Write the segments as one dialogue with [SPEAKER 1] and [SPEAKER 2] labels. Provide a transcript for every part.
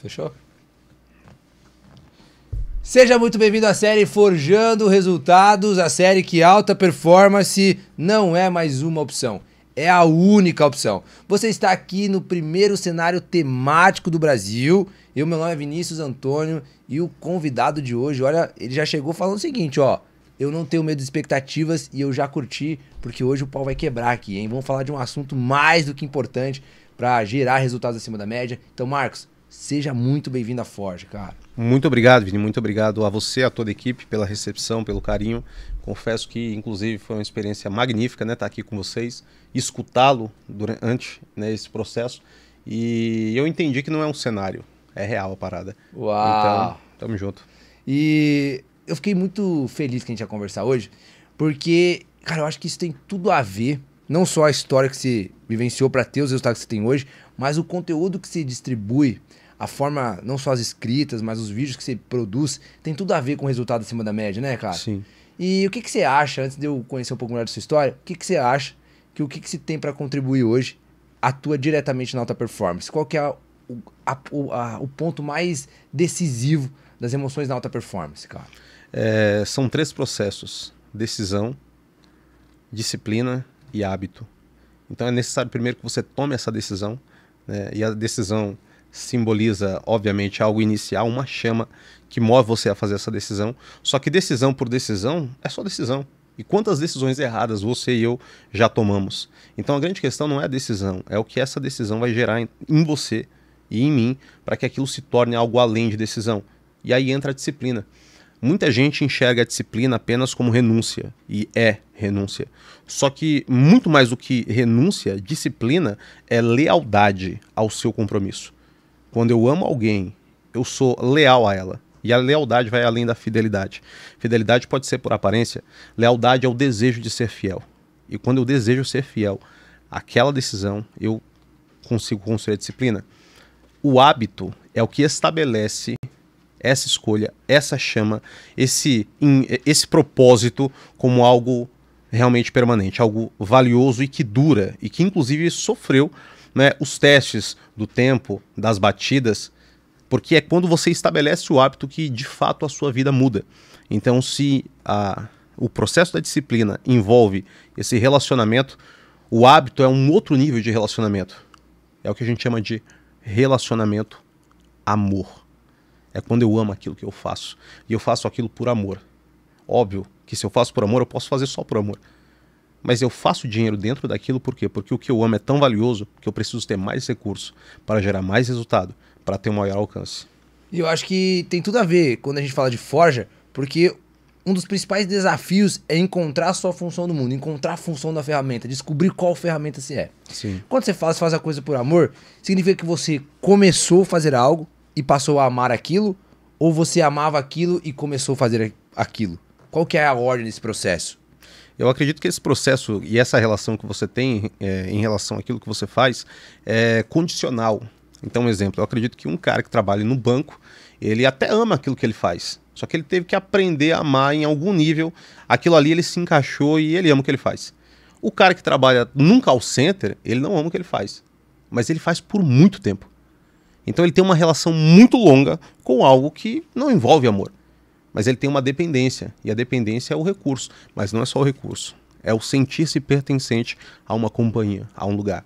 [SPEAKER 1] Fechou?
[SPEAKER 2] Seja muito bem-vindo à série Forjando Resultados, a série que alta performance não é mais uma opção, é a única opção. Você está aqui no primeiro cenário temático do Brasil. Eu, meu nome é Vinícius Antônio e o convidado de hoje, olha, ele já chegou falando o seguinte, ó. Eu não tenho medo de expectativas e eu já curti, porque hoje o pau vai quebrar aqui, hein? Vamos falar de um assunto mais do que importante para gerar resultados acima da média. Então, Marcos, Seja muito bem-vindo à Forge, cara.
[SPEAKER 3] Muito obrigado, Vini. Muito obrigado a você, a toda a equipe, pela recepção, pelo carinho. Confesso que, inclusive, foi uma experiência magnífica, né? Estar tá aqui com vocês, escutá-lo durante né, esse processo. E eu entendi que não é um cenário, é real a parada. Uau! Então, tamo junto.
[SPEAKER 2] E eu fiquei muito feliz que a gente ia conversar hoje, porque, cara, eu acho que isso tem tudo a ver, não só a história que você vivenciou para ter os resultados que você tem hoje, mas o conteúdo que se distribui a forma, não só as escritas, mas os vídeos que você produz, tem tudo a ver com o resultado acima da média, né, cara? Sim. E o que, que você acha, antes de eu conhecer um pouco melhor da sua história, o que, que você acha que o que, que se tem para contribuir hoje atua diretamente na alta performance? Qual que é a, a, a, o ponto mais decisivo das emoções na alta
[SPEAKER 3] performance, cara? É, são três processos: decisão, disciplina e hábito. Então é necessário primeiro que você tome essa decisão, né? e a decisão simboliza, obviamente, algo inicial, uma chama que move você a fazer essa decisão. Só que decisão por decisão é só decisão. E quantas decisões erradas você e eu já tomamos? Então a grande questão não é a decisão, é o que essa decisão vai gerar em você e em mim para que aquilo se torne algo além de decisão. E aí entra a disciplina. Muita gente enxerga a disciplina apenas como renúncia, e é renúncia. Só que, muito mais do que renúncia, disciplina é lealdade ao seu compromisso. Quando eu amo alguém, eu sou leal a ela. E a lealdade vai além da fidelidade. Fidelidade pode ser por aparência, lealdade é o desejo de ser fiel. E quando eu desejo ser fiel àquela decisão, eu consigo construir a disciplina. O hábito é o que estabelece essa escolha, essa chama, esse, esse propósito como algo realmente permanente, algo valioso e que dura, e que inclusive sofreu né, os testes do tempo, das batidas, porque é quando você estabelece o hábito que de fato a sua vida muda. Então, se a, o processo da disciplina envolve esse relacionamento, o hábito é um outro nível de relacionamento. É o que a gente chama de relacionamento amor. É quando eu amo aquilo que eu faço. E eu faço aquilo por amor. Óbvio que se eu faço por amor, eu posso fazer só por amor mas eu faço dinheiro dentro daquilo por quê? Porque o que eu amo é tão valioso que eu preciso ter mais recursos para gerar mais resultado, para ter um maior alcance.
[SPEAKER 2] E eu acho que tem tudo a ver quando a gente fala de forja, porque um dos principais desafios é encontrar a sua função no mundo, encontrar a função da ferramenta, descobrir qual ferramenta se é. Sim. Quando você faz, faz a coisa por amor, significa que você começou a fazer algo e passou a amar aquilo, ou você amava aquilo e
[SPEAKER 3] começou a fazer aquilo? Qual que é a ordem desse processo? Eu acredito que esse processo e essa relação que você tem é, em relação àquilo que você faz é condicional. Então, um exemplo, eu acredito que um cara que trabalha no banco, ele até ama aquilo que ele faz. Só que ele teve que aprender a amar em algum nível. Aquilo ali ele se encaixou e ele ama o que ele faz. O cara que trabalha num call center, ele não ama o que ele faz. Mas ele faz por muito tempo. Então ele tem uma relação muito longa com algo que não envolve amor mas ele tem uma dependência, e a dependência é o recurso, mas não é só o recurso, é o sentir-se pertencente a uma companhia, a um lugar.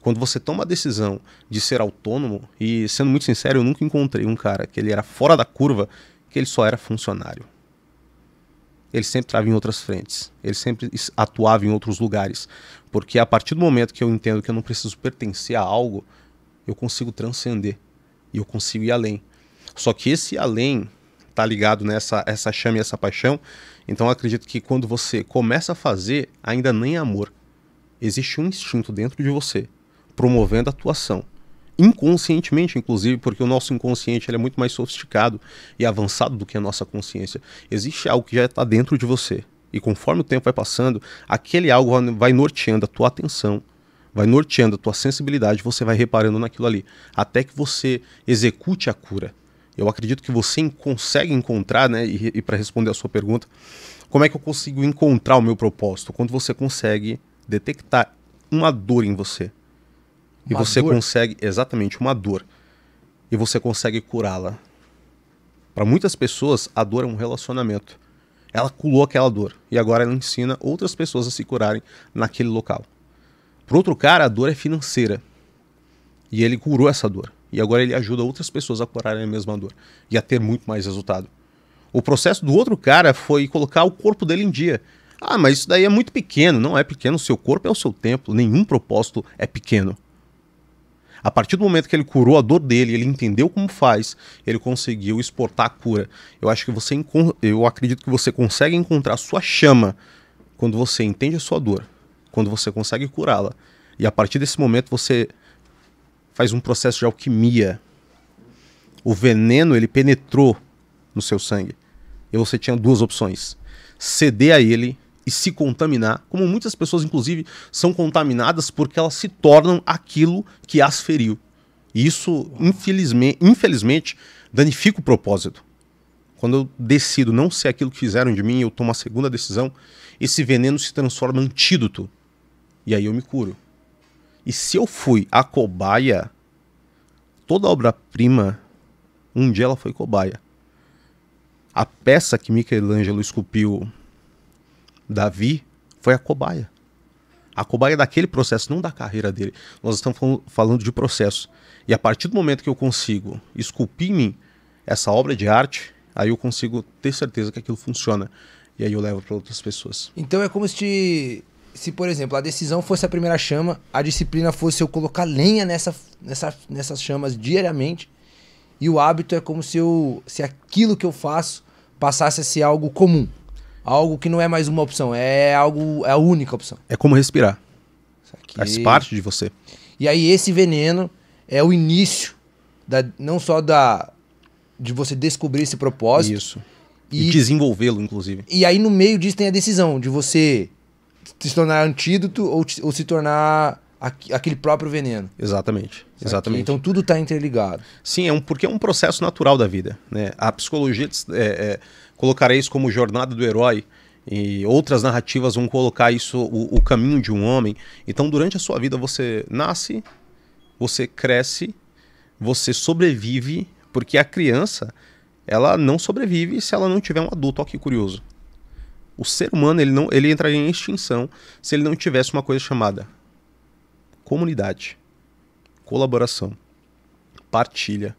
[SPEAKER 3] Quando você toma a decisão de ser autônomo, e sendo muito sincero, eu nunca encontrei um cara que ele era fora da curva, que ele só era funcionário. Ele sempre estava em outras frentes, ele sempre atuava em outros lugares, porque a partir do momento que eu entendo que eu não preciso pertencer a algo, eu consigo transcender e eu consigo ir além. Só que esse além tá ligado nessa essa chama e essa paixão. Então eu acredito que quando você começa a fazer, ainda nem é amor. Existe um instinto dentro de você, promovendo a tua ação. Inconscientemente, inclusive, porque o nosso inconsciente é muito mais sofisticado e avançado do que a nossa consciência. Existe algo que já está dentro de você. E conforme o tempo vai passando, aquele algo vai norteando a tua atenção, vai norteando a tua sensibilidade, você vai reparando naquilo ali, até que você execute a cura eu acredito que você consegue encontrar, né? E, e para responder a sua pergunta, como é que eu consigo encontrar o meu propósito? Quando você consegue detectar uma dor em você. Uma e você dor? consegue, exatamente, uma dor. E você consegue curá-la. Para muitas pessoas, a dor é um relacionamento. Ela culou aquela dor. E agora ela ensina outras pessoas a se curarem naquele local. Para outro cara, a dor é financeira. E ele curou essa dor. E agora ele ajuda outras pessoas a curarem a mesma dor e a ter muito mais resultado. O processo do outro cara foi colocar o corpo dele em dia. Ah, mas isso daí é muito pequeno. Não é pequeno, seu corpo é o seu templo, nenhum propósito é pequeno. A partir do momento que ele curou a dor dele, ele entendeu como faz, ele conseguiu exportar a cura. Eu acho que você eu acredito que você consegue encontrar a sua chama quando você entende a sua dor, quando você consegue curá-la. E a partir desse momento você faz um processo de alquimia. O veneno ele penetrou no seu sangue. E você tinha duas opções: ceder a ele e se contaminar, como muitas pessoas, inclusive, são contaminadas porque elas se tornam aquilo que as feriu. E isso, infelizmente, infelizmente, danifica o propósito. Quando eu decido não ser aquilo que fizeram de mim, eu tomo a segunda decisão, esse veneno se transforma em antídoto. E aí eu me curo. E se eu fui a cobaia, toda obra-prima, um dia ela foi cobaia. A peça que Michelangelo esculpiu Davi foi a cobaia. A cobaia daquele processo, não da carreira dele. Nós estamos falando de processo. E a partir do momento que eu consigo esculpir em mim essa obra de arte, aí eu consigo ter certeza que aquilo funciona. E aí eu levo para outras pessoas. Então é como se se,
[SPEAKER 2] por exemplo, a decisão fosse a primeira chama, a disciplina fosse eu colocar lenha nessa, nessa, nessas chamas diariamente, e o hábito é como se, eu, se aquilo que eu faço passasse a ser algo comum. Algo que não é mais uma opção, é algo é a única opção.
[SPEAKER 3] É como respirar. Faz parte de você.
[SPEAKER 2] E aí esse veneno é o início da, não só da de você descobrir esse propósito. Isso. E, e
[SPEAKER 3] desenvolvê-lo, inclusive.
[SPEAKER 2] E aí no meio disso tem a decisão de você se tornar
[SPEAKER 3] antídoto ou, ou se tornar aquele próprio veneno. Exatamente. Certo? Exatamente. Então tudo está interligado. Sim, é um, porque é um processo natural da vida. Né? A psicologia é, é, colocará isso como jornada do herói. E outras narrativas vão colocar isso, o, o caminho de um homem. Então, durante a sua vida, você nasce, você cresce, você sobrevive, porque a criança, ela não sobrevive se ela não tiver um adulto. Olha que curioso. O ser humano ele não ele entraria em extinção se ele não tivesse uma coisa chamada comunidade, colaboração, partilha.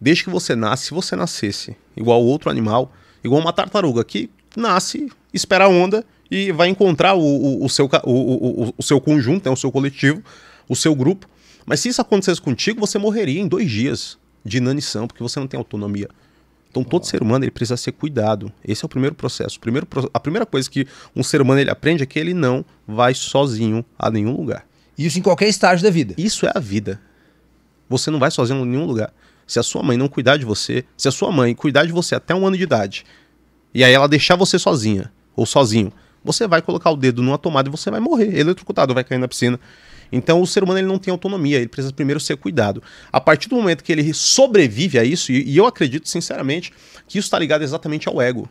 [SPEAKER 3] Desde que você nasce, se você nascesse igual outro animal, igual uma tartaruga que nasce, espera a onda e vai encontrar o, o, o seu, o, o, seu conjunto, né, o seu coletivo, o seu grupo. Mas se isso acontecesse contigo, você morreria em dois dias de inanição, porque você não tem autonomia. Então todo ser humano ele precisa ser cuidado. Esse é o primeiro processo. O primeiro, a primeira coisa que um ser humano ele aprende é que ele não vai sozinho a nenhum lugar. Isso em qualquer estágio da vida. Isso é a vida. Você não vai sozinho a nenhum lugar. Se a sua mãe não cuidar de você, se a sua mãe cuidar de você até um ano de idade, e aí ela deixar você sozinha ou sozinho, você vai colocar o dedo numa tomada e você vai morrer eletrocutado, vai cair na piscina. Então o ser humano ele não tem autonomia, ele precisa primeiro ser cuidado. A partir do momento que ele sobrevive a isso, e, e eu acredito sinceramente que isso está ligado exatamente ao ego.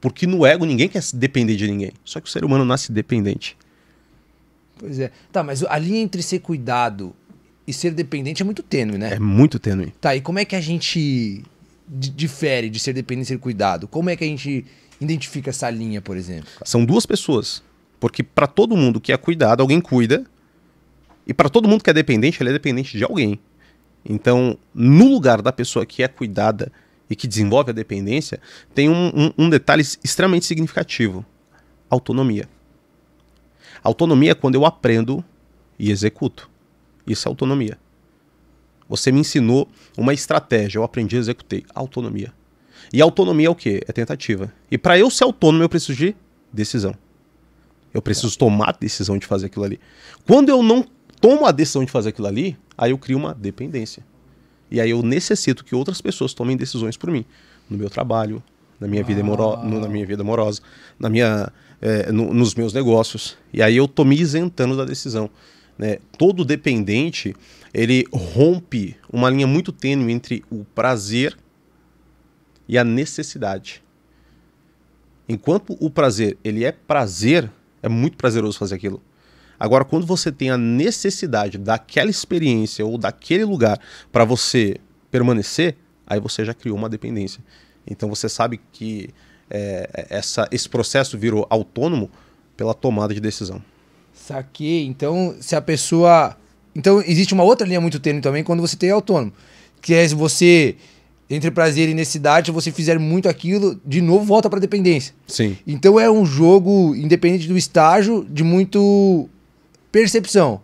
[SPEAKER 3] Porque no ego ninguém quer depender de ninguém. Só que o ser humano nasce dependente.
[SPEAKER 2] Pois é. Tá, mas a linha entre ser cuidado e ser dependente é muito tênue, né?
[SPEAKER 3] É muito tênue.
[SPEAKER 2] Tá, e como é que a gente difere de ser dependente e ser cuidado? Como é que a gente identifica essa linha, por exemplo?
[SPEAKER 3] São duas pessoas. Porque para todo mundo que é cuidado, alguém cuida e para todo mundo que é dependente, ele é dependente de alguém. Então, no lugar da pessoa que é cuidada e que desenvolve a dependência, tem um, um, um detalhe extremamente significativo: autonomia. Autonomia é quando eu aprendo e executo. Isso é autonomia. Você me ensinou uma estratégia, eu aprendi e executei. Autonomia. E autonomia é o quê? É tentativa. E para eu ser autônomo, eu preciso de decisão. Eu preciso tomar a decisão de fazer aquilo ali. Quando eu não tomo a decisão de fazer aquilo ali, aí eu crio uma dependência. E aí eu necessito que outras pessoas tomem decisões por mim. No meu trabalho, na minha vida, ah. amoro, no, na minha vida amorosa, na minha, é, no, nos meus negócios. E aí eu tô me isentando da decisão. Né? Todo dependente, ele rompe uma linha muito tênue entre o prazer e a necessidade. Enquanto o prazer, ele é prazer, é muito prazeroso fazer aquilo. Agora, quando você tem a necessidade daquela experiência ou daquele lugar para você permanecer, aí você já criou uma dependência. Então você sabe que é, é, essa, esse processo virou autônomo pela tomada de decisão.
[SPEAKER 2] Saquei. Então, se a pessoa. Então, existe uma outra linha muito tênue também quando você tem autônomo. Que é se você, entre prazer e necessidade, se você fizer muito aquilo, de novo volta para dependência. Sim. Então, é um jogo, independente do estágio, de muito Percepção.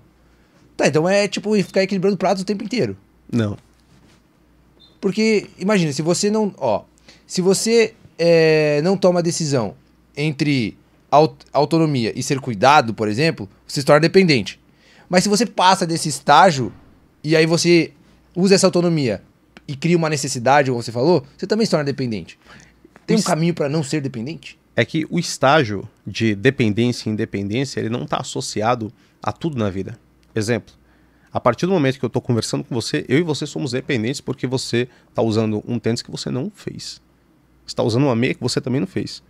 [SPEAKER 2] Tá, então é tipo ficar equilibrando pratos o tempo inteiro. Não. Porque, imagina, se você não. Ó, se você é, não toma a decisão entre aut autonomia e ser cuidado, por exemplo, você se torna dependente. Mas se você passa desse estágio e aí você usa essa autonomia e cria uma necessidade, como você falou, você também se torna dependente. Tem um caminho para não ser dependente?
[SPEAKER 3] É que o estágio de dependência e independência, ele não está associado a tudo na vida. Exemplo, a partir do momento que eu estou conversando com você, eu e você somos dependentes porque você está usando um tênis que você não fez. está usando uma meia que você também não fez.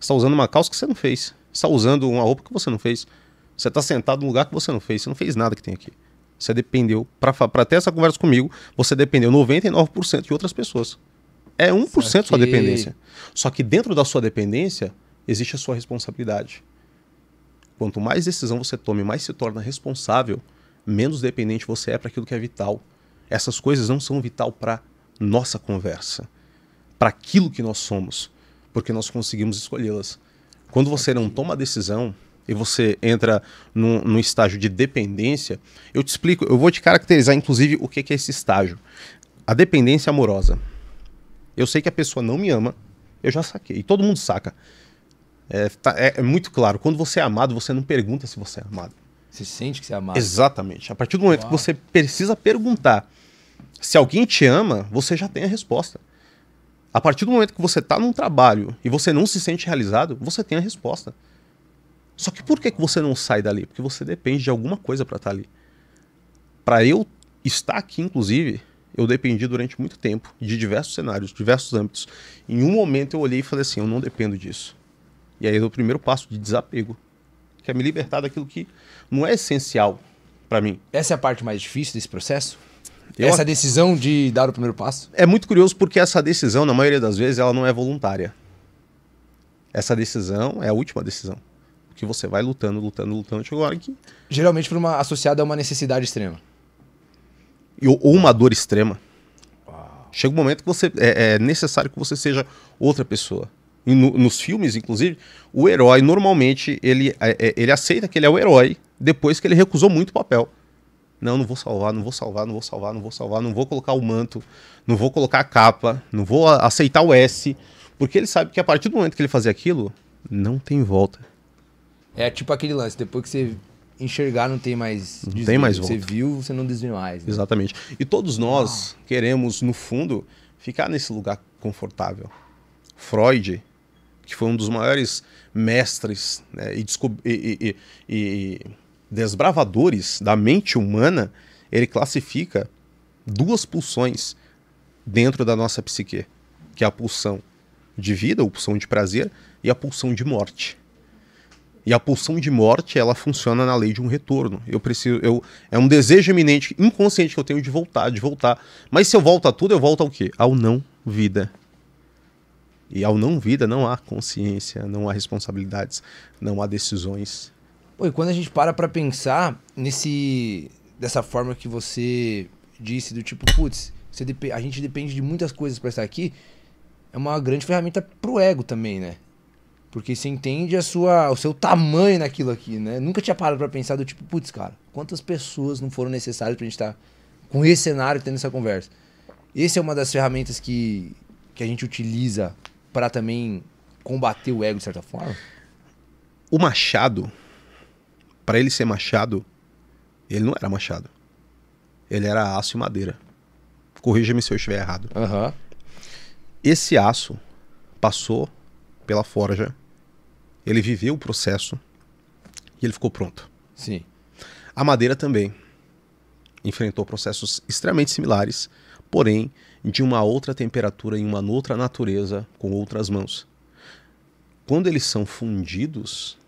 [SPEAKER 3] está usando uma calça que você não fez. está usando uma roupa que você não fez. Você está sentado num lugar que você não fez. Você não fez nada que tem aqui. Você dependeu, para ter essa conversa comigo, você dependeu 99% de outras pessoas. É 1% só sua dependência. Só que dentro da sua dependência, existe a sua responsabilidade. Quanto mais decisão você tome, mais se torna responsável, menos dependente você é para aquilo que é vital. Essas coisas não são vital para nossa conversa, para aquilo que nós somos, porque nós conseguimos escolhê-las. Quando você não toma a decisão e você entra num, num, estágio de dependência, eu te explico, eu vou te caracterizar inclusive o que, que é esse estágio. A dependência amorosa. Eu sei que a pessoa não me ama, eu já saquei, e todo mundo saca. É, tá, é, é, muito claro. Quando você é amado, você não pergunta se você é amado. Você sente que você é amado. Exatamente. A partir do momento Uau. que você precisa perguntar se alguém te ama, você já tem a resposta. A partir do momento que você está num trabalho e você não se sente realizado, você tem a resposta. Só que por que, que você não sai dali? Porque você depende de alguma coisa para estar tá ali. Para eu estar aqui, inclusive, eu dependi durante muito tempo de diversos cenários, diversos âmbitos. Em um momento eu olhei e falei assim: eu não dependo disso. E aí é o primeiro passo de desapego, que é me libertar daquilo que não é essencial para mim. Essa é a parte mais difícil desse processo? Eu... Essa decisão de dar o primeiro passo? É muito curioso porque essa decisão, na maioria das vezes, ela não é voluntária. Essa decisão é a última decisão. porque você vai lutando, lutando, lutando, chegou a hora que. Geralmente por uma associada a uma necessidade extrema. E, ou uma dor extrema. Chega um momento que você é, é necessário que você seja outra pessoa no, nos filmes, inclusive, o herói normalmente ele, é, é, ele aceita que ele é o herói depois que ele recusou muito papel. Não, não vou salvar, não vou salvar, não vou salvar, não vou salvar, não vou colocar o manto, não vou colocar a capa, não vou aceitar o S, porque ele sabe que a partir do momento que ele fazer aquilo, não tem volta.
[SPEAKER 2] É tipo aquele lance,
[SPEAKER 3] depois que você enxergar não tem mais desvio, não tem mais volta. Você viu, você não desvia mais. Né? Exatamente. E todos nós ah. queremos no fundo ficar nesse lugar confortável. Freud que foi um dos maiores mestres né, e, e, e, e, desbravadores da mente humana, ele classifica duas pulsões dentro da nossa psique, que é a pulsão de vida, ou pulsão de prazer, e a pulsão de morte. E a pulsão de morte, ela funciona na lei de um retorno. Eu preciso, eu é um desejo iminente, inconsciente que eu tenho de voltar, de voltar. Mas se eu volto a tudo, eu volto ao quê? Ao não vida. E ao não vida, não há consciência, não há responsabilidades, não há decisões.
[SPEAKER 2] Pô, e quando a gente para para pensar nesse dessa forma que você disse do tipo, putz, a gente depende de muitas coisas para estar aqui, é uma grande ferramenta pro ego também, né? Porque você entende a sua, o seu tamanho naquilo aqui, né? Nunca tinha parado para pensar do tipo, putz, cara, quantas pessoas não foram necessárias pra gente estar tá com esse cenário tendo essa conversa? Essa é uma das ferramentas que, que a gente utiliza para também combater o ego de certa forma?
[SPEAKER 3] O Machado, para ele ser Machado, ele não era Machado. Ele era aço e madeira. Corrija-me se eu estiver errado. Uhum. Esse aço passou pela forja, ele viveu o processo e ele ficou pronto. Sim. A madeira também enfrentou processos extremamente similares, porém de uma outra temperatura em uma outra natureza com outras mãos. Quando eles são fundidos,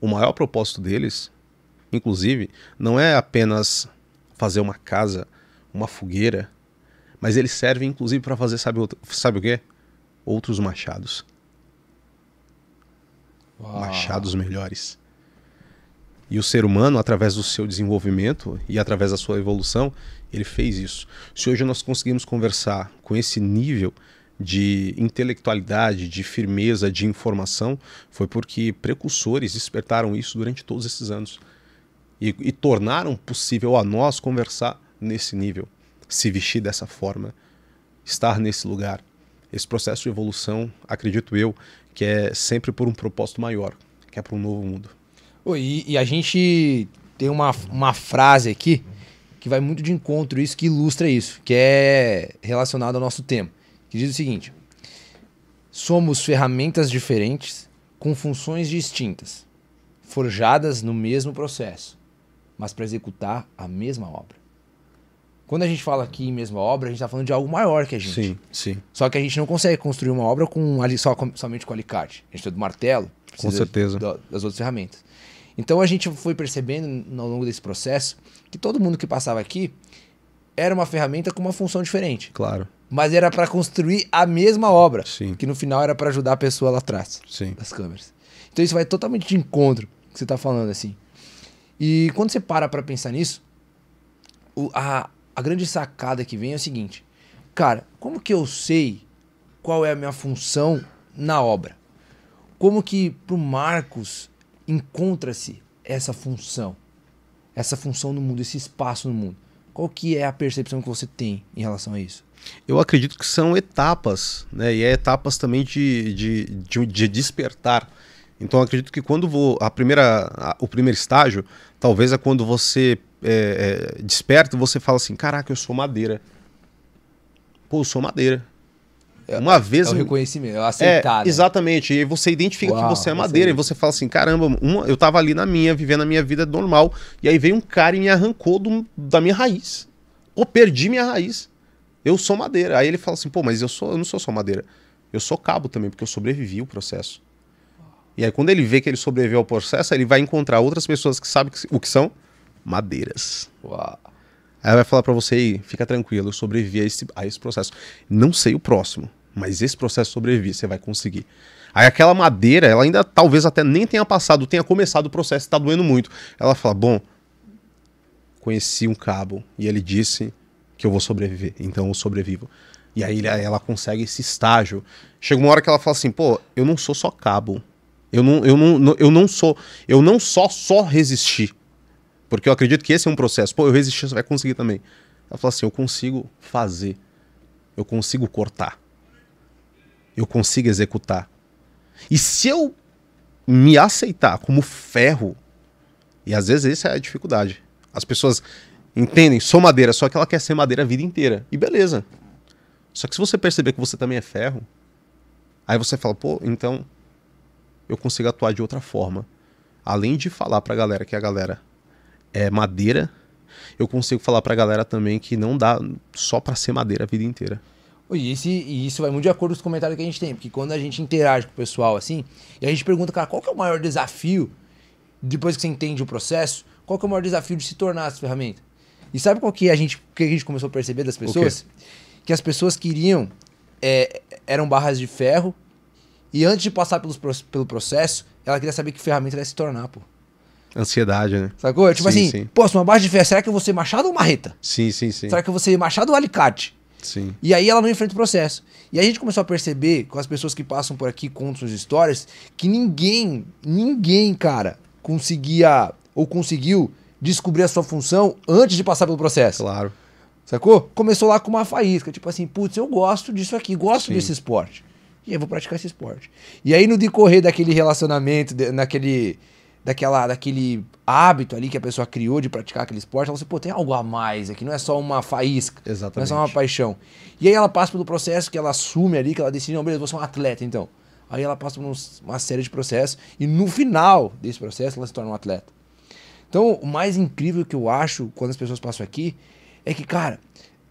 [SPEAKER 3] o maior propósito deles, inclusive, não é apenas fazer uma casa, uma fogueira, mas eles servem inclusive para fazer sabe, sabe o quê? Outros machados. Uau. Machados melhores. E o ser humano, através do seu desenvolvimento e através da sua evolução, ele fez isso. Se hoje nós conseguimos conversar com esse nível de intelectualidade, de firmeza, de informação, foi porque precursores despertaram isso durante todos esses anos e, e tornaram possível a nós conversar nesse nível, se vestir dessa forma, estar nesse lugar. Esse processo de evolução, acredito eu, que é sempre por um propósito maior, que é para um novo mundo.
[SPEAKER 2] Oi, e, a gente tem uma, uma frase aqui que vai muito de encontro isso, que ilustra isso, que é relacionado ao nosso tema, que diz o seguinte: somos ferramentas diferentes com funções distintas, forjadas no mesmo processo, mas para executar a mesma obra. Quando a gente fala aqui em mesma obra, a gente está falando de algo maior que a gente. Sim, sim. Só que a gente não consegue construir uma obra com ali só somente com alicate. A gente precisa do martelo, com certeza, do, das outras ferramentas. Então a gente foi percebendo ao longo desse processo que todo mundo que passava aqui era uma ferramenta com uma função diferente. Claro. Mas era para construir a mesma obra, Sim. que no final era para ajudar a pessoa lá atrás Sim. das câmeras. Então isso vai totalmente de encontro que você está falando assim. E quando você para para pensar nisso, o, a, a grande sacada que vem é o seguinte: cara, como que eu sei qual é a minha função na obra? Como que pro Marcos encontra-se essa função, essa função no mundo, esse espaço no mundo? Qual que é a percepção que você tem em relação a isso?
[SPEAKER 3] Eu acredito que são etapas, né? E é etapas também de, de, de, de despertar. Então acredito que quando vou a primeira, a, o primeiro estágio, talvez é quando você é, é, desperta, você fala assim, caraca, eu sou madeira. Pô, eu sou madeira. É, uma vez. É o reconhecimento,
[SPEAKER 2] é, é aceitar. É, né?
[SPEAKER 3] Exatamente. E você identifica Uau, que você é madeira. E você fala assim: caramba, uma, eu tava ali na minha, vivendo a minha vida normal. E aí veio um cara e me arrancou do, da minha raiz. Ou perdi minha raiz. Eu sou madeira. Aí ele fala assim: pô, mas eu, sou, eu não sou só madeira. Eu sou cabo também, porque eu sobrevivi o processo. E aí, quando ele vê que ele sobreviveu ao processo, ele vai encontrar outras pessoas que sabem o que são madeiras. Uau. Aí vai falar para você, fica tranquilo, eu sobrevivi a esse, a esse processo. Não sei o próximo, mas esse processo sobrevive, você vai conseguir. Aí aquela madeira, ela ainda talvez até nem tenha passado, tenha começado o processo, está doendo muito. Ela fala, bom, conheci um cabo e ele disse que eu vou sobreviver, então eu sobrevivo. E aí ela consegue esse estágio. Chega uma hora que ela fala assim, pô, eu não sou só cabo. Eu não, eu não, eu não sou, eu não só só resistir. Porque eu acredito que esse é um processo. Pô, eu resisti, você vai conseguir também. Ela fala assim: eu consigo fazer. Eu consigo cortar. Eu consigo executar. E se eu me aceitar como ferro, e às vezes essa é a dificuldade. As pessoas entendem, sou madeira, só que ela quer ser madeira a vida inteira. E beleza. Só que se você perceber que você também é ferro, aí você fala, pô, então eu consigo atuar de outra forma. Além de falar pra galera que é a galera é madeira, eu consigo falar pra galera também que não dá só pra ser madeira a vida inteira.
[SPEAKER 2] E, esse, e isso vai muito de acordo com os comentários que a gente tem, porque quando a gente interage com o pessoal assim, e a gente pergunta, cara, qual que é o maior desafio, depois que você entende o processo, qual que é o maior desafio de se tornar essa ferramenta? E sabe qual que é a gente, que a gente começou a perceber das pessoas? Que as pessoas queriam, é, eram barras de ferro, e antes de passar pelos, pelo processo, ela queria saber que ferramenta ela ia se tornar, pô.
[SPEAKER 3] Ansiedade, né? Sacou? É tipo sim, assim, sim.
[SPEAKER 2] pô, se uma base de ferro, será que eu vou ser machado ou
[SPEAKER 3] marreta? Sim, sim, sim. Será que
[SPEAKER 2] eu vou ser machado ou alicate? Sim. E aí ela não enfrenta o processo. E a gente começou a perceber, com as pessoas que passam por aqui, contam suas histórias, que ninguém, ninguém, cara, conseguia ou conseguiu descobrir a sua função antes de passar pelo processo. Claro. Sacou? Começou lá com uma faísca, tipo assim, putz, eu gosto disso aqui, gosto Sim. desse esporte. E aí eu vou praticar esse esporte. E aí no decorrer daquele relacionamento, de, naquele daquela, daquele hábito ali que a pessoa criou de praticar aquele esporte, ela fala assim, pô, tem algo a mais aqui, não é só uma faísca, Exatamente. não é só uma paixão. E aí ela passa pelo processo que ela assume ali, que ela decide, não, beleza, vou ser um atleta então. Aí ela passa por uma série de processos e no final desse processo ela se torna um atleta. Então, o mais incrível que eu acho quando as pessoas passam aqui é que, cara,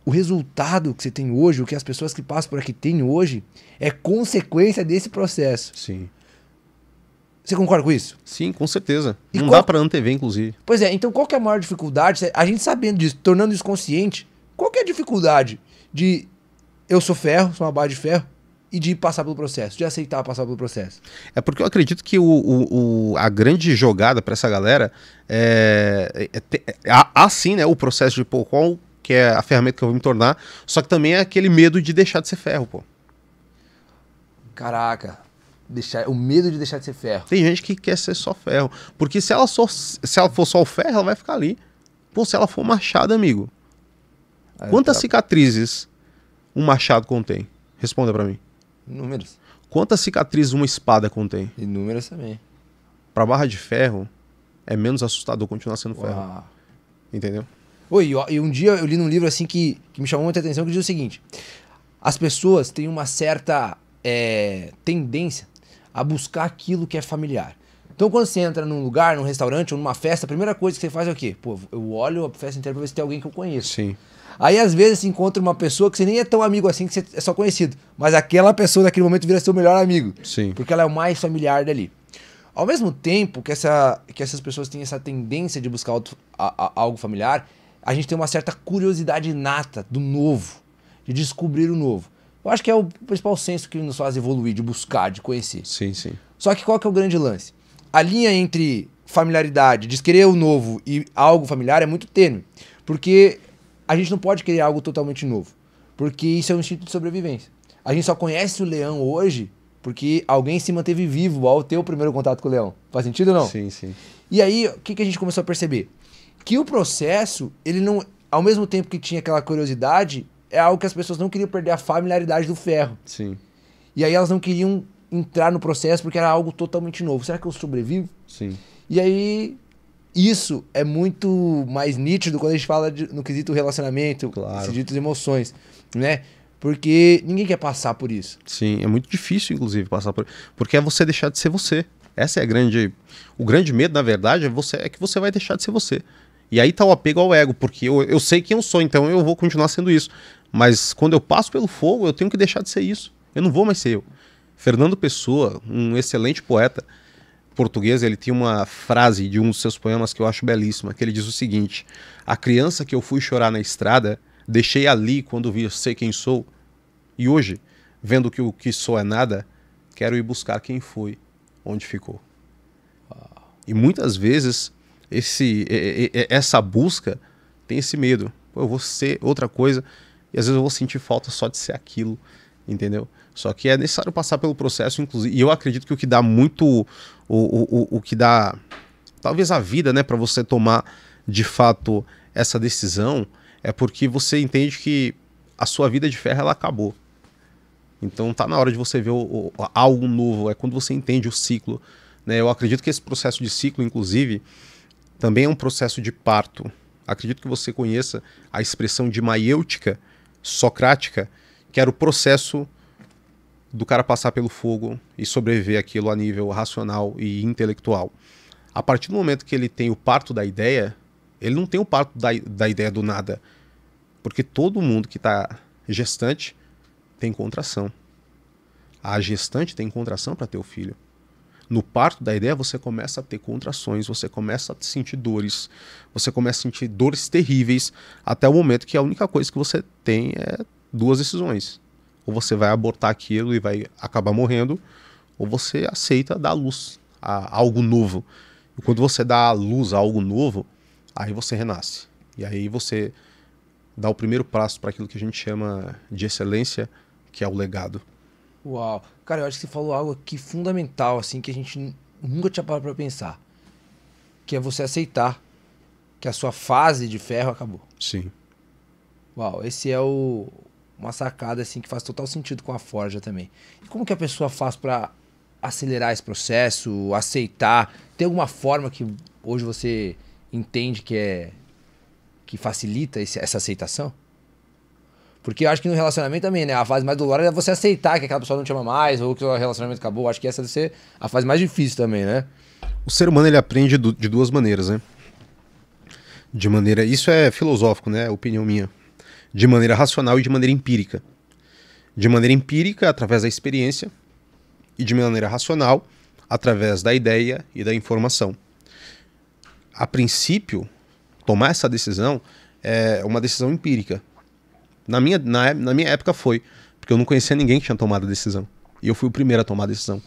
[SPEAKER 2] o resultado que você tem hoje, o que as pessoas que passam por aqui têm hoje, é
[SPEAKER 3] consequência desse processo. Sim. Você concorda com isso? Sim, com certeza. E não qual... dá para antever, inclusive. Pois é,
[SPEAKER 2] então qual que é a maior dificuldade? A gente sabendo disso, tornando isso consciente, qual que é a dificuldade de eu sou ferro, sou uma barra de ferro, e de passar pelo processo, de aceitar passar pelo processo?
[SPEAKER 3] É porque eu acredito que o, o, o a grande jogada para essa galera é, é, é, é há, sim né, o processo de pô, qual que é a ferramenta que eu vou me tornar, só que também é aquele medo de deixar de ser ferro, pô.
[SPEAKER 2] Caraca,
[SPEAKER 3] deixar, o medo de deixar de ser ferro. Tem gente que quer ser só ferro, porque se ela, só, se ela for só o ferro, ela vai ficar ali. Pô, se ela for machado, amigo. Aí quantas tá. cicatrizes um machado contém? Responda para mim. Inúmeras. Quantas cicatrizes uma espada contém? Inúmeras também. Pra barra de ferro, é menos assustador continuar sendo ferro. Entendeu? Oi,
[SPEAKER 2] e um dia eu li num livro assim que, que me chamou muita atenção que diz o seguinte: as pessoas têm uma certa é, tendência a buscar aquilo que é familiar. Então, quando você entra num lugar, num restaurante ou numa festa, a primeira coisa que você faz é o quê? Pô, eu olho a festa inteira pra ver se tem alguém que eu conheço. Sim. Aí, às vezes, você encontra uma pessoa que você nem é tão amigo assim, que você é só conhecido. Mas aquela pessoa, naquele momento, vira seu melhor amigo. Sim. Porque ela é o mais familiar dali. Ao mesmo tempo que, essa, que essas pessoas têm essa tendência de buscar outro, a, a, algo familiar, a gente tem uma certa curiosidade inata do novo, de descobrir o novo. Eu acho que é o principal senso que nos faz evoluir, de buscar, de conhecer. Sim, sim. Só que qual que é o grande lance? A linha entre familiaridade, de querer o novo e algo familiar é muito tênue. Porque a gente não pode querer algo totalmente novo. Porque isso é um instinto de sobrevivência. A gente só conhece o leão hoje porque alguém se manteve vivo ao ter o primeiro contato com o leão. Faz sentido ou não? Sim, sim. E aí, o que, que a gente começou a perceber? Que o processo, ele não. Ao mesmo tempo que tinha aquela curiosidade, é algo que as pessoas não queriam perder a familiaridade do ferro. Sim. E aí elas não queriam entrar no processo porque era algo totalmente novo. Será que eu sobrevivo? Sim. E aí isso é muito mais nítido quando a gente fala de, no quesito relacionamento,
[SPEAKER 3] claro. quesito emoções, né? Porque ninguém quer passar por isso. Sim, é muito difícil inclusive passar por, porque é você deixar de ser você. Essa é a grande o grande medo, na verdade, é você é que você vai deixar de ser você. E aí tá o apego ao ego, porque eu, eu sei quem eu sou, então eu vou continuar sendo isso. Mas quando eu passo pelo fogo, eu tenho que deixar de ser isso. Eu não vou mais ser eu. Fernando Pessoa, um excelente poeta português, ele tinha uma frase de um dos seus poemas que eu acho belíssima, que ele diz o seguinte: A criança que eu fui chorar na estrada, deixei ali quando vi sei quem sou. E hoje, vendo que o que sou é nada, quero ir buscar quem foi, onde ficou. E muitas vezes esse essa busca tem esse medo. Pô, eu vou ser outra coisa e às vezes eu vou sentir falta só de ser aquilo, entendeu? Só que é necessário passar pelo processo, inclusive. E eu acredito que o que dá muito. O, o, o, o que dá. Talvez a vida, né, para você tomar de fato essa decisão, é porque você entende que a sua vida de ferro ela acabou. Então tá na hora de você ver o, o, algo novo. É quando você entende o ciclo. Né? Eu acredito que esse processo de ciclo, inclusive, também é um processo de parto. Acredito que você conheça a expressão de maiêutica, socrática, que era o processo do cara passar pelo fogo e sobreviver aquilo a nível racional e intelectual. A partir do momento que ele tem o parto da ideia, ele não tem o parto da, da ideia do nada. Porque todo mundo que está gestante tem contração. A gestante tem contração para ter o filho no parto da ideia, é você começa a ter contrações, você começa a sentir dores, você começa a sentir dores terríveis, até o momento que a única coisa que você tem é duas decisões. Ou você vai abortar aquilo e vai acabar morrendo, ou você aceita dar luz a algo novo. E quando você dá luz a algo novo, aí você renasce. E aí você dá o primeiro passo para aquilo que a gente chama de excelência, que é o legado.
[SPEAKER 2] Uau. Cara, eu acho que você falou algo aqui fundamental, assim, que a gente nunca tinha parado pra pensar. Que é você aceitar que a sua fase de ferro acabou. Sim. Uau, esse é o, uma sacada assim que faz total sentido com a forja também. E como que a pessoa faz para acelerar esse processo, aceitar? Tem alguma forma que hoje você entende que é que facilita esse, essa aceitação? Porque eu acho que no relacionamento também, né? A fase mais dolorosa é você aceitar que aquela pessoa não te ama mais ou que o relacionamento acabou. Eu acho que essa deve ser a fase mais difícil também, né?
[SPEAKER 3] O ser humano ele aprende do, de duas maneiras, né? De maneira. Isso é filosófico, né? É opinião minha. De maneira racional e de maneira empírica. De maneira empírica, através da experiência, e de maneira racional, através da ideia e da informação. A princípio, tomar essa decisão é uma decisão empírica na minha, na, na minha época foi. Porque eu não conhecia ninguém que tinha tomado a decisão. E eu fui o primeiro a tomar a decisão.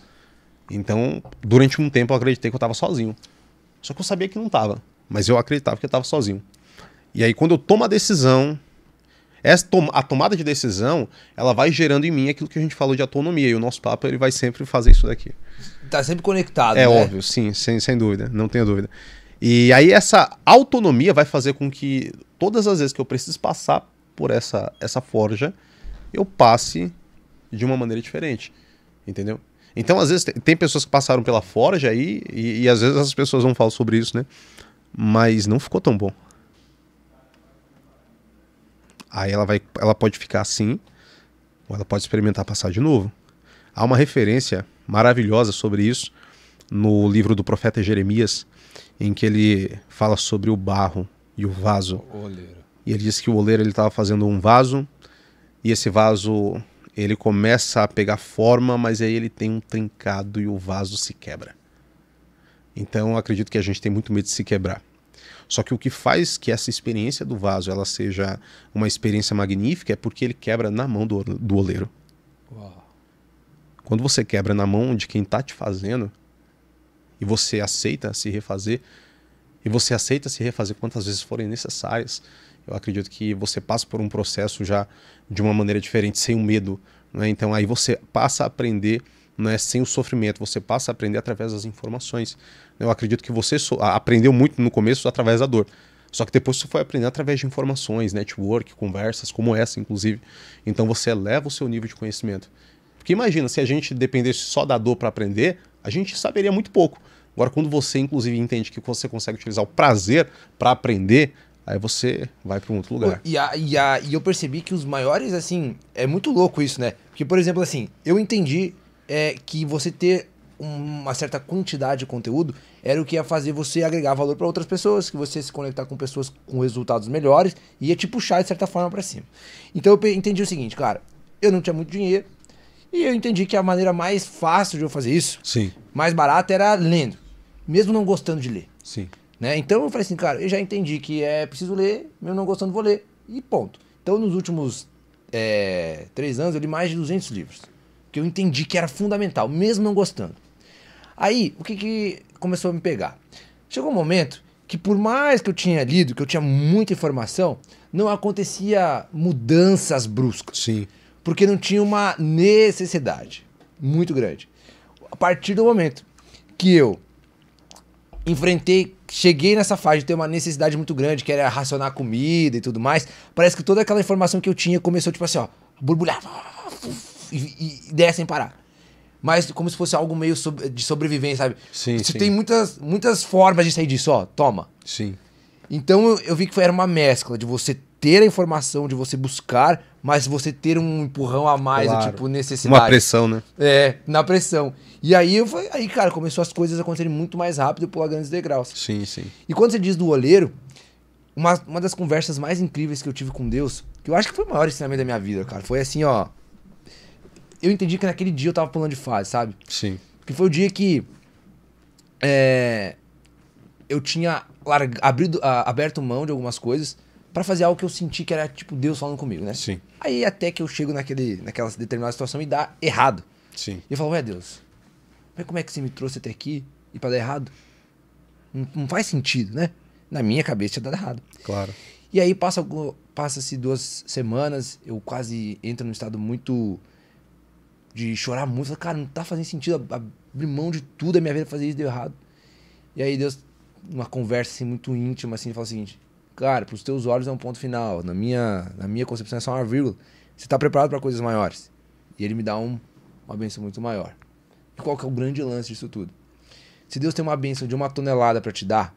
[SPEAKER 3] Então, durante um tempo eu acreditei que eu estava sozinho. Só que eu sabia que não estava. Mas eu acreditava que eu estava sozinho. E aí, quando eu tomo a decisão, essa a tomada de decisão, ela vai gerando em mim aquilo que a gente falou de autonomia. E o nosso papo, ele vai sempre fazer isso daqui. Tá sempre conectado, É né? óbvio, sim, sem, sem dúvida. Não tenho dúvida. E aí, essa autonomia vai fazer com que todas as vezes que eu preciso passar por essa, essa forja, eu passe de uma maneira diferente. Entendeu? Então, às vezes, tem, pessoas que passaram pela forja aí, e, e às vezes as pessoas vão falar sobre isso, né? Mas não ficou tão bom. Aí ela, vai, ela pode ficar assim, ou ela pode experimentar passar de novo. Há uma referência maravilhosa sobre isso no livro do profeta Jeremias, em que ele fala sobre o barro e o vaso. E ele disse que o oleiro estava fazendo um vaso, e esse vaso ele começa a pegar forma, mas aí ele tem um trincado e o vaso se quebra. Então acredito que a gente tem muito medo de se quebrar. Só que o que faz que essa experiência do vaso ela seja uma experiência magnífica é porque ele quebra na mão do, do oleiro. Uau. Quando você quebra na mão de quem está te fazendo e você aceita se refazer, e você aceita se refazer quantas vezes forem necessárias, eu acredito que você passa por um processo já de uma maneira diferente, sem o medo. Né? Então aí você passa a aprender né, sem o sofrimento, você passa a aprender através das informações. Eu acredito que você so aprendeu muito no começo através da dor. Só que depois você foi aprendendo através de informações, network, conversas como essa, inclusive. Então você eleva o seu nível de conhecimento. Porque imagina, se a gente dependesse só da dor para aprender, a gente saberia muito pouco. Agora, quando você, inclusive, entende que você consegue utilizar o prazer para aprender, Aí você vai para um outro lugar.
[SPEAKER 2] E, a, e, a, e eu percebi que os maiores, assim, é muito louco isso, né? Porque, por exemplo, assim, eu entendi é, que você ter uma certa quantidade de conteúdo era o que ia fazer você agregar valor para outras pessoas, que você se conectar com pessoas com resultados melhores e ia te puxar de certa forma para cima. Então eu entendi o seguinte, cara, eu não tinha muito dinheiro e eu entendi que a maneira mais fácil de eu fazer isso, Sim. mais barata, era lendo, mesmo não gostando de ler. Sim. Né? Então eu falei assim, cara, eu já entendi que é preciso ler, mesmo não gostando, vou ler. E ponto. Então nos últimos é, três anos eu li mais de 200 livros. Que eu entendi que era fundamental, mesmo não gostando. Aí, o que, que começou a me pegar? Chegou um momento que por mais que eu tinha lido, que eu tinha muita informação, não acontecia mudanças bruscas. Sim. Porque não tinha uma necessidade muito grande. A partir do momento que eu enfrentei cheguei nessa fase de ter uma necessidade muito grande, que era racionar comida e tudo mais, parece que toda aquela informação que eu tinha começou, tipo assim, ó, borbulhar e, e desce sem parar. Mas como se fosse algo meio de sobrevivência, sabe? Sim, Você sim. tem muitas, muitas formas de sair disso, ó, toma. Sim. Então eu, eu vi que foi, era uma mescla de você ter a informação, de você buscar, mas você ter um empurrão a mais, claro. tipo, necessidade. Uma pressão, né? É, na pressão. E aí, aí, cara, começou as coisas a acontecerem muito mais rápido por grandes degraus.
[SPEAKER 3] Sim,
[SPEAKER 1] sim.
[SPEAKER 2] E quando você diz do olheiro, uma, uma das conversas mais incríveis que eu tive com Deus, que eu acho que foi o maior ensinamento da minha vida, cara, foi assim, ó. Eu entendi que naquele dia eu tava pulando de fase, sabe? Sim. Que foi o dia que. É, eu tinha larga, abrido, a, ah, aberto mão de algumas coisas para fazer algo que eu senti que era tipo Deus falando comigo, né? Sim. Aí até que eu chego naquele, naquela determinada situação e dá errado. Sim. E eu falo, ué, Deus, mas como é que você me trouxe até aqui e para dar errado? Não, não, faz sentido, né? Na minha cabeça tinha dado errado. Claro. E aí passa passa-se duas semanas, eu quase entro num estado muito de chorar muito, falo, cara, não tá fazendo sentido abrir mão de tudo, a minha vida fazer isso deu errado. E aí Deus, numa conversa assim muito íntima assim, ele fala o seguinte: Cara, para os teus olhos é um ponto final. Na minha, na minha concepção é só uma vírgula. Você está preparado para coisas maiores. E ele me dá um, uma benção muito maior. E qual que é o grande lance disso tudo? Se Deus tem uma benção de uma tonelada para te dar,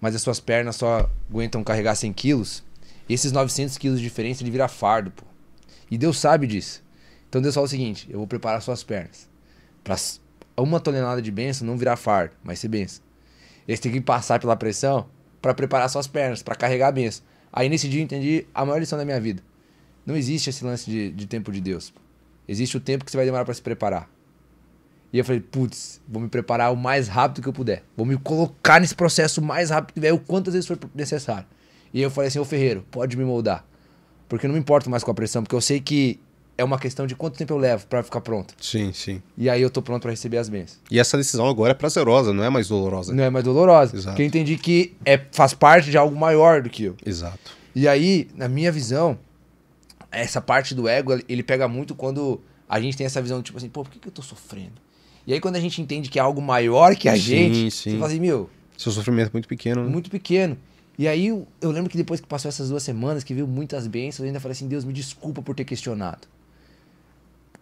[SPEAKER 2] mas as suas pernas só aguentam carregar 100 quilos, esses 900 quilos de diferença ele vira fardo, pô. E Deus sabe disso. Então Deus fala o seguinte: eu vou preparar suas pernas para uma tonelada de benção não virar fardo, mas ser benção. Eles têm que passar pela pressão para preparar suas pernas, para carregar a benção. Aí nesse dia eu entendi a maior lição da minha vida. Não existe esse lance de, de tempo de Deus. Existe o tempo que você vai demorar para se preparar. E eu falei, putz, vou me preparar o mais rápido que eu puder. Vou me colocar nesse processo o mais rápido que puder, o quantas vezes for necessário. E eu falei assim, ô Ferreiro, pode me moldar. Porque eu não me importo mais com a pressão, porque eu sei que é uma questão de quanto tempo eu levo para ficar pronto.
[SPEAKER 3] Sim, sim. E aí
[SPEAKER 2] eu tô pronto para receber as bênçãos.
[SPEAKER 3] E essa decisão agora é prazerosa, não é mais dolorosa. Não
[SPEAKER 2] é mais dolorosa. Exato. Porque eu entendi que é, faz parte de algo maior do que eu. Exato. E aí, na minha visão, essa parte do ego, ele pega muito quando a gente tem essa visão tipo assim, pô, por que, que eu tô sofrendo? E aí quando a gente entende que é algo maior que a sim, gente, sim. você fala assim,
[SPEAKER 3] meu... Seu sofrimento é muito pequeno. Né? Muito
[SPEAKER 2] pequeno. E aí eu lembro que depois que passou essas duas semanas, que viu muitas bênçãos, eu ainda falei assim, Deus, me desculpa por ter questionado.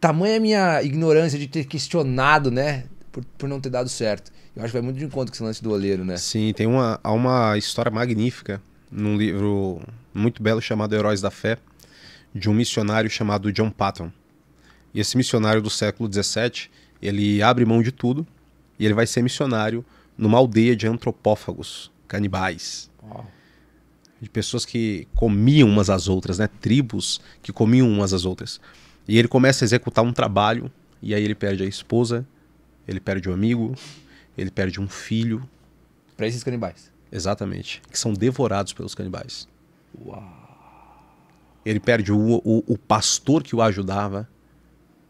[SPEAKER 2] Tamanha minha ignorância de ter questionado, né? Por, por não ter dado certo. Eu acho que vai muito de encontro com esse lance do oleiro, né?
[SPEAKER 3] Sim, tem uma, uma história magnífica num livro muito belo chamado Heróis da Fé, de um missionário chamado John Patton. E esse missionário do século XVII, ele abre mão de tudo e ele vai ser missionário numa aldeia de antropófagos, canibais. De pessoas que comiam umas às outras, né? Tribos que comiam umas às outras. E ele começa a executar um trabalho, e aí ele perde a esposa, ele perde um amigo, ele perde um filho. Para esses canibais. Exatamente. Que são devorados pelos canibais. Uau. Ele perde o, o, o pastor que o ajudava.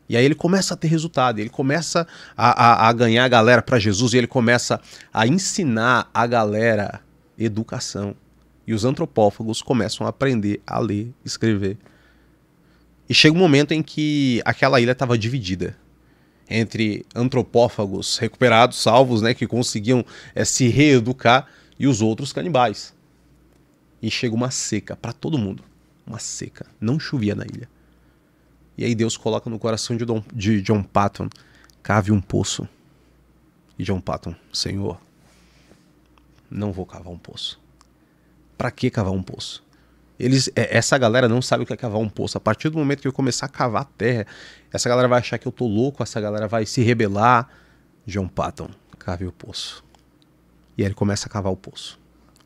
[SPEAKER 3] E aí ele começa a ter resultado, ele começa a, a, a ganhar a galera para Jesus e ele começa a ensinar a galera educação. E os antropófagos começam a aprender a ler, escrever e chega um momento em que aquela ilha estava dividida entre antropófagos recuperados, salvos, né, que conseguiam é, se reeducar, e os outros canibais. E chega uma seca para todo mundo. Uma seca. Não chovia na ilha. E aí Deus coloca no coração de, Dom, de John Patton: cave um poço. E John Patton, Senhor, não vou cavar um poço. Para que cavar um poço? Eles, é, essa galera não sabe o que é cavar um poço. A partir do momento que eu começar a cavar a terra, essa galera vai achar que eu tô louco, essa galera vai se rebelar. John Patton, cave o poço. E aí ele começa a cavar o poço.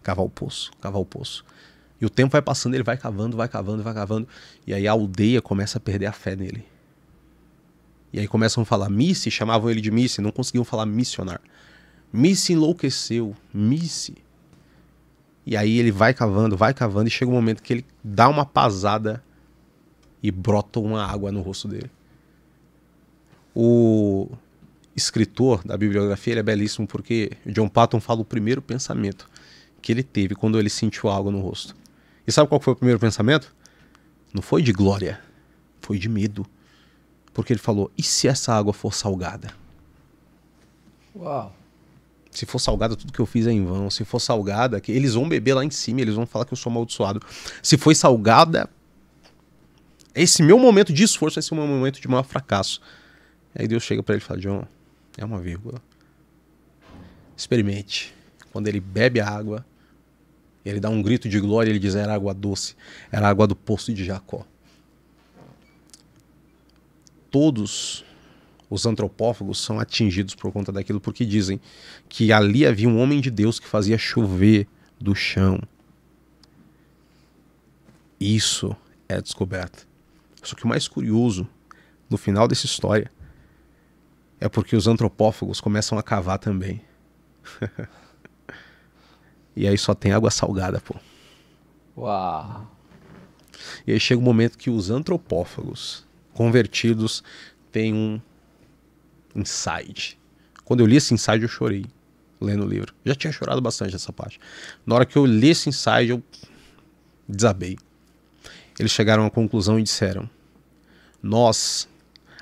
[SPEAKER 3] Cavar o poço, cavar o poço. E o tempo vai passando, ele vai cavando, vai cavando, vai cavando. E aí a aldeia começa a perder a fé nele. E aí começam a falar Missy, chamavam ele de Missy, não conseguiam falar missionar. Missy enlouqueceu. Missy. E aí ele vai cavando, vai cavando, e chega um momento que ele dá uma pasada e brota uma água no rosto dele. O escritor da bibliografia é belíssimo porque John Patton fala o primeiro pensamento que ele teve quando ele sentiu algo no rosto. E sabe qual foi o primeiro pensamento? Não foi de glória, foi de medo. Porque ele falou: e se essa água for salgada? Uau! se for salgada, tudo que eu fiz é em vão. Se for salgada, que eles vão beber lá em cima, eles vão falar que eu sou amaldiçoado. Se foi salgada, esse meu momento de esforço vai ser é o meu momento de maior fracasso. Aí Deus chega para ele e fala: John, é uma vírgula. Experimente. Quando ele bebe a água, ele dá um grito de glória, ele diz: era água doce, era água do poço de Jacó. Todos os antropófagos são atingidos por conta daquilo, porque dizem que ali havia um homem de Deus que fazia chover do chão. Isso é descoberto. Só que o mais curioso no final dessa história é porque os antropófagos começam a cavar também. e aí só tem água salgada, pô.
[SPEAKER 1] Uau!
[SPEAKER 3] E aí chega o um momento que os antropófagos convertidos têm um Inside. Quando eu li esse Inside, eu chorei lendo o livro. Já tinha chorado bastante nessa parte. Na hora que eu li esse Inside, eu desabei. Eles chegaram à conclusão e disseram: Nós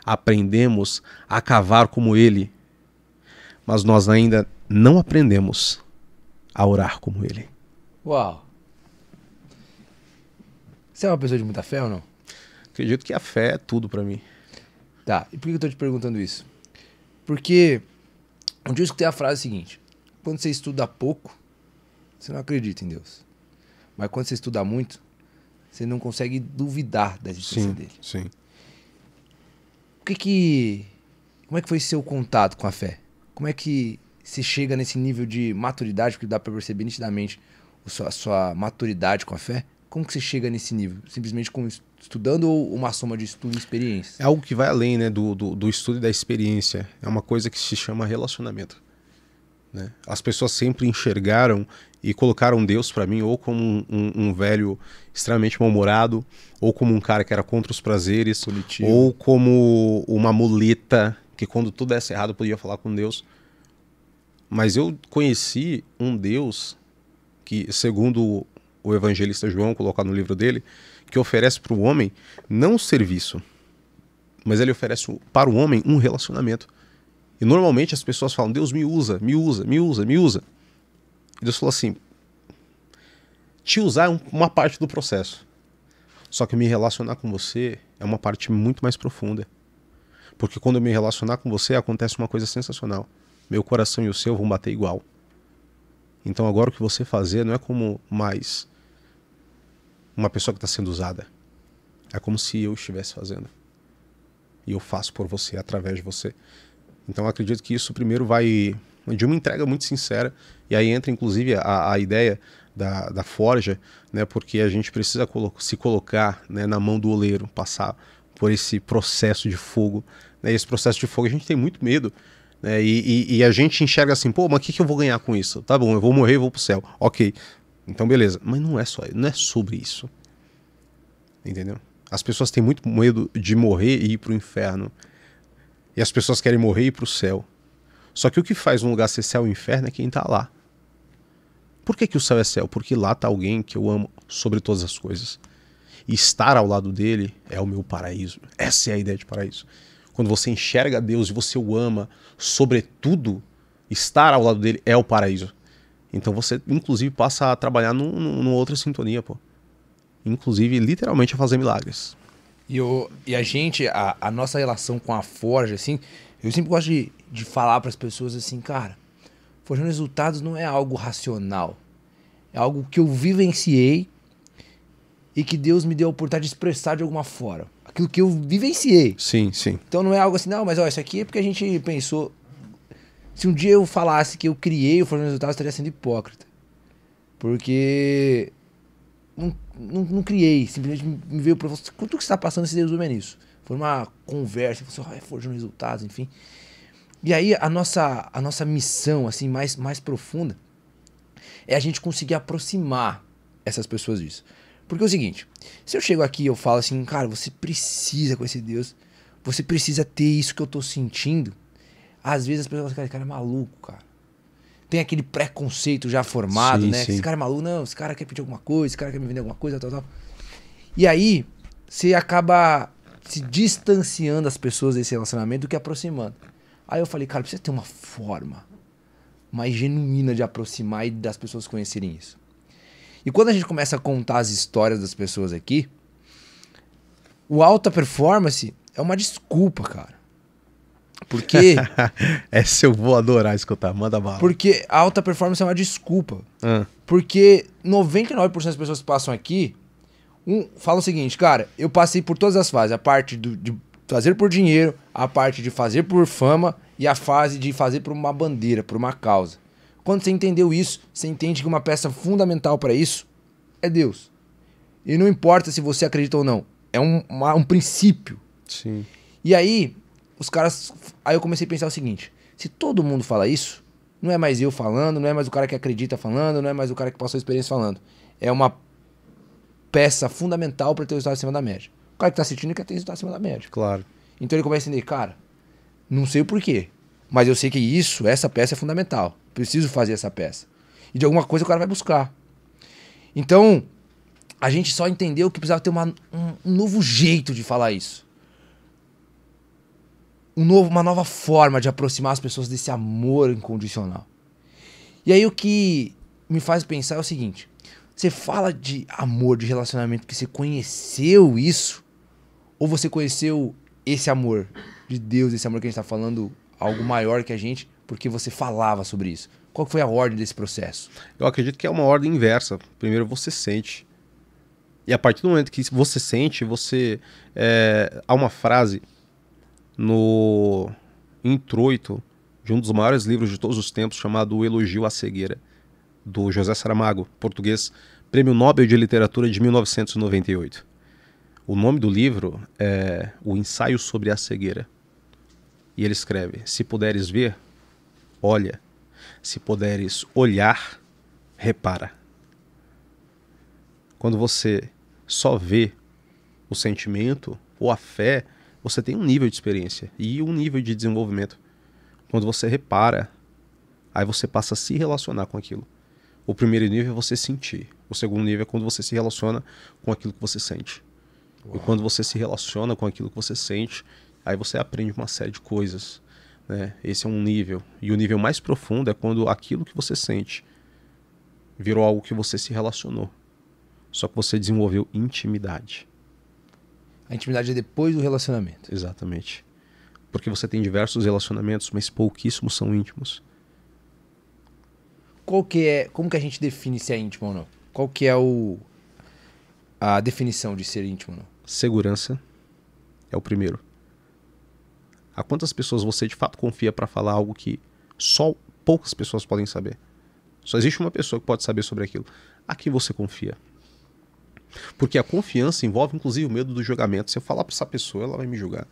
[SPEAKER 3] aprendemos a cavar como ele, mas nós ainda não aprendemos a orar como ele.
[SPEAKER 2] Uau! Você é uma pessoa de muita fé ou não? Acredito que a fé é tudo para mim. Tá, e por que eu tô te perguntando isso? Porque um dia eu escutei a frase seguinte: quando você estuda pouco, você não acredita em Deus. Mas quando você estuda muito, você não consegue duvidar da existência sim, dele. Sim. O que que. Como é que foi seu contato com a fé? Como é que se chega nesse nível de maturidade, porque dá para perceber nitidamente a sua, a sua maturidade com a fé? Como que você chega nesse nível? Simplesmente com
[SPEAKER 3] estudando ou uma soma de estudo e experiência? É algo que vai além né, do, do, do estudo e da experiência. É uma coisa que se chama relacionamento. Né? As pessoas sempre enxergaram e colocaram Deus para mim ou como um, um, um velho extremamente mal-humorado, ou como um cara que era contra os prazeres, ou como uma muleta que quando tudo desse errado podia falar com Deus. Mas eu conheci um Deus que, segundo o evangelista João colocar no livro dele, que oferece para o homem não serviço, mas ele oferece para o homem um relacionamento. E normalmente as pessoas falam: Deus me usa, me usa, me usa, me usa. E Deus falou assim: te usar é uma parte do processo. Só que me relacionar com você é uma parte muito mais profunda. Porque quando eu me relacionar com você, acontece uma coisa sensacional. Meu coração e o seu vão bater igual. Então agora o que você fazer não é como mais uma pessoa que está sendo usada. É como se eu estivesse fazendo. E eu faço por você, através de você. Então acredito que isso primeiro vai de uma entrega muito sincera. E aí entra inclusive a, a ideia da, da forja, né? Porque a gente precisa colo se colocar né, na mão do oleiro, passar por esse processo de fogo. Né? Esse processo de fogo a gente tem muito medo. Né? E, e, e a gente enxerga assim, pô, mas o que, que eu vou ganhar com isso? Tá bom, eu vou morrer e vou pro céu. Ok, então, beleza. Mas não é só, não é sobre isso. Entendeu? As pessoas têm muito medo de morrer e ir para o inferno. E as pessoas querem morrer e ir para o céu. Só que o que faz um lugar ser céu e inferno é quem está lá. Por que, que o céu é céu? Porque lá está alguém que eu amo sobre todas as coisas. E estar ao lado dele é o meu paraíso. Essa é a ideia de paraíso. Quando você enxerga Deus e você o ama, sobretudo, estar ao lado dele é o paraíso. Então você, inclusive, passa a trabalhar num, num outra sintonia, pô. Inclusive, literalmente, a fazer milagres. E, eu, e a gente,
[SPEAKER 2] a, a nossa relação com a Forja,
[SPEAKER 3] assim, eu sempre
[SPEAKER 2] gosto de, de falar para as pessoas assim, cara, forjando resultados não é algo racional. É algo que eu vivenciei e que Deus me deu a oportunidade de expressar de alguma forma. Aquilo que eu vivenciei. Sim, sim. Então não é algo assim, não, mas ó, isso aqui é porque a gente pensou. Se um dia eu falasse que eu criei o Forjando Resultados, eu estaria sendo hipócrita. Porque não, não, não criei, simplesmente me veio para você. O que está passando se resume é nisso. Foi uma conversa, você ah, é resultados, enfim. E aí a nossa, a nossa missão assim mais, mais profunda é a gente conseguir aproximar essas pessoas disso. Porque é o seguinte, se eu chego aqui e eu falo assim, cara, você precisa conhecer Deus, você precisa ter isso que eu estou sentindo, às vezes as pessoas falam, assim, cara, esse cara é maluco, cara. Tem aquele preconceito já formado, sim, né? Sim. Esse cara é maluco, não, esse cara quer pedir alguma coisa, esse cara quer me vender alguma coisa, tal, tal. E aí, você acaba se distanciando as pessoas desse relacionamento do que aproximando. Aí eu falei, cara, precisa ter uma forma mais genuína de aproximar e das pessoas conhecerem isso. E quando a gente começa a contar as histórias das pessoas aqui, o alta performance é uma desculpa, cara.
[SPEAKER 3] Porque. Essa eu vou adorar escutar, manda bala.
[SPEAKER 2] Porque a alta performance é uma desculpa. Ah. Porque 99% das pessoas que passam aqui um, falam o seguinte, cara, eu passei por todas as fases. A parte do, de fazer por dinheiro, a parte de fazer por fama e a fase de fazer por uma bandeira, por uma causa. Quando você entendeu isso, você entende que uma peça fundamental para isso é Deus. E não importa se você acredita ou não, é um, uma, um princípio. Sim. E aí, os caras. Aí eu comecei a pensar o seguinte: se todo mundo fala isso, não é mais eu falando, não é mais o cara que acredita falando, não é mais o cara que passou a experiência falando. É uma peça fundamental para ter resultado acima da média. O cara que está assistindo quer ter resultado acima da média. Claro. Então ele começa a entender, cara, não sei o porquê, mas eu sei que isso, essa peça é fundamental. Preciso fazer essa peça. E de alguma coisa o cara vai buscar. Então, a gente só entendeu que precisava ter uma, um, um novo jeito de falar isso um novo, uma nova forma de aproximar as pessoas desse amor incondicional. E aí o que me faz pensar é o seguinte: você fala de amor, de relacionamento, que você conheceu isso, ou você conheceu esse amor de Deus, esse amor que a gente está falando,
[SPEAKER 3] algo maior que a gente, porque você falava sobre isso? Qual foi a ordem desse processo? Eu acredito que é uma ordem inversa. Primeiro você sente. E a partir do momento que você sente, você. É, há uma frase no introito de um dos maiores livros de todos os tempos, chamado O Elogio à Cegueira, do José Saramago, português, Prêmio Nobel de Literatura de 1998. O nome do livro é O Ensaio sobre a Cegueira. E ele escreve: Se puderes ver, olha. Se puderes olhar, repara. Quando você só vê o sentimento ou a fé você tem um nível de experiência e um nível de desenvolvimento. Quando você repara, aí você passa a se relacionar com aquilo. O primeiro nível é você sentir. O segundo nível é quando você se relaciona com aquilo que você sente. Uau. E quando você se relaciona com aquilo que você sente, aí você aprende uma série de coisas. Né? Esse é um nível. E o nível mais profundo é quando aquilo que você sente virou algo que você se relacionou. Só que você desenvolveu intimidade. A intimidade é depois do relacionamento. Exatamente. Porque você tem diversos relacionamentos, mas pouquíssimos são íntimos.
[SPEAKER 2] Qual que é, como que a gente
[SPEAKER 3] define se é íntimo ou não? Qual que é o a definição de ser íntimo ou não? Segurança é o primeiro. A quantas pessoas você de fato confia para falar algo que só poucas pessoas podem saber? Só existe uma pessoa que pode saber sobre aquilo. A que você confia? Porque a confiança envolve inclusive o medo do julgamento. Se eu falar para essa pessoa, ela vai me julgar.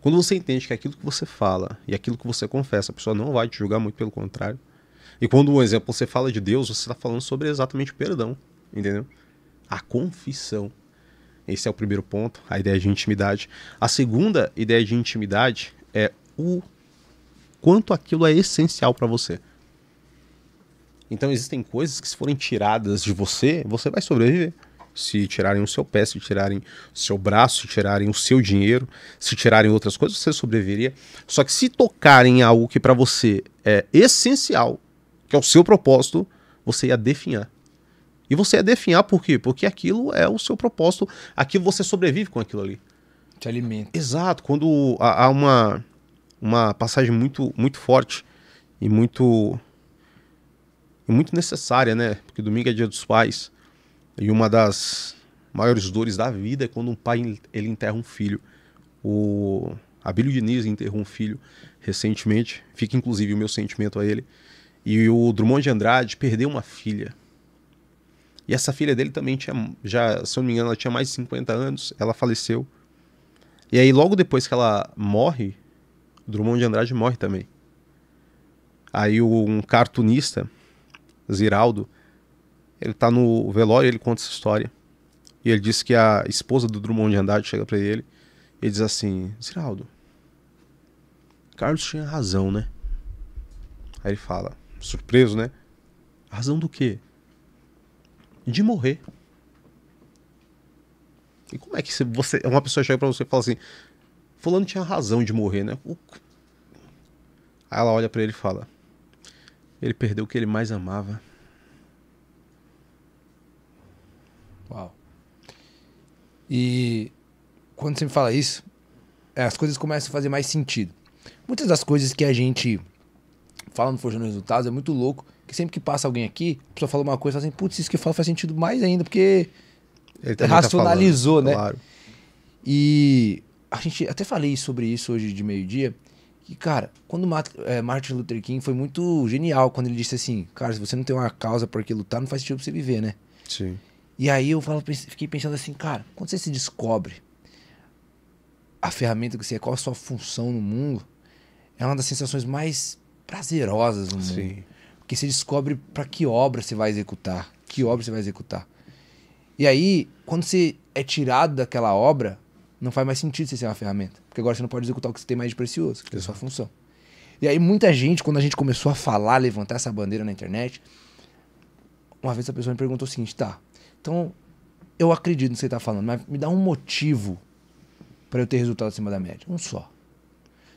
[SPEAKER 3] Quando você entende que é aquilo que você fala e aquilo que você confessa, a pessoa não vai te julgar, muito pelo contrário. E quando, por exemplo, você fala de Deus, você está falando sobre exatamente o perdão, entendeu? A confissão. Esse é o primeiro ponto, a ideia de intimidade. A segunda ideia de intimidade é o quanto aquilo é essencial para você. Então existem coisas que se forem tiradas de você, você vai sobreviver. Se tirarem o seu pé, se tirarem o seu braço, se tirarem o seu dinheiro, se tirarem outras coisas, você sobreviveria. Só que se tocarem algo que para você é essencial, que é o seu propósito, você ia definhar. E você ia definhar por quê? Porque aquilo é o seu propósito, aquilo você sobrevive com aquilo ali. Te alimenta. Exato. Quando há uma, uma passagem muito, muito forte e muito e muito necessária, né? Porque domingo é dia dos pais. E uma das maiores dores da vida é quando um pai ele enterra um filho. O Abílio Diniz enterrou um filho recentemente. Fica inclusive o meu sentimento a ele. E o Drummond de Andrade perdeu uma filha. E essa filha dele também tinha, já, se eu não me engano, ela tinha mais de 50 anos, ela faleceu. E aí, logo depois que ela morre, Drummond de Andrade morre também. Aí um cartunista Ziraldo, ele está no velório e ele conta essa história. E ele disse que a esposa do Drummond de Andrade chega para ele e diz assim: Ziraldo, Carlos tinha razão, né? Aí ele fala, surpreso, né? Razão do quê? De morrer. E como é que você, uma pessoa chega para você e fala assim: Fulano tinha razão de morrer, né? Aí ela olha para ele e fala: ele perdeu o que ele mais amava. Uau.
[SPEAKER 2] E quando você me fala isso, é, as coisas começam a fazer mais sentido. Muitas das coisas que a gente fala no Forjando Resultados é muito louco, que sempre que passa alguém aqui, a pessoa fala uma coisa e fala assim, putz, isso que eu falo faz sentido mais ainda, porque racionalizou, tá falando, né? Claro. E a gente até falei sobre isso hoje de meio-dia, e, cara, quando é, Martin Luther King foi muito genial quando ele disse assim: Cara, se você não tem uma causa por que lutar, não faz sentido pra você viver, né? Sim. E aí eu falo, fiquei pensando assim, cara, quando você se descobre a ferramenta que você é, qual a sua função no mundo, é uma das sensações mais prazerosas no mundo. Sim. Porque você descobre para que obra você vai executar, que obra você vai executar. E aí, quando você é tirado daquela obra, não faz mais sentido você ser uma ferramenta. Porque agora você não pode executar o que você tem mais de precioso, que é a sua função. E aí muita gente, quando a gente começou a falar, levantar essa bandeira na internet, uma vez a pessoa me perguntou o seguinte, tá, então eu acredito no que você está falando, mas me dá um motivo para eu ter resultado acima da média. Um só.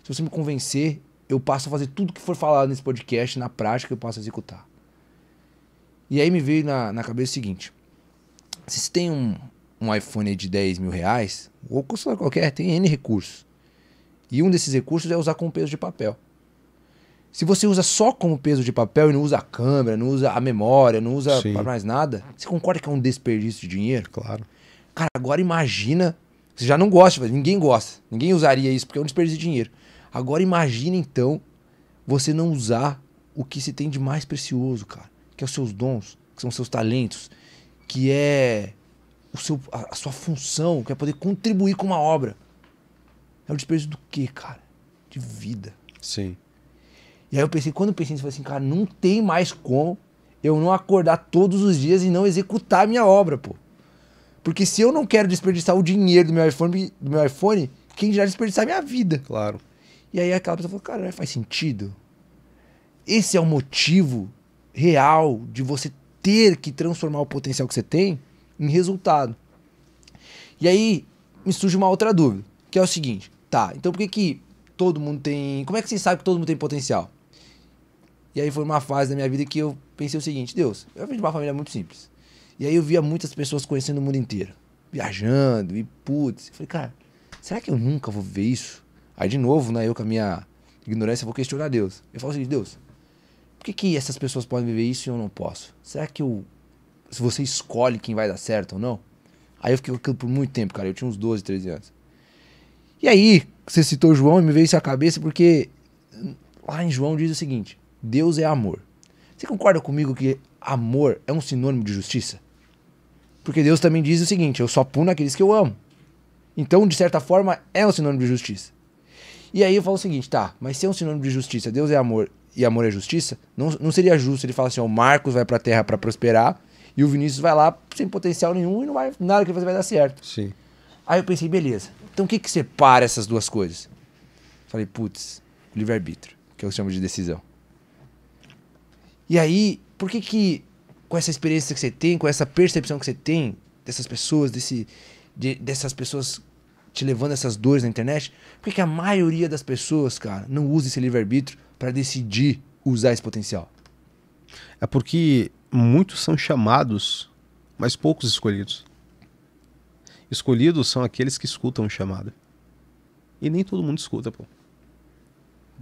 [SPEAKER 2] Se você me convencer, eu passo a fazer tudo que for falado nesse podcast, na prática, eu passo a executar. E aí me veio na, na cabeça o seguinte: se você tem um, um iPhone de 10 mil reais, ou celular qualquer, tem N recursos. E um desses recursos é usar como peso de papel. Se você usa só como peso de papel e não usa a câmera, não usa a memória, não usa mais nada, você concorda que é um desperdício de dinheiro? Claro. Cara, agora imagina. Você já não gosta, ninguém gosta. Ninguém usaria isso porque é um desperdício de dinheiro. Agora imagina então você não usar o que se tem de mais precioso, cara, que é os seus dons, que são os seus talentos, que é o seu, a, a sua função, que é poder contribuir com uma obra. É o desperdício do quê, cara? De vida. Sim. E aí eu pensei, quando eu pensei nisso, eu falei assim, cara, não tem mais como eu não acordar todos os dias e não executar a minha obra, pô. Porque se eu não quero desperdiçar o dinheiro do meu iPhone, do meu iPhone quem já desperdiçar a minha vida? Claro. E aí aquela pessoa falou, cara, faz sentido. Esse é o motivo real de você ter que transformar o potencial que você tem em resultado. E aí me surge uma outra dúvida, que é o seguinte: Tá, então por que que todo mundo tem... Como é que você sabe que todo mundo tem potencial? E aí foi uma fase da minha vida que eu pensei o seguinte, Deus, eu vim de uma família muito simples. E aí eu via muitas pessoas conhecendo o mundo inteiro. Viajando, e putz. Eu falei, cara, será que eu nunca vou ver isso? Aí de novo, né, eu com a minha ignorância vou questionar Deus. Eu falo o assim, seguinte, Deus, por que, que essas pessoas podem viver isso e eu não posso? Será que eu. Se você escolhe quem vai dar certo ou não? Aí eu fiquei com aquilo por muito tempo, cara. Eu tinha uns 12, 13 anos. E aí, você citou João e me veio isso à cabeça porque lá em João diz o seguinte: Deus é amor. Você concorda comigo que amor é um sinônimo de justiça? Porque Deus também diz o seguinte: eu só puno aqueles que eu amo. Então, de certa forma, é um sinônimo de justiça. E aí eu falo o seguinte, tá, mas se é um sinônimo de justiça, Deus é amor e amor é justiça, não, não seria justo ele falar assim, ó, o Marcos vai pra terra para prosperar e o Vinícius vai lá sem potencial nenhum e não vai, nada que ele fazer vai dar certo. Sim. Aí eu pensei, beleza, então o que, que separa essas duas coisas? Falei, putz, livre-arbítrio, que eu chamo de decisão. E aí, por que que com essa experiência que você tem, com essa percepção que você tem dessas pessoas, desse, de, dessas pessoas te levando essas dores na internet, por que, que a maioria das pessoas, cara, não usa
[SPEAKER 3] esse livre-arbítrio para decidir usar esse potencial? É porque muitos são chamados, mas poucos escolhidos. Escolhidos são aqueles que escutam o chamado. E nem todo mundo escuta, pô.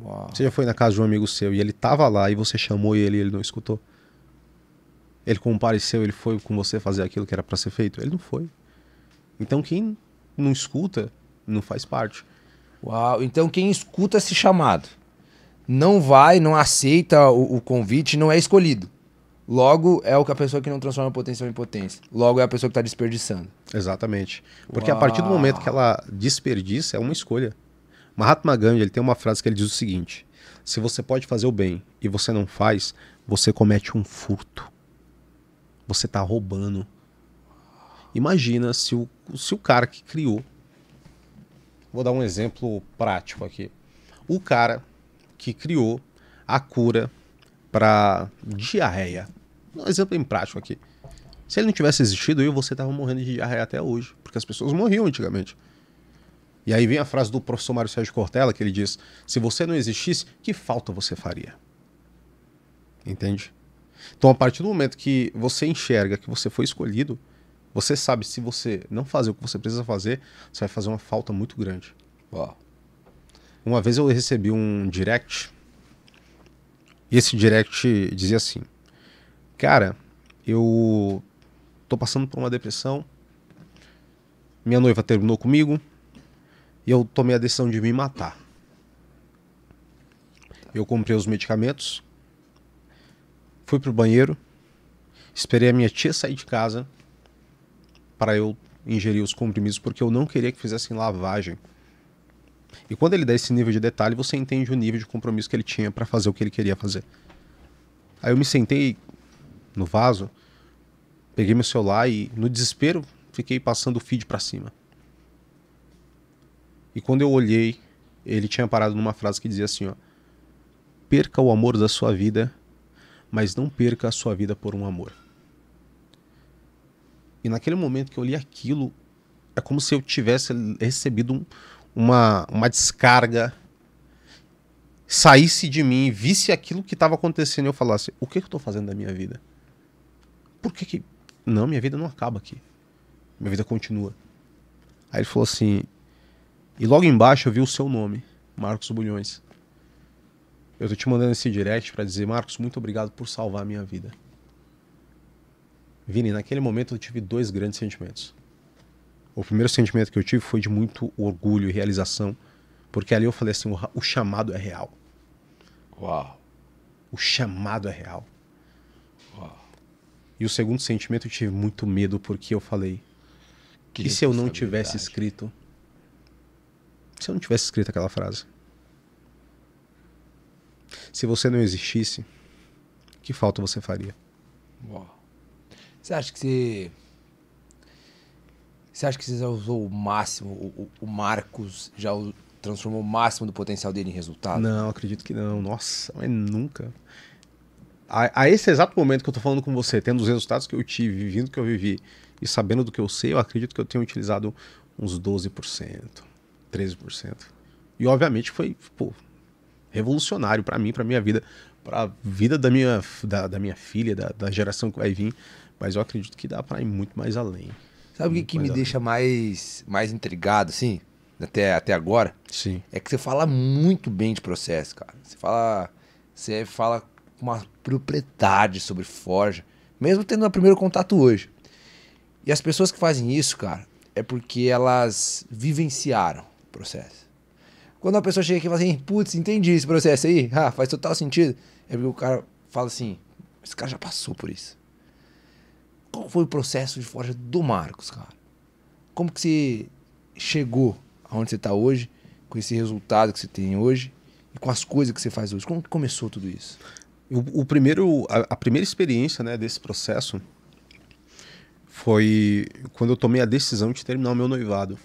[SPEAKER 3] Uau. Você já foi na casa de um amigo seu e ele tava lá e você chamou ele e ele não escutou? Ele compareceu, ele foi com você fazer aquilo que era para ser feito? Ele não foi. Então quem não escuta não faz parte. Uau, então quem escuta esse chamado
[SPEAKER 2] não vai, não aceita o, o convite, não é escolhido. Logo,
[SPEAKER 3] é o que a pessoa que não transforma potencial em potência. Logo, é a pessoa que está desperdiçando. Exatamente. Porque Uau. a partir do momento que ela desperdiça, é uma escolha. Mahatma Gandhi ele tem uma frase que ele diz o seguinte: Se você pode fazer o bem e você não faz, você comete um furto. Você está roubando. Imagina se o, se o cara que criou. Vou dar um exemplo prático aqui. O cara que criou a cura para diarreia um exemplo bem prático aqui. Se ele não tivesse existido, eu e você tava morrendo de diarreia até hoje, porque as pessoas morriam antigamente. E aí vem a frase do professor Mário Sérgio Cortella, que ele diz: "Se você não existisse, que falta você faria?" Entende? Então, a partir do momento que você enxerga que você foi escolhido, você sabe se você não fazer o que você precisa fazer, você vai fazer uma falta muito grande. Ó. Uma vez eu recebi um direct, e esse direct dizia assim: Cara, eu tô passando por uma depressão. Minha noiva terminou comigo. E eu tomei a decisão de me matar. Eu comprei os medicamentos. Fui pro banheiro. Esperei a minha tia sair de casa para eu ingerir os comprimidos porque eu não queria que fizessem lavagem. E quando ele dá esse nível de detalhe, você entende o nível de compromisso que ele tinha para fazer o que ele queria fazer. Aí eu me sentei no vaso, peguei meu celular e, no desespero, fiquei passando o feed para cima. E quando eu olhei, ele tinha parado numa frase que dizia assim: ó, perca o amor da sua vida, mas não perca a sua vida por um amor. E naquele momento que eu li aquilo, é como se eu tivesse recebido um, uma, uma descarga, saísse de mim, visse aquilo que estava acontecendo e eu falasse: o que, que eu estou fazendo da minha vida? por que que... Não, minha vida não acaba aqui. Minha vida continua. Aí ele falou assim... E logo embaixo eu vi o seu nome, Marcos Bulhões. Eu tô te mandando esse direct para dizer, Marcos, muito obrigado por salvar a minha vida. Vini, naquele momento eu tive dois grandes sentimentos. O primeiro sentimento que eu tive foi de muito orgulho e realização, porque ali eu falei assim, o, chamado é real. Uau. O chamado é real. E o segundo sentimento eu tive muito medo porque eu falei: que e se eu não tivesse escrito? Se eu não tivesse escrito aquela frase? Se você não existisse, que falta você faria? Uau.
[SPEAKER 2] Você acha que você. Você acha que você já usou o máximo, o, o Marcos já transformou o máximo do potencial dele em resultado? Não,
[SPEAKER 3] acredito que não. Nossa, mas nunca a, a, esse exato momento que eu tô falando com você, tendo os resultados que eu tive, vivendo o que eu vivi e sabendo do que eu sei, eu acredito que eu tenho utilizado uns 12%, 13%. E obviamente foi, pô, revolucionário para mim, para minha vida, para a vida da minha, da, da minha filha, da, da, geração que vai vir. Mas eu acredito que dá para ir muito mais além. Sabe o que, que me além. deixa mais, mais
[SPEAKER 2] intrigado, assim, até, até agora? Sim. É que você fala muito bem de processo, cara. Você fala, você fala uma propriedade sobre forja, mesmo tendo o primeiro contato hoje. E as pessoas que fazem isso, cara, é porque elas vivenciaram o processo. Quando uma pessoa chega aqui e fala assim, putz, entendi esse processo aí, ah, faz total sentido, é porque o cara fala assim, esse cara já passou por isso. Qual foi o processo de forja do Marcos, cara? Como que você chegou aonde você está hoje, com esse resultado que você tem hoje e com as coisas
[SPEAKER 3] que você faz hoje? Como que começou tudo isso? O, o primeiro, a, a, primeira experiência né, desse processo foi quando eu tomei a decisão de terminar o meu noivado.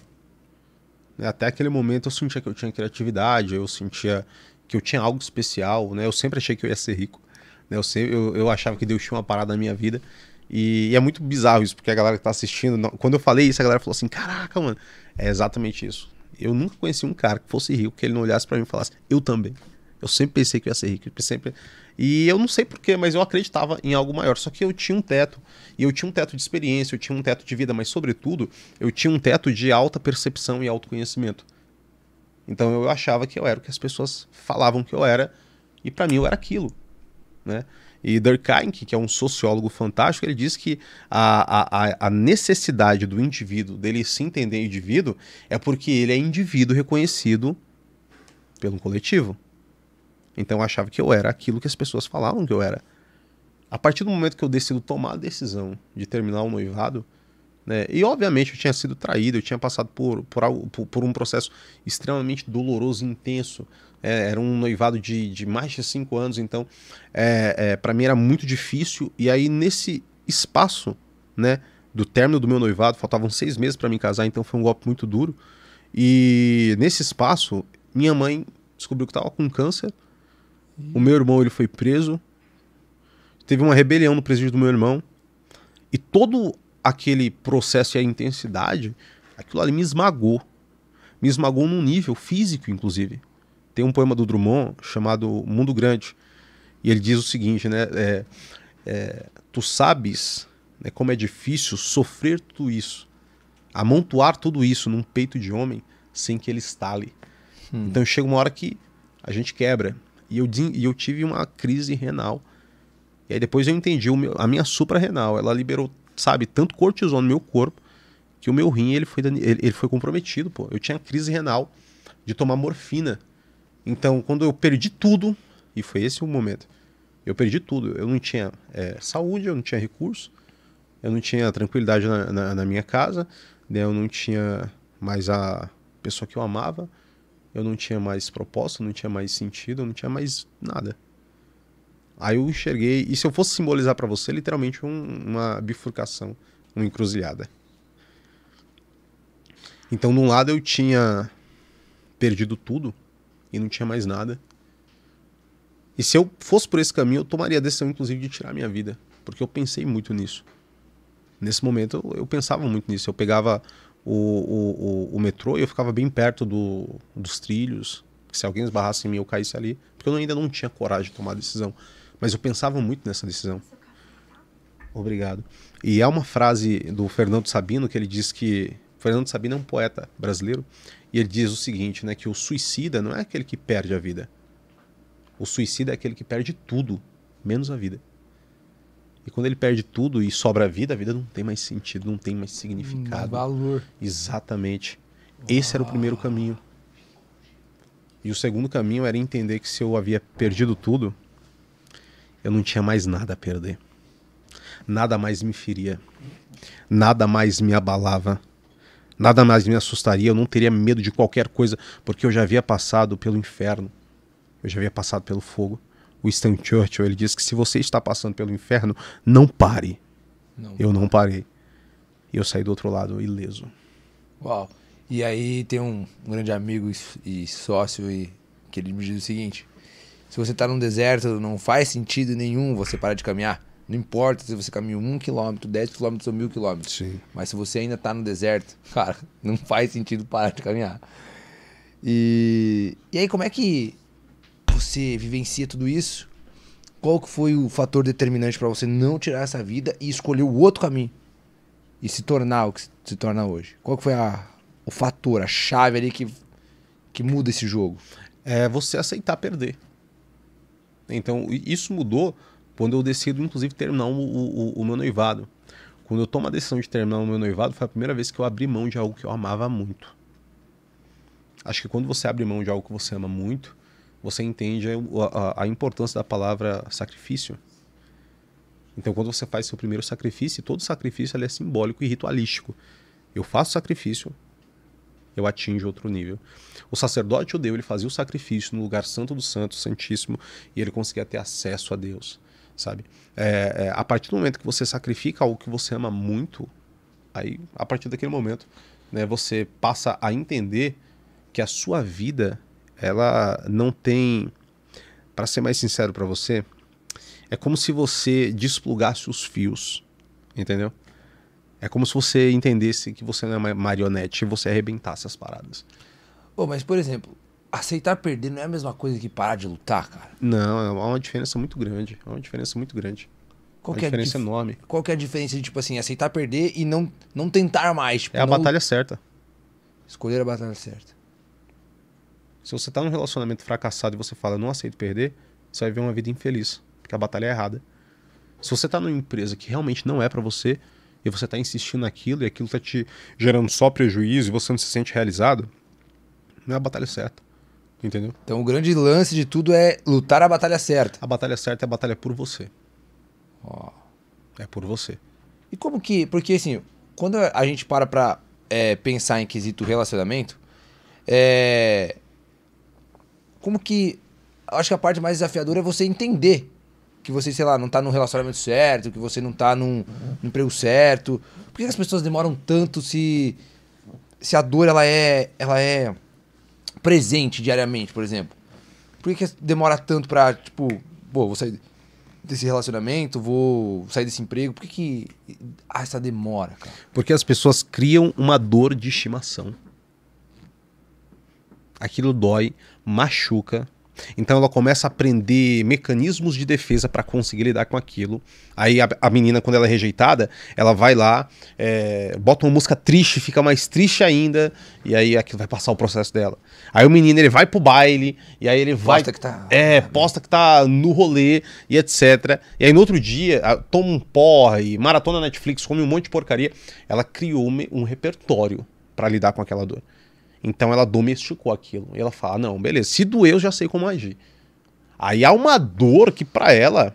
[SPEAKER 3] Né, até aquele momento eu sentia que eu tinha criatividade, eu sentia que eu tinha algo especial, né? Eu sempre achei que eu ia ser rico, né? Eu, sempre, eu, eu achava que Deus tinha uma parada na minha vida. E, e, é muito bizarro isso, porque a galera que tá assistindo, quando eu falei isso, a galera falou assim: caraca, mano, é exatamente isso. Eu nunca conheci um cara que fosse rico, que ele não olhasse para mim e falasse, eu também. Eu sempre pensei que eu ia ser rico, sempre e eu não sei porquê, mas eu acreditava em algo maior. Só que eu tinha um teto. E eu tinha um teto de experiência, eu tinha um teto de vida, mas sobretudo, eu tinha um teto de alta percepção e autoconhecimento. Então eu achava que eu era o que as pessoas falavam que eu era, e para mim eu era aquilo. Né? E Durkheim, que é um sociólogo fantástico, ele diz que a, a, a necessidade do indivíduo, dele se entender indivíduo, é porque ele é indivíduo reconhecido pelo coletivo. Então eu achava que eu era aquilo que as pessoas falavam que eu era. A partir do momento que eu decido tomar a decisão de terminar o noivado, né, e obviamente eu tinha sido traído, eu tinha passado por, por, algo, por, por um processo extremamente doloroso, intenso. É, era um noivado de, de mais de cinco anos, então é, é, para mim era muito difícil. E aí nesse espaço, né, do término do meu noivado, faltavam seis meses para me casar, então foi um golpe muito duro. E nesse espaço, minha mãe descobriu que estava com câncer o meu irmão ele foi preso. Teve uma rebelião no presídio do meu irmão. E todo aquele processo e a intensidade, aquilo ali me esmagou. Me esmagou num nível físico, inclusive. Tem um poema do Drummond chamado Mundo Grande. E ele diz o seguinte, né? É, é, tu sabes né, como é difícil sofrer tudo isso. Amontoar tudo isso num peito de homem sem que ele estale. Hum. Então chega uma hora que a gente quebra. E eu, e eu tive uma crise renal. E aí depois eu entendi, meu, a minha suprarrenal, ela liberou, sabe, tanto cortisol no meu corpo, que o meu rim ele foi, ele, ele foi comprometido, pô. Eu tinha crise renal de tomar morfina. Então, quando eu perdi tudo, e foi esse o momento, eu perdi tudo. Eu não tinha é, saúde, eu não tinha recurso, eu não tinha tranquilidade na, na, na minha casa, né? eu não tinha mais a pessoa que eu amava, eu não tinha mais propósito, não tinha mais sentido, não tinha mais nada. Aí eu enxerguei, e se eu fosse simbolizar para você, literalmente um, uma bifurcação, uma encruzilhada. Então, de um lado eu tinha perdido tudo e não tinha mais nada. E se eu fosse por esse caminho, eu tomaria a decisão, inclusive, de tirar minha vida, porque eu pensei muito nisso. Nesse momento eu, eu pensava muito nisso. Eu pegava o, o, o, o metrô e eu ficava bem perto do, dos trilhos. Se alguém esbarrasse em mim, eu caísse ali. Porque eu ainda não tinha coragem de tomar a decisão. Mas eu pensava muito nessa decisão. Obrigado. E há uma frase do Fernando Sabino que ele diz que. Fernando Sabino é um poeta brasileiro. E ele diz o seguinte, né? Que o suicida não é aquele que perde a vida. O suicida é aquele que perde tudo, menos a vida. E quando ele perde tudo e sobra a vida, a vida não tem mais sentido, não tem mais significado. Um valor. Exatamente. Uau. Esse era o primeiro caminho. E o segundo caminho era entender que se eu havia perdido tudo, eu não tinha mais nada a perder. Nada mais me feria. Nada mais me abalava. Nada mais me assustaria. Eu não teria medo de qualquer coisa, porque eu já havia passado pelo inferno. Eu já havia passado pelo fogo o Stan Churchill, ele diz que se você está passando pelo inferno, não pare. Não eu pare. não parei. E eu saí do outro lado ileso.
[SPEAKER 1] Uau.
[SPEAKER 2] E aí tem um grande amigo e, sócio e que ele me diz o seguinte: se você está num deserto, não faz sentido nenhum você parar de caminhar. Não importa se você caminha um quilômetro, dez quilômetros ou mil quilômetros. Sim. Mas se você ainda está no deserto, cara, não faz sentido parar de caminhar. E, e aí, como é que você vivencia tudo isso, qual que foi o fator determinante para você não tirar essa vida e escolher o outro caminho? E se tornar o que se torna hoje? Qual que foi a, o
[SPEAKER 3] fator, a chave ali que, que muda esse jogo? É você aceitar perder. Então, isso mudou quando eu decido, inclusive, terminar o, o, o meu noivado. Quando eu tomo a decisão de terminar o meu noivado, foi a primeira vez que eu abri mão de algo que eu amava muito. Acho que quando você abre mão de algo que você ama muito, você entende a, a, a importância da palavra sacrifício. Então, quando você faz seu primeiro sacrifício, todo sacrifício é simbólico e ritualístico. Eu faço sacrifício, eu atinjo outro nível. O sacerdote judeu ele fazia o sacrifício no lugar santo do santo, santíssimo, e ele conseguia ter acesso a Deus, sabe? É, é, a partir do momento que você sacrifica algo que você ama muito, aí a partir daquele momento, né, você passa a entender que a sua vida ela não tem. Para ser mais sincero para você, é como se você desplugasse os fios, entendeu? É como se você entendesse que você não é uma marionete e você arrebentasse as paradas. bom mas por exemplo, aceitar perder não é a mesma coisa que parar de lutar, cara? Não, é uma diferença muito grande. É uma diferença muito grande. Qual é a diferença dif... enorme. Qual
[SPEAKER 2] é a diferença de, tipo assim, aceitar perder e não, não tentar mais? Tipo, é a não... batalha
[SPEAKER 3] certa. Escolher a batalha certa. Se você está num relacionamento fracassado e você fala, não aceito perder, você vai ver uma vida infeliz, porque a batalha é errada. Se você está numa empresa que realmente não é para você, e você está insistindo naquilo, e aquilo está te gerando só prejuízo, e você não se sente realizado, não é a batalha certa. Entendeu? Então o grande lance de tudo é lutar a batalha certa. A batalha certa é a batalha por você. Oh. É por
[SPEAKER 2] você. E como que. Porque assim, quando a gente para pra é, pensar em quesito relacionamento, é, como que. Acho que a parte mais desafiadora é você entender que você, sei lá, não tá num relacionamento certo, que você não tá num, num emprego certo. Por que as pessoas demoram tanto se. Se a dor ela é, ela é presente diariamente, por exemplo? Por que, que demora tanto pra, tipo, pô, vou sair desse relacionamento, vou sair desse emprego? Por que,
[SPEAKER 3] que há ah, essa demora, cara? Porque as pessoas criam uma dor de estimação. Aquilo dói machuca. Então ela começa a aprender mecanismos de defesa para conseguir lidar com aquilo. Aí a, a, menina, quando ela é rejeitada, ela vai lá, é, bota uma música triste, fica mais triste ainda, e aí aquilo vai passar o processo dela. Aí o menino ele vai pro baile, e aí ele posta vai. Posta que tá. É, posta que tá no rolê e etc. E aí no outro dia, toma um porre, maratona Netflix, come um monte de porcaria. Ela criou um, um repertório para lidar com aquela dor. Então ela domesticou aquilo. E ela fala: não, beleza, se doer, eu já sei como agir. Aí há uma dor que para ela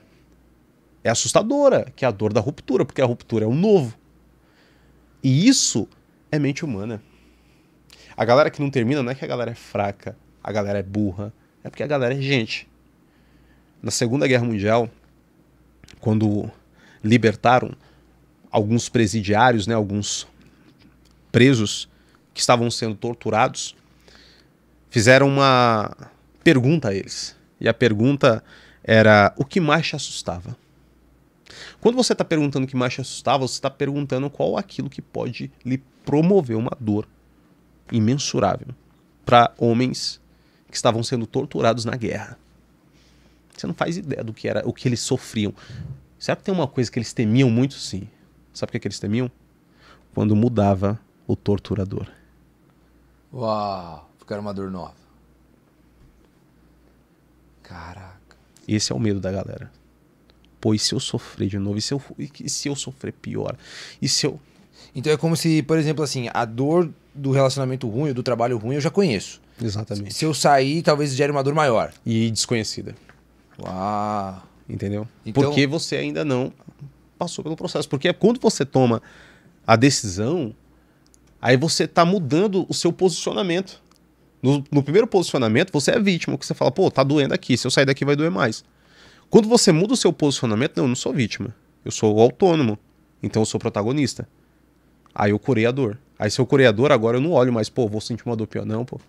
[SPEAKER 3] é assustadora, que é a dor da ruptura, porque a ruptura é o um novo. E isso é mente humana. A galera que não termina não é que a galera é fraca, a galera é burra, é porque a galera é gente. Na Segunda Guerra Mundial, quando libertaram alguns presidiários, né, alguns presos, que estavam sendo torturados, fizeram uma pergunta a eles. E a pergunta era: o que mais te assustava? Quando você está perguntando o que mais te assustava, você está perguntando qual aquilo que pode lhe promover uma dor imensurável para homens que estavam sendo torturados na guerra. Você não faz ideia do que era, o que eles sofriam. Será que tem uma coisa que eles temiam muito? Sim. Sabe o que, é que eles temiam? Quando mudava o torturador.
[SPEAKER 2] Uau, uma dor nova.
[SPEAKER 3] Caraca. Esse é o medo da galera. Pô, e se eu sofrer de novo? E se eu, e se eu sofrer pior? E se eu. Então é como se, por exemplo, assim, a dor do relacionamento
[SPEAKER 2] ruim, do trabalho ruim, eu já conheço. Exatamente. Se eu sair, talvez gere uma dor maior. E desconhecida.
[SPEAKER 3] Uau. Entendeu? Então... Porque você ainda não passou pelo processo. Porque é quando você toma a decisão, Aí você está mudando o seu posicionamento. No, no, primeiro posicionamento, você é vítima, porque você fala, pô, tá doendo aqui, se eu sair daqui vai doer mais. Quando você muda o seu posicionamento, não, eu não sou vítima. Eu sou autônomo. Então eu sou protagonista. Aí eu curei a dor. Aí se eu curei a dor, agora eu não olho mais, pô, vou sentir uma dor pior. Não, pô.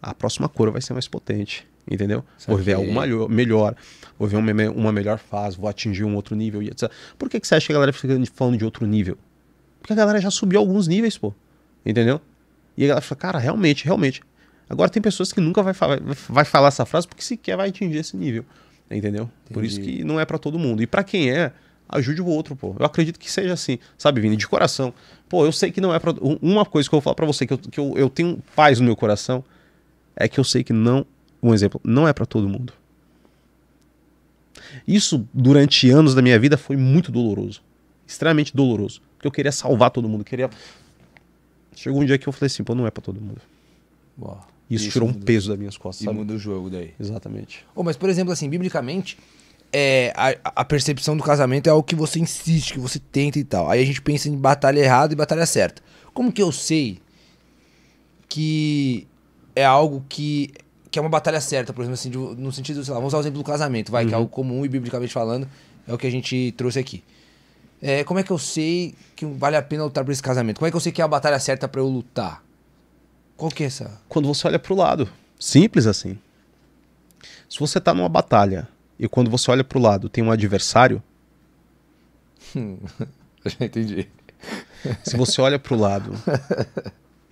[SPEAKER 3] A próxima cura vai ser mais potente. Entendeu? Vou viver algo melhor, vou ver uma, uma melhor fase, vou atingir um outro nível e etc. Por que, que você acha que a galera fica falando de outro nível? Porque a galera já subiu alguns níveis, pô. Entendeu? E a galera fala, cara, realmente, realmente. Agora tem pessoas que nunca vai, falar, vai falar essa frase porque sequer vai atingir esse nível. Entendeu? Entendi. Por isso que não é para todo mundo. E para quem é, ajude o outro, pô. Eu acredito que seja assim, sabe, Vini? De coração. Pô, eu sei que não é pra... Uma coisa que eu vou falar pra você, que, eu, que eu, eu tenho paz no meu coração, é que eu sei que não... Um exemplo, não é para todo mundo. Isso, durante anos da minha vida, foi muito doloroso. Extremamente doloroso. Porque eu queria salvar todo mundo, queria Chegou um dia que eu falei assim, pô, não é para todo mundo. Isso, isso tirou um peso das minhas costas. E sabe? muda o jogo daí. Exatamente. Oh, mas,
[SPEAKER 2] por exemplo, assim, biblicamente, é, a, a, percepção do casamento é algo que você insiste, que você tenta e tal. Aí a gente pensa em batalha errada e batalha certa. Como que eu sei que é algo que, que é uma batalha certa, por exemplo, assim, de, no sentido, sei lá, vamos usar o exemplo do casamento, vai, uhum. que é uhum. algo comum e biblicamente falando, é o que a gente trouxe aqui é, como é que eu sei que vale a pena lutar por esse casamento? Como é que eu sei que é a batalha certa para eu lutar? Qual que é essa?
[SPEAKER 3] Quando você olha para o lado. Simples assim. Se você tá numa batalha e quando você olha para o lado tem um adversário. Hum, já entendi. Se você olha para o lado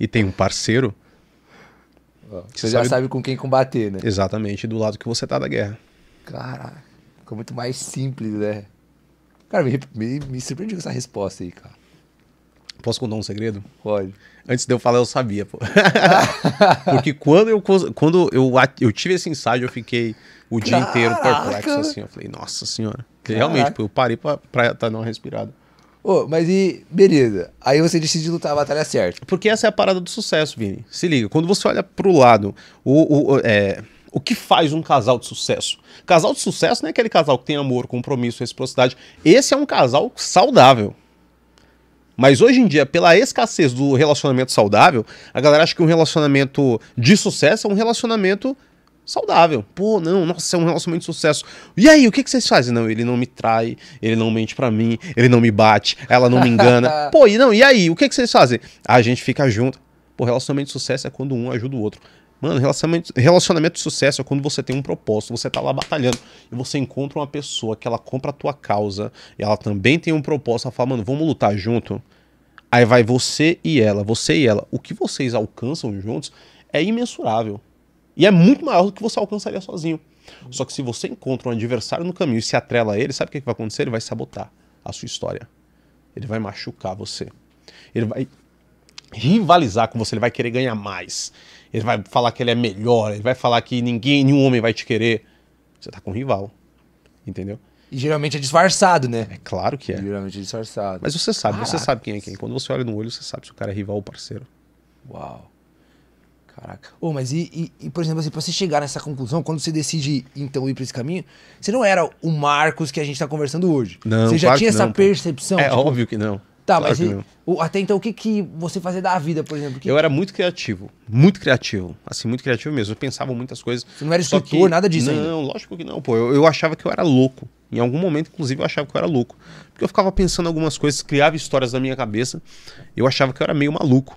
[SPEAKER 3] e tem um parceiro. Você, você já sabe... sabe... com quem combater, né? Exatamente, do lado que você tá da guerra. Caraca, ficou muito mais simples, né? Cara, me, me, me surpreendeu com essa resposta aí, cara. Posso contar um segredo? Pode. Antes de eu falar, eu sabia, pô. Porque quando eu, quando eu, eu tive esse ensaio, eu fiquei o dia inteiro perplexo, assim. Eu falei, nossa senhora. Caraca. Realmente, pô, eu parei pra, pra dar tá uma respirada. Ô, oh, mas e. Beleza. Aí você decide lutar a batalha certa. Porque essa é a parada do sucesso, Vini. Se liga, quando você olha pro lado, o. o, o é o que faz um casal de sucesso? Casal de sucesso não é aquele casal que tem amor, compromisso, reciprocidade. Esse é um casal saudável. Mas hoje em dia, pela escassez do relacionamento saudável, a galera acha que um relacionamento de sucesso é um relacionamento saudável. Pô, não, nossa, é um relacionamento de sucesso. E aí, o que, que vocês fazem? Não, ele não me trai, ele não mente para mim, ele não me bate, ela não me engana. Pô, e não, e aí, o que, que vocês fazem? A gente fica junto. Pô, relacionamento de sucesso é quando um ajuda o outro. Mano, relacionamento, relacionamento de sucesso é quando você tem um propósito, você tá lá batalhando e você encontra uma pessoa que ela compra a tua causa, e ela também tem um propósito, ela fala, mano, vamos lutar junto. Aí vai você e ela, você e ela. O que vocês alcançam juntos é imensurável. E é muito maior do que você alcançaria sozinho. Só que se você encontra um adversário no caminho e se atrela a ele, sabe o que, que vai acontecer? Ele vai sabotar a sua história. Ele vai machucar você. Ele vai rivalizar com você, ele vai querer ganhar mais ele vai falar que ele é melhor, ele vai falar que ninguém, nenhum homem vai te querer. Você tá com um rival. Entendeu? E geralmente é disfarçado, né? É claro
[SPEAKER 2] que é. geralmente é disfarçado.
[SPEAKER 3] Mas você sabe, Caraca. você sabe quem é quem. Quando você olha no olho, você sabe se o cara é rival ou parceiro. Uau. Caraca.
[SPEAKER 2] Oh, mas e, e, e, por exemplo, assim, pra você chegar nessa conclusão, quando você decide, então, ir pra esse caminho, você não era o Marcos que a gente tá conversando hoje. Não, Você já claro tinha essa percepção? É tipo... óbvio
[SPEAKER 3] que não. Tá, mas e,
[SPEAKER 2] o, até então o que, que você fazia da vida, por exemplo?
[SPEAKER 3] Que... Eu era muito criativo, muito criativo, assim, muito criativo mesmo. Eu pensava muitas coisas. Você não era escritor, que... nada disso não, ainda? Não, lógico que não, pô. Eu, eu achava que eu era louco. Em algum momento, inclusive, eu achava que eu era louco. Porque eu ficava pensando algumas coisas, criava histórias na minha cabeça. Eu achava que eu era meio maluco.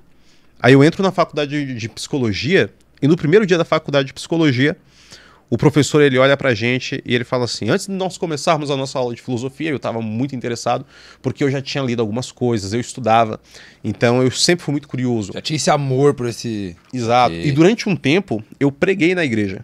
[SPEAKER 3] Aí eu entro na faculdade de, de psicologia, e no primeiro dia da faculdade de psicologia, o professor ele olha para a gente e ele fala assim: antes de nós começarmos a nossa aula de filosofia, eu estava muito interessado porque eu já tinha lido algumas coisas, eu estudava, então eu sempre fui muito curioso. Já tinha esse amor por esse. Exato. E, e durante um tempo eu preguei na igreja.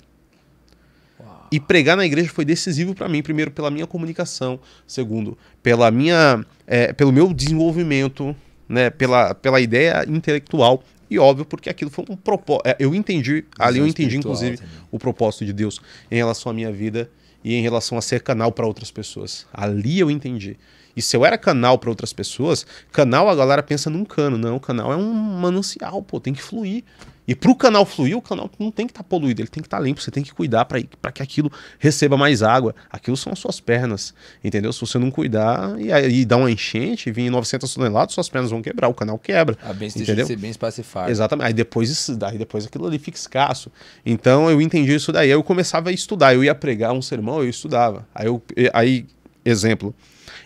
[SPEAKER 3] Uau. E pregar na igreja foi decisivo para mim, primeiro pela minha comunicação, segundo pela minha, é, pelo meu desenvolvimento, né, pela, pela ideia intelectual e óbvio, porque aquilo foi um propósito. É, eu entendi, ali é eu entendi, inclusive, também. o propósito de Deus em relação à minha vida e em relação a ser canal para outras pessoas. Ali eu entendi. E se eu era canal para outras pessoas, canal a galera pensa num cano. Não, o canal é um manancial, pô, tem que fluir. E para o canal fluir, o canal não tem que estar tá poluído, ele tem que estar tá limpo, você tem que cuidar para que aquilo receba mais água. Aquilo são as suas pernas, entendeu? Se você não cuidar e aí dá uma enchente vem 900 toneladas, suas pernas vão quebrar, o canal quebra. A bem entendeu? de ser bem espacifada. Exatamente. Aí depois, isso, aí depois aquilo ali fica escasso. Então eu entendi isso daí. Aí eu começava a estudar, eu ia pregar um sermão, eu estudava. Aí, eu, aí Exemplo,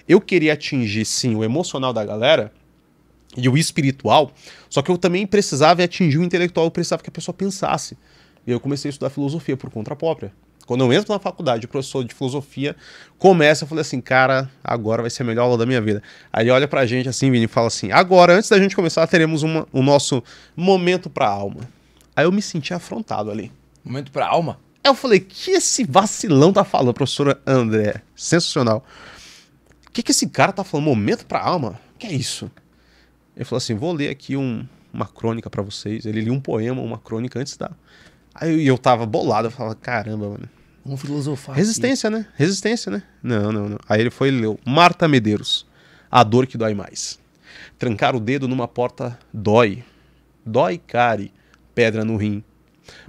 [SPEAKER 3] eu queria atingir sim o emocional da galera e o espiritual, só que eu também precisava atingir o intelectual, eu precisava que a pessoa pensasse. E eu comecei a estudar filosofia por conta própria. Quando eu entro na faculdade, o professor de filosofia começa, eu falei assim, cara, agora vai ser a melhor aula da minha vida. Aí ele olha pra gente assim, Vini, e fala assim, agora, antes da gente começar, teremos uma, o nosso momento pra alma. Aí eu me senti afrontado ali. Momento pra alma? Eu falei, que esse vacilão tá falando, professora André? Sensacional. O que, que esse cara tá falando? Momento pra alma? que é isso? Ele falou assim, vou ler aqui um, uma crônica para vocês. Ele lia um poema, uma crônica antes da... Aí eu, eu tava bolado, eu falava, caramba, mano. Vamos filosofar. Resistência, aqui. né? Resistência, né? Não, não, não. Aí ele foi e leu. Marta Medeiros. A dor que dói mais. Trancar o dedo numa porta dói. Dói, care. Pedra no rim.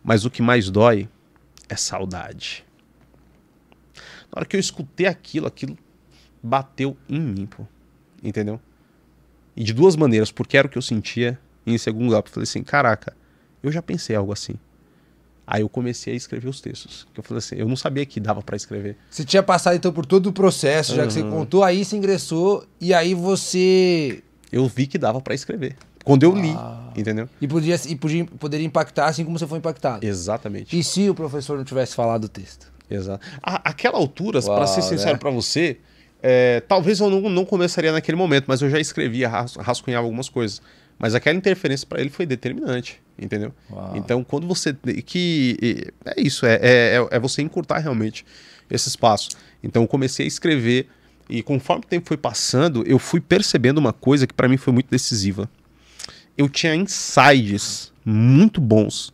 [SPEAKER 3] Mas o que mais dói é saudade. Na hora que eu escutei aquilo, aquilo bateu em mim, pô. Entendeu? E de duas maneiras, porque era o que eu sentia, e em segundo lugar, eu falei assim, caraca, eu já pensei algo assim. Aí eu comecei a escrever os textos. Que eu falei assim, eu não sabia que dava para escrever. Você
[SPEAKER 2] tinha passado então por todo o processo, já que você contou, aí você ingressou e aí você eu vi que dava para escrever. Quando eu li, ah. entendeu? E, podia, e podia,
[SPEAKER 3] poderia impactar assim como você foi impactado. Exatamente. E se o professor não tivesse falado o texto? Exato. A, aquela altura, para ser né? sincero né? para você, é, talvez eu não, não começaria naquele momento, mas eu já escrevia, ras, rascunhava algumas coisas. Mas aquela interferência para ele foi determinante, entendeu? Uau. Então, quando você. que É isso, é, é, é, é, você encurtar realmente esse espaço. Então, eu comecei a escrever, e conforme o tempo foi passando, eu fui percebendo uma coisa que para mim foi muito decisiva eu tinha insights muito bons,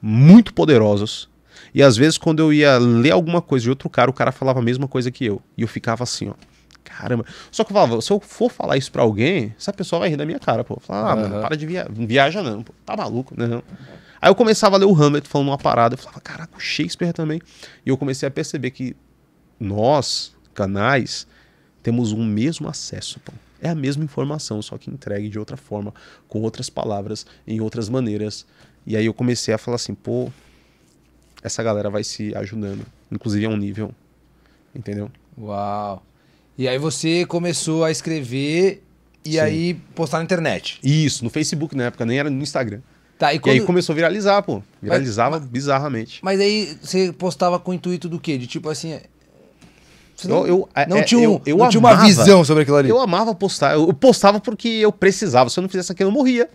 [SPEAKER 3] muito poderosos. E às vezes, quando eu ia ler alguma coisa de outro cara, o cara falava a mesma coisa que eu. E eu ficava assim, ó. Caramba. Só que eu falava, se eu for falar isso pra alguém, essa pessoa vai rir da minha cara, pô. Falar, ah, mano, para de viajar. Não viaja, não, pô. Tá maluco, não. Né? Aí eu começava a ler o Hamlet falando uma parada. Eu falava, caraca, o Shakespeare também. E eu comecei a perceber que nós, canais, temos o um mesmo acesso, pô. É a mesma informação, só que entregue de outra forma, com outras palavras, em outras maneiras. E aí eu comecei a falar assim, pô, essa galera vai se ajudando, inclusive a é um nível, entendeu? Uau.
[SPEAKER 2] E aí você começou a escrever
[SPEAKER 3] e Sim. aí postar na internet. Isso, no Facebook na época, nem era no Instagram. Tá, e, quando... e aí começou a viralizar, pô. Viralizava mas, bizarramente.
[SPEAKER 2] Mas aí você postava com o intuito do quê? De
[SPEAKER 3] tipo assim, não, eu, é, não é, tinha, um, eu, eu não amava, tinha uma visão sobre aquilo ali. Eu amava postar. Eu postava porque eu precisava. Se eu não fizesse aquilo, eu morria.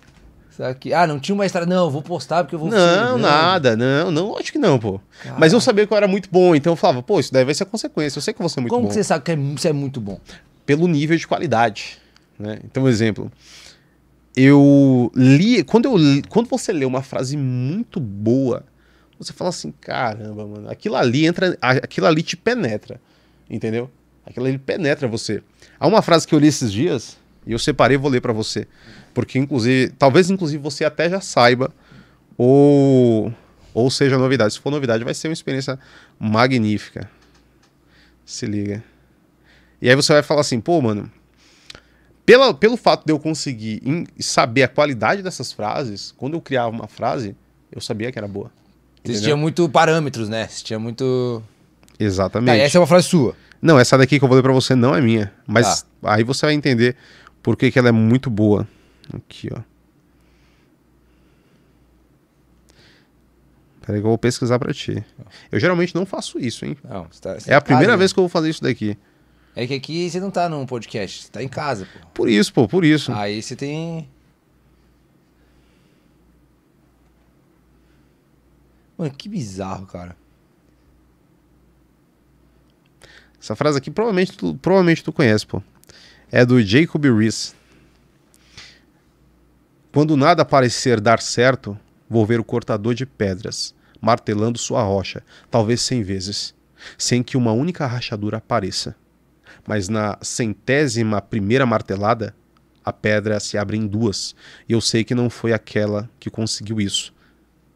[SPEAKER 3] Ah, não tinha uma estrada. Não, vou postar porque eu vou. Não, não. nada, não, não, acho que não, pô. Mas eu sabia que eu era muito bom, então eu falava, pô, isso daí vai ser consequência. Eu sei que você é muito Como bom. Como você sabe que é você é muito bom? Pelo nível de qualidade. Né? Então, um exemplo. Eu li. Quando, eu li, quando você lê uma frase muito boa, você fala assim: caramba, mano, aquilo ali entra. Aquilo ali te penetra entendeu? Aquilo ele penetra você. Há uma frase que eu li esses dias e eu separei e vou ler para você, porque inclusive, talvez inclusive você até já saiba ou ou seja novidade. Se for novidade, vai ser uma experiência magnífica. Se liga. E aí você vai falar assim, pô, mano, pela, pelo fato de eu conseguir in, saber a qualidade dessas frases, quando eu criava uma frase, eu sabia que era boa. Você tinha muito parâmetros, né? tinha muito. Exatamente. Tá, essa é uma frase sua. Não, essa daqui que eu vou ler para você não é minha. Mas tá. aí você vai entender por que, que ela é muito boa. Aqui, ó. Peraí que eu vou pesquisar para ti. Eu geralmente não faço isso, hein? Não, você tá, você tá é a primeira casa, vez né? que eu vou fazer isso daqui.
[SPEAKER 2] É que aqui você não tá num podcast, você tá em casa, pô.
[SPEAKER 3] Por isso, pô, por isso.
[SPEAKER 2] Aí você tem. Mano, que bizarro, cara.
[SPEAKER 3] Essa frase aqui provavelmente tu, provavelmente tu conhece, pô. É do Jacob Rees. Quando nada parecer dar certo, vou ver o cortador de pedras martelando sua rocha, talvez cem vezes, sem que uma única rachadura apareça. Mas na centésima primeira martelada, a pedra se abre em duas, e eu sei que não foi aquela que conseguiu isso,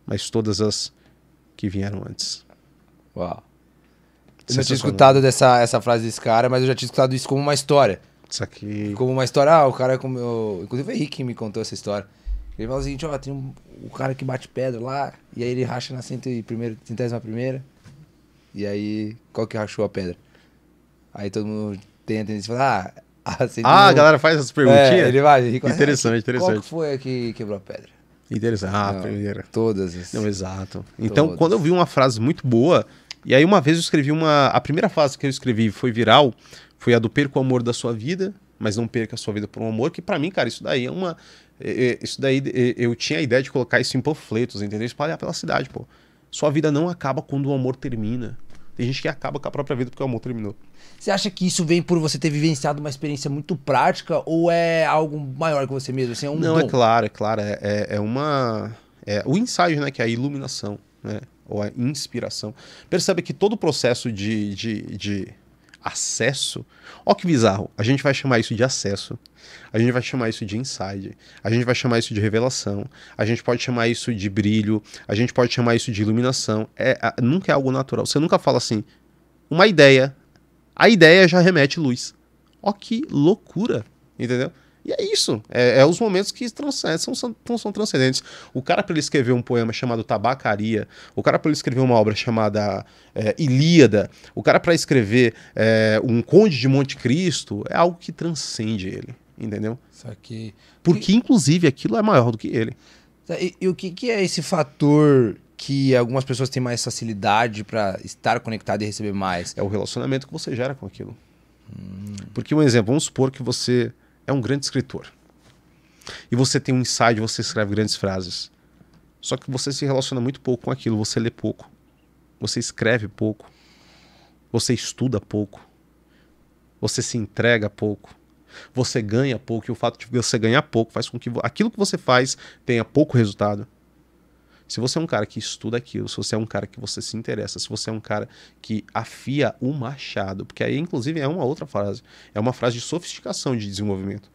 [SPEAKER 3] mas todas as que vieram antes. Uau. Eu não tinha escutado
[SPEAKER 2] dessa, essa frase desse cara, mas eu já tinha escutado isso como uma história. Isso aqui. Como uma história. Ah, o cara meu. Inclusive o Henrique me contou essa história. Ele fala o seguinte: ó, tem um, o cara que bate pedra lá, e aí ele racha na centésima primeira. E aí, qual que rachou a pedra? Aí todo mundo tem a tendência de falar: ah, ah, a galera faz essas perguntinhas? É, ele vai. Ele... Interessante, interessante. Qual que foi que quebrou a pedra?
[SPEAKER 3] Interessante. Ah, não, primeira. Todas. As... Não, exato. Então, todas. quando eu vi uma frase muito boa, e aí uma vez eu escrevi uma. A primeira fase que eu escrevi foi viral, foi a do perca o amor da sua vida, mas não perca a sua vida por um amor, que para mim, cara, isso daí é uma. É, é, isso daí é, eu tinha a ideia de colocar isso em panfletos, entendeu? Espalhar pela cidade, pô. Sua vida não acaba quando o amor termina. Tem gente que acaba com a própria vida porque o amor terminou. Você acha que isso vem por você ter vivenciado uma experiência muito prática
[SPEAKER 2] ou é algo maior que você mesmo? Assim, é um não, dom? é
[SPEAKER 3] claro, é claro. É, é uma. É, o ensaio, né? Que é a iluminação. Né? ou a inspiração. Percebe que todo o processo de, de, de acesso. Ó que bizarro. A gente vai chamar isso de acesso. A gente vai chamar isso de inside. A gente vai chamar isso de revelação. A gente pode chamar isso de brilho. A gente pode chamar isso de iluminação. É, nunca é algo natural. Você nunca fala assim, uma ideia. A ideia já remete luz. Ó que loucura. Entendeu? E é isso. É, é os momentos que são, são, são transcendentes. O cara, para ele escrever um poema chamado Tabacaria, o cara, para ele escrever uma obra chamada é, Ilíada, o cara, para escrever é, um Conde de Monte Cristo, é algo que transcende ele. Entendeu? Porque, e... inclusive, aquilo é maior do que ele.
[SPEAKER 2] Tá, e, e o que, que é esse fator que algumas pessoas têm mais facilidade para estar conectado e receber
[SPEAKER 3] mais? É o relacionamento que você gera com aquilo. Hum. Porque um exemplo, vamos supor que você é um grande escritor. E você tem um insight, você escreve grandes frases. Só que você se relaciona muito pouco com aquilo, você lê pouco, você escreve pouco, você estuda pouco, você se entrega pouco, você ganha pouco, e o fato de você ganhar pouco faz com que aquilo que você faz tenha pouco resultado. Se você é um cara que estuda aquilo, se você é um cara que você se interessa, se você é um cara que afia o machado, porque aí, inclusive, é uma outra frase. É uma frase de sofisticação de desenvolvimento.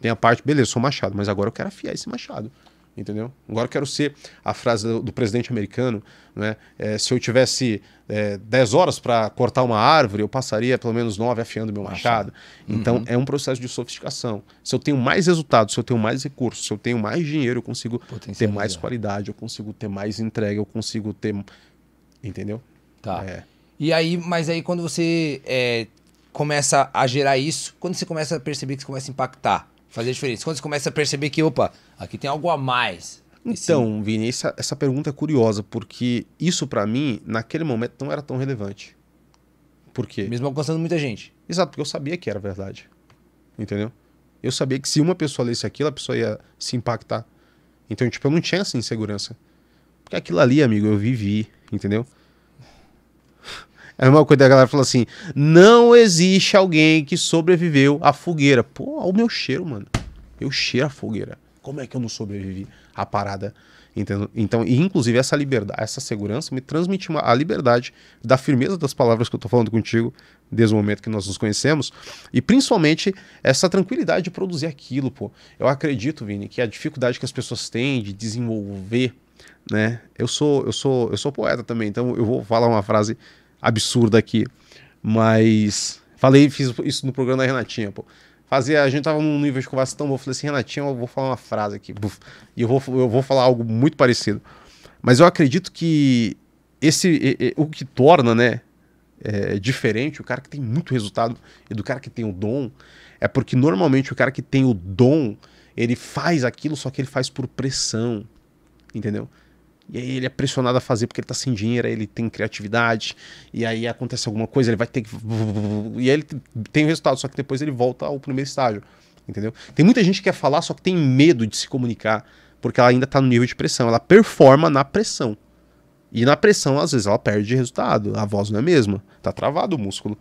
[SPEAKER 3] Tem a parte, beleza, sou machado, mas agora eu quero afiar esse machado entendeu? Agora eu quero ser a frase do, do presidente americano, né? É, se eu tivesse é, 10 horas para cortar uma árvore, eu passaria pelo menos 9 afiando meu machado. Então uhum. é um processo de sofisticação. Se eu tenho mais resultados, se eu tenho mais recursos, se eu tenho mais dinheiro, eu consigo ter mais qualidade, eu consigo ter mais entrega, eu consigo ter, entendeu? Tá. É.
[SPEAKER 2] E aí, mas aí quando você é, começa a gerar isso, quando você começa a perceber que você começa a impactar fazer diferença? Quando você começa a perceber que, opa, aqui tem algo a mais. Então,
[SPEAKER 3] Esse... Vini, essa, essa pergunta é curiosa, porque isso para mim, naquele momento, não era tão relevante. Por quê? Mesmo alcançando muita gente. Exato, porque eu sabia que era verdade. Entendeu? Eu sabia que se uma pessoa lesse aquilo, a pessoa ia se impactar. Então, tipo, eu não tinha essa insegurança. Porque aquilo ali, amigo, eu vivi, entendeu? É a mesma coisa da galera fala assim: não existe alguém que sobreviveu à fogueira. Pô, olha o meu cheiro, mano. Eu cheiro a fogueira. Como é que eu não sobrevivi à parada? Entendo? Então, e inclusive essa liberdade, essa segurança me transmitiu a liberdade da firmeza das palavras que eu estou falando contigo desde o momento que nós nos conhecemos e principalmente essa tranquilidade de produzir aquilo, pô. Eu acredito, Vini, que a dificuldade que as pessoas têm de desenvolver, né? Eu sou eu sou eu sou poeta também, então eu vou falar uma frase absurda aqui. Mas falei, fiz isso no programa da Renatinha, pô. Fazia, a gente tava num nível de conversa tão bom, falei assim, Renatinha, eu vou falar uma frase aqui. Buf, e eu vou, eu vou falar algo muito parecido. Mas eu acredito que esse, é, é, o que torna, né, é, diferente, o cara que tem muito resultado e do cara que tem o dom, é porque normalmente o cara que tem o dom, ele faz aquilo, só que ele faz por pressão, entendeu? E aí ele é pressionado a fazer porque ele tá sem dinheiro, aí ele tem criatividade, e aí acontece alguma coisa, ele vai ter que. E aí ele tem o resultado, só que depois ele volta ao primeiro estágio. Entendeu? Tem muita gente que quer falar, só que tem medo de se comunicar, porque ela ainda tá no nível de pressão. Ela performa na pressão. E na pressão, às vezes, ela perde resultado. A voz não é a mesma. Tá travado o músculo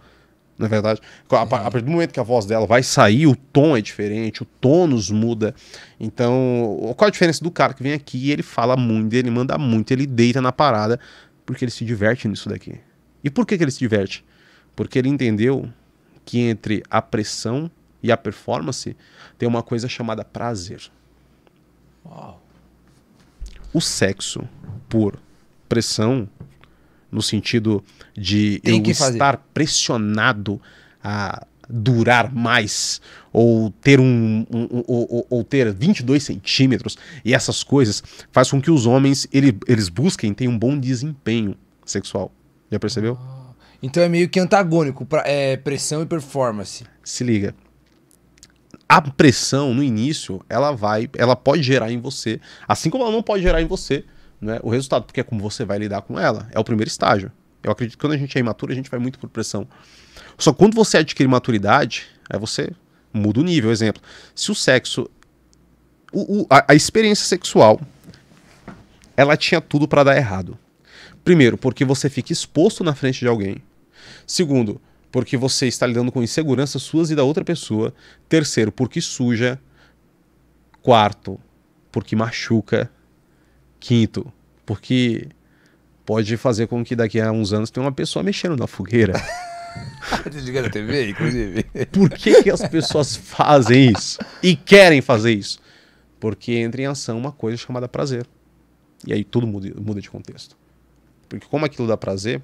[SPEAKER 3] na verdade. A partir do momento que a voz dela vai sair, o tom é diferente, o tônus muda. Então, qual a diferença do cara que vem aqui ele fala muito, ele manda muito, ele deita na parada, porque ele se diverte nisso daqui. E por que, que ele se diverte? Porque ele entendeu que entre a pressão e a performance tem uma coisa chamada prazer. Uau. O sexo por pressão no sentido de Tem eu estar pressionado a durar mais ou ter um, um, um ou, ou, ter 22 centímetros e essas coisas faz com que os homens ele, eles busquem ter um bom desempenho sexual já percebeu ah, então é meio que antagônico para é, pressão e performance se liga a pressão no início ela vai ela pode gerar em você assim como ela não pode gerar em você né, o resultado, porque é como você vai lidar com ela. É o primeiro estágio. Eu acredito que quando a gente é imaturo, a gente vai muito por pressão. Só que quando você adquire maturidade, aí você muda o nível. Exemplo, se o sexo. O, o, a, a experiência sexual ela tinha tudo para dar errado. Primeiro, porque você fica exposto na frente de alguém. Segundo, porque você está lidando com inseguranças suas e da outra pessoa. Terceiro, porque suja. Quarto, porque machuca quinto, porque pode fazer com que daqui a uns anos tenha uma pessoa mexendo na fogueira.
[SPEAKER 2] Desligando a TV, inclusive.
[SPEAKER 3] Por que, que as pessoas fazem isso e querem fazer isso? Porque entra em ação uma coisa chamada prazer. E aí tudo muda, muda de contexto. Porque como aquilo dá prazer,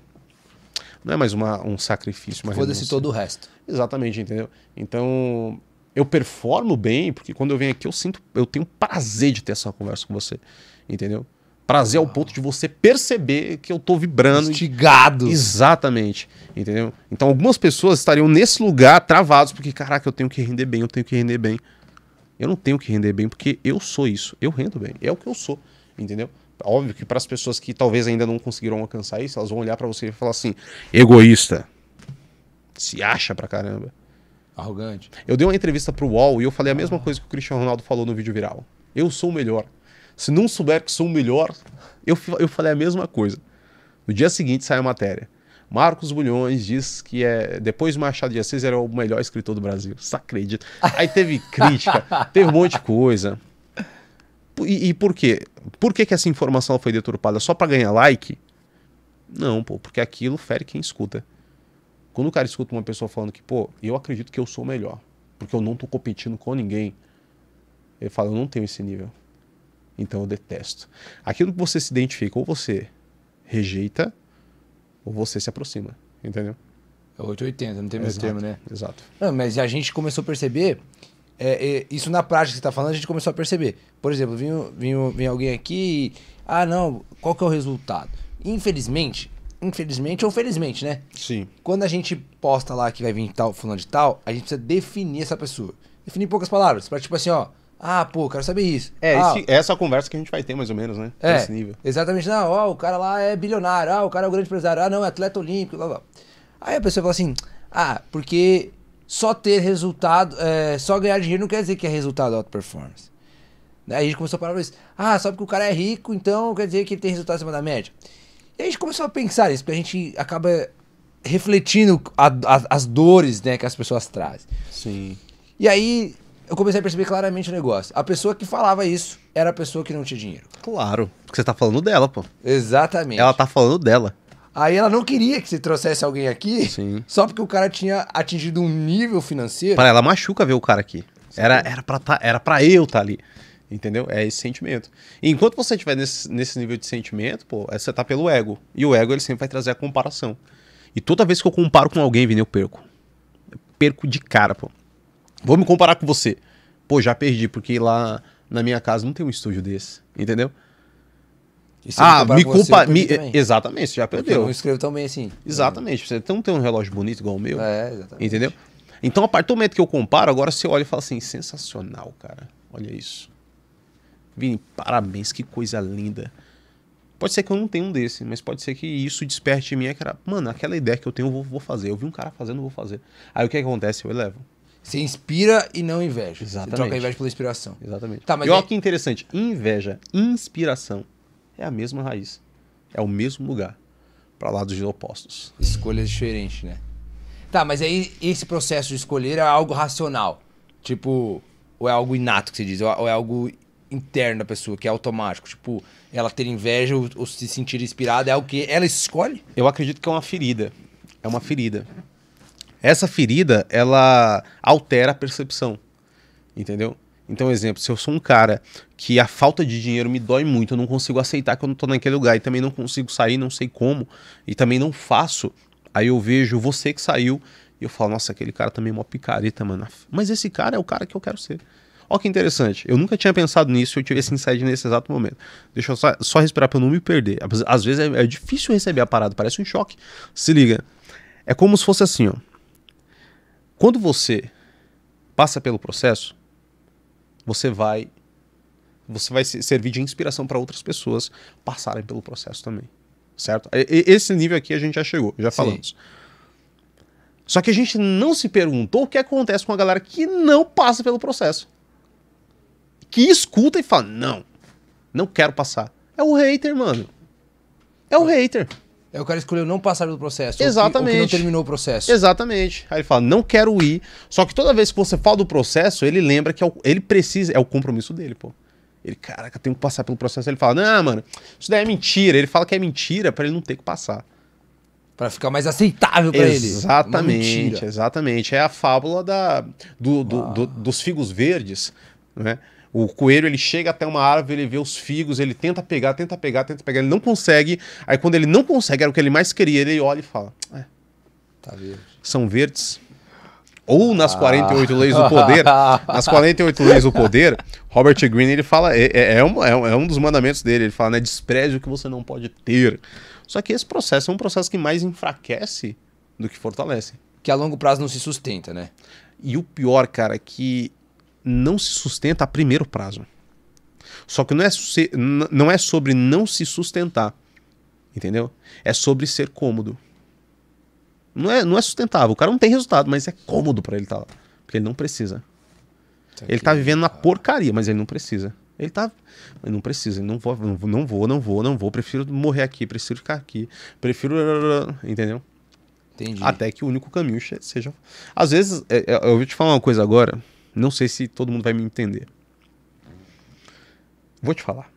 [SPEAKER 3] não é mais uma, um sacrifício. Foda-se todo o resto. Exatamente, entendeu? Então, eu performo bem, porque quando eu venho aqui eu sinto, eu tenho prazer de ter essa conversa com você, entendeu? Prazer ao ah. ponto de você perceber que eu tô vibrando. Instigado. Exatamente. Entendeu? Então algumas pessoas estariam nesse lugar travados, porque, caraca, eu tenho que render bem, eu tenho que render bem. Eu não tenho que render bem, porque eu sou isso. Eu rendo bem. É o que eu sou. Entendeu? Óbvio que para as pessoas que talvez ainda não conseguiram alcançar isso, elas vão olhar para você e falar assim: egoísta. Se acha pra caramba. Arrogante. Eu dei uma entrevista pro UOL e eu falei a mesma ah. coisa que o Cristiano Ronaldo falou no vídeo viral. Eu sou o melhor. Se não souber que sou o melhor, eu, eu falei a mesma coisa. No dia seguinte sai a matéria. Marcos Bulhões diz que é depois do Machado de Assis era o melhor escritor do Brasil. Você acredita? Aí teve crítica, teve um monte de coisa. E, e, por quê? Por que, que essa informação foi deturpada? Só para ganhar like? Não, pô, porque aquilo fere quem escuta. Quando o cara escuta uma pessoa falando que, pô, eu acredito que eu sou melhor, porque eu não tô competindo com ninguém, ele fala, eu não tenho esse nível. Então eu detesto. Aquilo que você se identifica, ou você rejeita, ou você se aproxima, entendeu? É 880, não tem mais termo, né? Exato.
[SPEAKER 2] Não, mas a gente começou a perceber, é, é, isso na prática que você tá falando, a gente começou a perceber. Por exemplo, vem vinha alguém aqui e, ah não, qual que é o resultado? Infelizmente, infelizmente ou felizmente, né? Sim. Quando a gente posta lá que vai vir tal, fulano de tal, a gente precisa definir essa pessoa. Definir em poucas palavras, para tipo assim, ó. Ah, pô, quero saber isso. É, ah, esse, é
[SPEAKER 3] essa conversa que a gente vai ter mais ou menos, né? É, Nesse nível.
[SPEAKER 2] Exatamente. Não, ó, o cara lá é bilionário, ah, o cara é o grande empresário, ah, não, é atleta olímpico, blá, blá. Aí a pessoa fala assim, ah, porque só ter resultado, é, só ganhar dinheiro não quer dizer que é resultado alta performance. Aí a gente começou a falar isso. Ah, só porque o cara é rico, então quer dizer que ele tem resultado acima da média. E a gente começou a pensar isso, porque a gente acaba refletindo a, a, as dores né, que as pessoas trazem. Sim. E aí eu comecei a perceber claramente o negócio. A pessoa que falava isso era a pessoa que não tinha dinheiro. Claro, porque você tá falando dela, pô.
[SPEAKER 3] Exatamente. Ela tá falando dela.
[SPEAKER 2] Aí ela não queria que você trouxesse alguém aqui Sim. só porque o cara tinha atingido um nível financeiro. Para ela
[SPEAKER 3] machuca ver o cara aqui. Sim. Era, era, pra tá, era para eu estar tá ali. Entendeu? É esse sentimento. E enquanto você estiver nesse, nesse nível de sentimento, pô, você é tá pelo ego. E o ego, ele sempre vai trazer a comparação. E toda vez que eu comparo com alguém, Vini, eu perco. Eu perco de cara, pô. Vou me comparar com você. Pô, já perdi, porque lá na minha casa não tem um estúdio desse. Entendeu? ah, me culpa. Me... É, exatamente, você já perdeu. Porque eu não escrevo tão bem assim. Exatamente. Você não tem um relógio bonito igual o meu. É, exatamente. Entendeu? Então, a partir do momento que eu comparo, agora você olha e fala assim: sensacional, cara. Olha isso. Vini, parabéns, que coisa linda. Pode ser que eu não tenha um desse, mas pode ser que isso desperte em mim aquela. Mano, aquela ideia que eu tenho, eu vou, vou fazer. Eu vi um cara fazendo, eu vou fazer. Aí o que, é que acontece? Eu elevo. Você inspira e não inveja. Exatamente. Você troca a inveja pela inspiração. Exatamente. Tá, mas e olha é... que interessante: inveja, inspiração é a mesma raiz. É o mesmo lugar. Para lados opostos. Escolha diferente,
[SPEAKER 2] né? Tá, mas aí esse processo de escolher é algo racional. Tipo, ou é algo inato que você diz, ou é algo interno da pessoa, que é automático? Tipo, ela ter inveja
[SPEAKER 3] ou, ou se sentir inspirada é o que ela escolhe? Eu acredito que é uma ferida. É uma ferida. Essa ferida, ela altera a percepção. Entendeu? Então, exemplo, se eu sou um cara que a falta de dinheiro me dói muito, eu não consigo aceitar que eu não tô naquele lugar e também não consigo sair, não sei como, e também não faço, aí eu vejo você que saiu e eu falo, nossa, aquele cara também é uma picareta, mano. Mas esse cara é o cara que eu quero ser. Ó que interessante, eu nunca tinha pensado nisso, eu tive esse insight nesse exato momento. Deixa eu só, só respirar para eu não me perder. Às vezes é, é difícil receber a parada, parece um choque. Se liga, é como se fosse assim, ó. Quando você passa pelo processo, você vai você vai servir de inspiração para outras pessoas passarem pelo processo também. Certo? Esse nível aqui a gente já chegou, já Sim. falamos. Só que a gente não se perguntou o que acontece com a galera que não passa pelo processo que escuta e fala: não, não quero passar. É o hater, mano. É o hater. É o cara escolheu não passar pelo processo. Exatamente. Ou que, ou que não terminou o processo. Exatamente. Aí ele fala, não quero ir. Só que toda vez que você fala do processo, ele lembra que é o, ele precisa, é o compromisso dele, pô. Ele, caraca, tem que passar pelo processo. Ele fala, não, mano, isso daí é mentira. Ele fala que é mentira para ele não ter que passar. Pra ficar mais aceitável para ele. Exatamente, exatamente. É a fábula da, do, do, do, dos figos verdes, né? O coelho ele chega até uma árvore, ele vê os figos, ele tenta pegar, tenta pegar, tenta pegar, ele não consegue. Aí quando ele não consegue, era o que ele mais queria, ele olha e fala: é, tá verde. São verdes. Ou nas 48 ah. leis do poder, nas 48 leis do poder, Robert Greene ele fala, é, é, é um, é, é um dos mandamentos dele, ele fala, né, despreze o que você não pode ter. Só que esse processo é um processo que mais enfraquece do que fortalece. Que a longo prazo não se sustenta, né? E o pior, cara, é que não se sustenta a primeiro prazo. Só que não é, não é sobre não se sustentar, entendeu? É sobre ser cômodo. Não é, não é sustentável. O cara não tem resultado, mas é cômodo para ele estar tá lá. Porque ele não precisa. ele tá é vivendo na porcaria, mas ele não precisa. Ele tá. Ele não precisa, ele não vou, não vou, não vou, não vou, não vou. Prefiro morrer aqui, prefiro ficar aqui. Prefiro. Entendeu? Entendi. Até que o único caminho seja. Às vezes, é, é, eu vou te falar uma coisa agora não sei se todo mundo vai me entender. Vou te falar.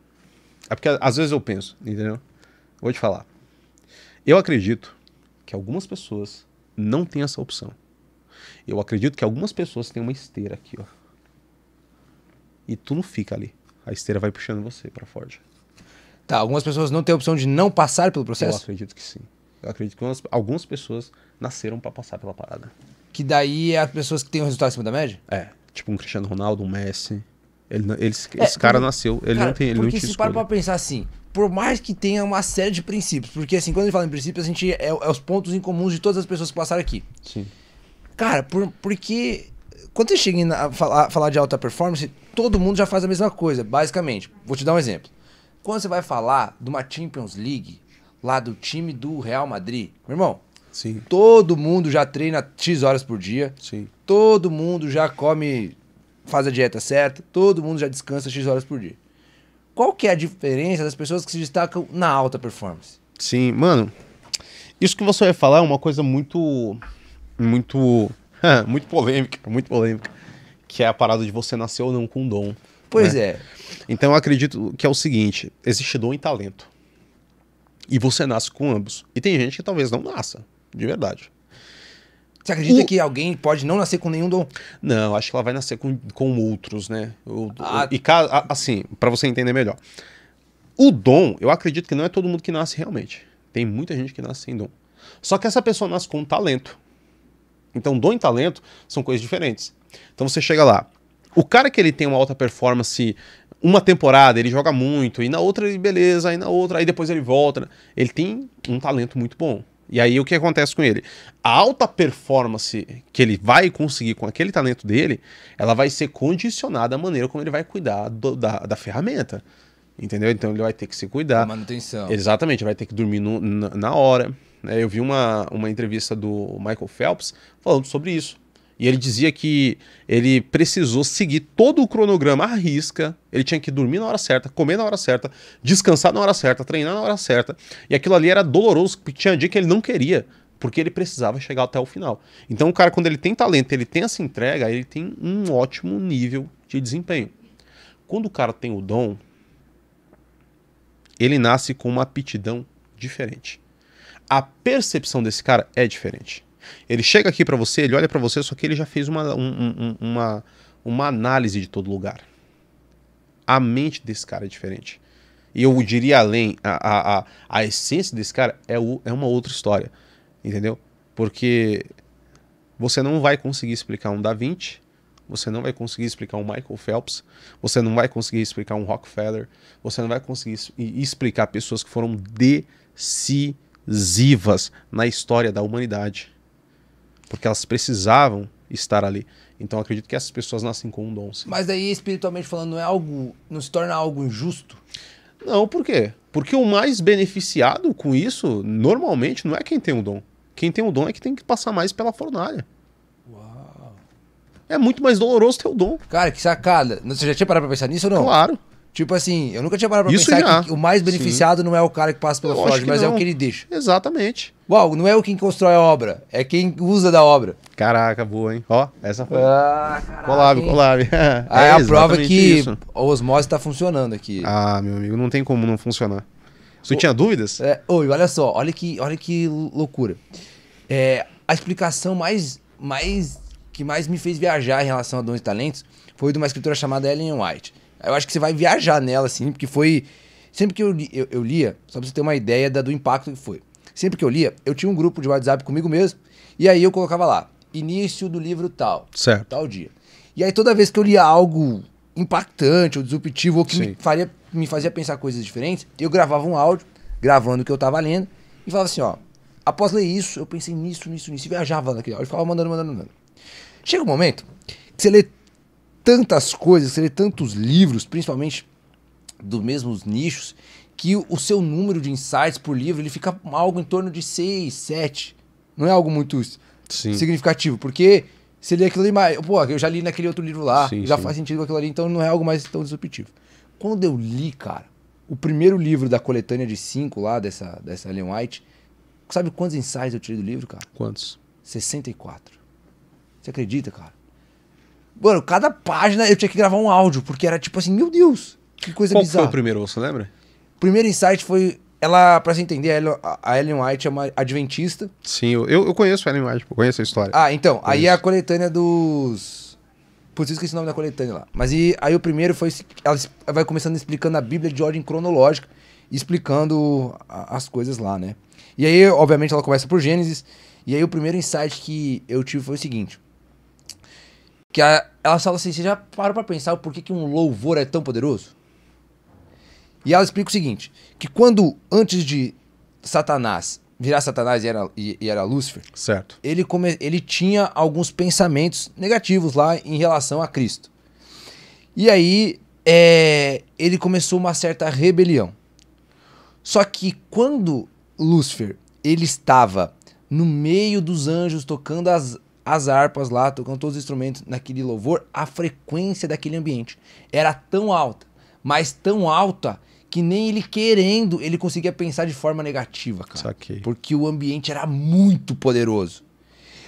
[SPEAKER 3] É porque às vezes eu penso, entendeu? Vou te falar. Eu acredito que algumas pessoas não têm essa opção. Eu acredito que algumas pessoas têm uma esteira aqui, ó. E tu não fica ali. A esteira vai puxando você para forja. Tá, algumas
[SPEAKER 2] pessoas não têm a opção de não passar pelo processo? Eu
[SPEAKER 3] acredito que sim. Eu acredito que umas, algumas pessoas nasceram para passar pela parada. Que daí é as pessoas que têm o um resultado acima da média? É. Tipo um Cristiano Ronaldo, um Messi. Ele, ele, é, esse cara porque, nasceu, ele cara, não tem ele Porque não se para pra
[SPEAKER 2] pensar assim, por mais que tenha uma série de princípios, porque assim, quando ele fala em princípios, a gente é, é os pontos em comuns de todas as pessoas que passaram aqui. Sim. Cara, por, porque quando você chega a falar, falar de alta performance, todo mundo já faz a mesma coisa, basicamente. Vou te dar um exemplo. Quando você vai falar de uma Champions League, lá do time do Real Madrid, meu irmão, Sim. Todo mundo já treina X horas por dia. Sim. Todo mundo já come, faz a dieta certa. Todo mundo já descansa X horas por dia. Qual que é a diferença das pessoas que se destacam na alta performance?
[SPEAKER 3] Sim, mano. Isso que você vai falar é uma coisa muito. Muito. muito polêmica, muito polêmica. Que é a parada de você nascer ou não com dom. Pois né? é. Então eu acredito que é o seguinte: existe dom e talento. E você nasce com ambos. E tem gente que talvez não nasça. De verdade. Você acredita o... que alguém pode não nascer com nenhum dom? Não, acho que ela vai nascer com, com outros, né? Ah. e assim, para você entender melhor. O dom, eu acredito que não é todo mundo que nasce realmente. Tem muita gente que nasce sem dom. Só que essa pessoa nasce com um talento. Então, dom e talento são coisas diferentes. Então você chega lá. O cara que ele tem uma alta performance uma temporada, ele joga muito, e na outra, beleza, aí na outra, aí depois ele volta. Ele tem um talento muito bom e aí o que acontece com ele? A alta performance que ele vai conseguir com aquele talento dele, ela vai ser condicionada à maneira como ele vai cuidar do, da, da ferramenta. Entendeu? Então ele vai ter que se cuidar.
[SPEAKER 2] Manutenção.
[SPEAKER 3] Exatamente, vai ter que dormir no, na, na, hora. É, eu vi uma, uma entrevista do Michael Phelps falando sobre isso. E ele dizia que ele precisou seguir todo o cronograma à risca. Ele tinha que dormir na hora certa, comer na hora certa, descansar na hora certa, treinar na hora certa. E aquilo ali era doloroso, porque tinha dia que ele não queria, porque ele precisava chegar até o final. Então o cara, quando ele tem talento, ele tem essa entrega, ele tem um ótimo nível de desempenho. Quando o cara tem o dom, ele nasce com uma aptidão diferente. A percepção desse cara é diferente. Ele chega aqui para você, ele olha para você, só que ele já fez uma, um, um, uma, uma análise de todo lugar. A mente desse cara é diferente. E eu diria além, a, a, a, a essência desse cara é, o, é uma outra história. Entendeu? Porque você não vai conseguir explicar um Da Vinci, você não vai conseguir explicar um Michael Phelps, você não vai conseguir explicar um Rockefeller, você não vai conseguir explicar pessoas que foram decisivas na história da humanidade porque elas precisavam estar ali. Então acredito que essas pessoas nascem com um dom. Sim. Mas
[SPEAKER 2] aí, espiritualmente falando, não é algo. não se torna algo injusto?
[SPEAKER 3] Não, por quê? Porque o mais beneficiado com isso, normalmente, não é quem tem o dom. Quem tem o dom é que tem que passar mais pela fornalha. Uau. É muito mais doloroso ter o dom. Cara, que
[SPEAKER 2] sacada. Você já tinha parado pra pensar nisso ou não? Claro. Tipo assim, eu nunca tinha parado pra Isso pensar já. que o mais beneficiado Sim. não é o cara que passa pela forja, mas não. é o que ele deixa. Exatamente. Uau, não é o quem constrói a obra, é quem usa da
[SPEAKER 3] obra. Caraca, boa, hein? Ó, essa foi.
[SPEAKER 2] Ah, colab, colab. é, é a é prova que o
[SPEAKER 3] a osmose tá funcionando aqui. Ah, meu amigo, não tem como não funcionar. Você o, tinha dúvidas? É,
[SPEAKER 2] oi, olha só, olha que, olha que loucura. É, a explicação mais, mais que mais me fez viajar em relação a dons e talentos foi de uma escritora chamada Ellen White eu acho que você vai viajar nela, assim, porque foi. Sempre que eu, li, eu, eu, lia, só pra você ter uma ideia da, do impacto que foi. Sempre que eu lia, eu tinha um grupo de WhatsApp comigo mesmo, e aí eu colocava lá, início do livro tal, certo. tal dia. E aí toda vez que eu lia algo impactante ou disruptivo, ou que me, faria, me fazia pensar coisas diferentes, eu gravava um áudio, gravando o que eu tava lendo, e falava assim, ó, após ler isso, eu pensei nisso, nisso, nisso, e viajava naquele áudio, ficava mandando, mandando, mandando. Chega um momento que você lê tantas coisas, você lê tantos livros, principalmente dos mesmos nichos, que o seu número de insights por livro ele fica algo em torno de 6, 7. Não é algo muito sim. significativo, porque você lê aquilo ali, mais? pô, eu já li naquele outro livro lá, sim, já sim. faz sentido com aquilo ali, então não é algo mais tão disruptivo. Quando eu li, cara, o primeiro livro da coletânea de cinco lá, dessa, dessa Ellen White, sabe quantos insights eu tirei do livro, cara? Quantos? 64. Você acredita, cara? Mano, cada página eu tinha que gravar um áudio, porque era tipo assim, meu Deus, que coisa Qual bizarra. Qual foi o
[SPEAKER 3] primeiro, você lembra?
[SPEAKER 2] O primeiro insight foi. Ela, pra você entender, a Ellen White é uma adventista.
[SPEAKER 3] Sim, eu, eu
[SPEAKER 2] conheço a Ellen White, tipo,
[SPEAKER 3] conheço a história. Ah, então. Conheço. Aí é a
[SPEAKER 2] coletânea dos. Por isso que o nome da coletânea lá. Mas e, aí o primeiro foi. Ela vai começando explicando a Bíblia de ordem cronológica, explicando as coisas lá, né? E aí, obviamente, ela começa por Gênesis. E aí o primeiro insight que eu tive foi o seguinte. Que a, ela fala assim: você já parou pra pensar o porquê que um louvor é tão poderoso? E ela explica o seguinte: que quando, antes de Satanás virar Satanás e era, e, e era Lúcifer, certo. Ele, come, ele tinha alguns pensamentos negativos lá em relação a Cristo. E aí é, ele começou uma certa rebelião. Só que quando Lúcifer ele estava no meio dos anjos tocando as, as harpas lá, tocando todos os instrumentos naquele louvor, a frequência daquele ambiente era tão alta, mas tão alta que nem ele querendo ele conseguia pensar de forma negativa, cara. Saquei. Porque o ambiente era muito poderoso.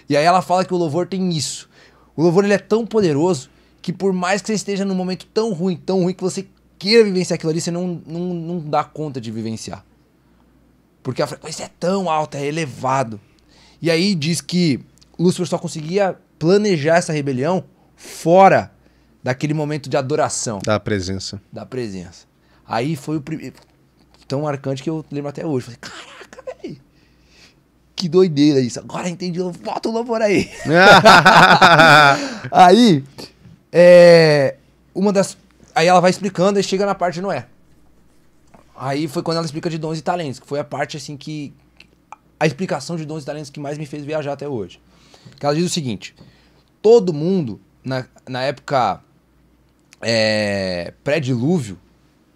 [SPEAKER 2] E aí ela fala que o louvor tem isso. O louvor ele é tão poderoso que por mais que você esteja num momento tão ruim, tão ruim que você queira vivenciar aquilo ali, você não, não, não dá conta de vivenciar. Porque a frequência é tão alta, é elevado. E aí diz que Lúcifer só conseguia planejar essa rebelião fora daquele momento de adoração.
[SPEAKER 3] Da presença.
[SPEAKER 2] Da presença. Aí foi o primeiro. Tão marcante que eu lembro até hoje. Falei, caraca, velho. Que doideira isso. Agora entendi. Bota o louvor aí. aí. É, uma das. Aí ela vai explicando e chega na parte de Noé. Aí foi quando ela explica de dons e talentos, que foi a parte assim que. A explicação de dons e talentos que mais me fez viajar até hoje ela diz o seguinte: todo mundo, na, na época é, pré-dilúvio,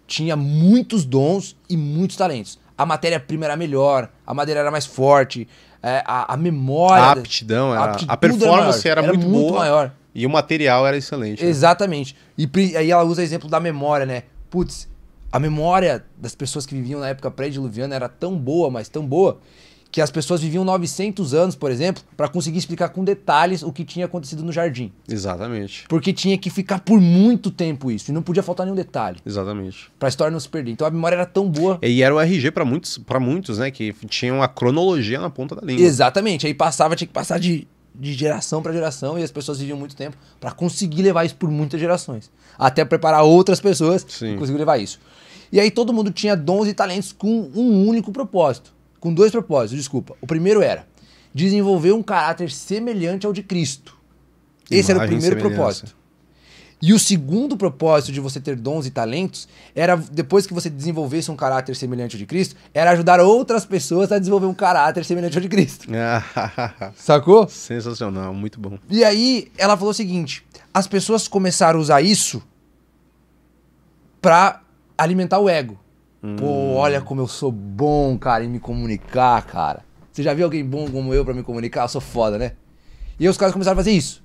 [SPEAKER 2] tinha muitos dons e muitos talentos. A matéria-prima era melhor, a madeira era mais forte, é, a, a, memória. A aptidão,
[SPEAKER 3] a, aptidão a performance era, era, muito, muito boa. Maior. E o material era excelente. Né?
[SPEAKER 2] Exatamente. E aí ela usa exemplo da memória, né? Putz, a memória das pessoas que viviam na época pré-diluviana era tão boa, mas tão boa, que as pessoas viviam 900 anos, por exemplo, para conseguir explicar com detalhes o que tinha acontecido no jardim. Exatamente. Porque tinha que ficar por muito tempo isso e não podia faltar nenhum detalhe. Exatamente. Para a história não se perder. Então a memória era tão boa.
[SPEAKER 3] E era o RG para muitos, para muitos, né, que tinham a cronologia na ponta da língua. Exatamente. Aí passava, tinha que
[SPEAKER 2] passar de de geração para geração e as pessoas viviam muito tempo para conseguir levar isso por muitas gerações, até preparar outras pessoas Sim. que conseguiram levar isso. E aí todo mundo tinha dons e talentos com um único propósito, com dois propósitos, desculpa. O primeiro era desenvolver um caráter semelhante ao de Cristo. Esse Imagem era o primeiro propósito. E o segundo propósito de você ter dons e talentos era, depois que você desenvolvesse um caráter semelhante ao de Cristo, era ajudar outras pessoas a desenvolver um caráter semelhante ao de Cristo.
[SPEAKER 3] Sacou? Sensacional, muito bom.
[SPEAKER 2] E aí ela falou o seguinte: as pessoas começaram a usar isso para alimentar o ego. Hum. Pô, olha como eu sou bom, cara, em me comunicar, cara. Você já viu alguém bom como eu para me comunicar? Eu sou foda, né? E aí os caras começaram a fazer isso.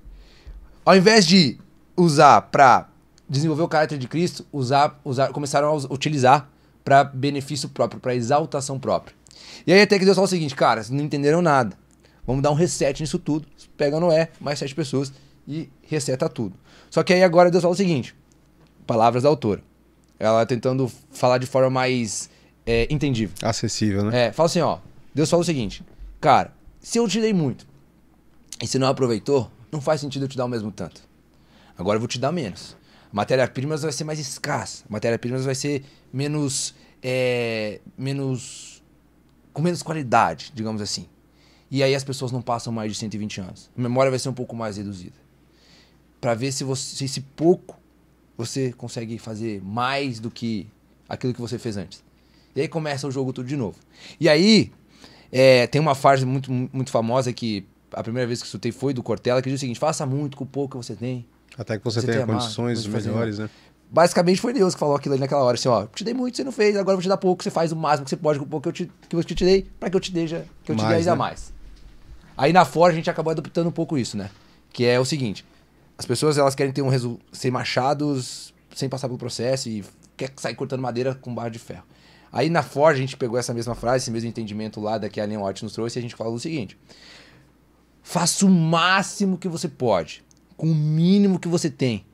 [SPEAKER 2] Ao invés de usar pra desenvolver o caráter de Cristo, usar, usar, começaram a utilizar para benefício próprio, para exaltação própria. E aí até que Deus falou o seguinte, cara, vocês não entenderam nada. Vamos dar um reset nisso tudo. Pega Noé, mais sete pessoas e reseta tudo. Só que aí agora Deus fala o seguinte, palavras da autora. Ela tentando falar de forma mais é, entendível. Acessível, né? É, fala assim, ó. Deus fala o seguinte, cara, se eu te dei muito e se não aproveitou, não faz sentido eu te dar o mesmo tanto. Agora eu vou te dar menos. Matéria-primas vai ser mais escassa. Matéria-primas vai ser menos. É, menos. com menos qualidade, digamos assim. E aí as pessoas não passam mais de 120 anos. A memória vai ser um pouco mais reduzida. Para ver se, você, se esse pouco você consegue fazer mais do que aquilo que você fez antes. E aí começa o jogo tudo de novo. E aí, é, tem uma frase muito, muito famosa que a primeira vez que escutei foi do Cortella, que diz o seguinte: faça muito com o pouco que você tem. Até que você, você tenha, tenha condições mais, melhores, né? Basicamente foi Deus que falou aquilo ali naquela hora, assim, ó, te dei muito, você não fez, agora eu vou te dar pouco, você faz o máximo que você pode com o pouco que eu te, que eu te dei, para que eu te deixa, que eu mais, te dei ainda né? mais. Aí na Ford a gente acabou adaptando um pouco isso, né? Que é o seguinte, as pessoas elas querem ter um resultado, ser machados sem passar pelo processo e quer sair cortando madeira com barra de ferro. Aí na Forge a gente pegou essa mesma frase, esse mesmo entendimento lá da que a Leon nos trouxe e a gente falou o seguinte: faça o máximo que você pode, com o mínimo que você tem,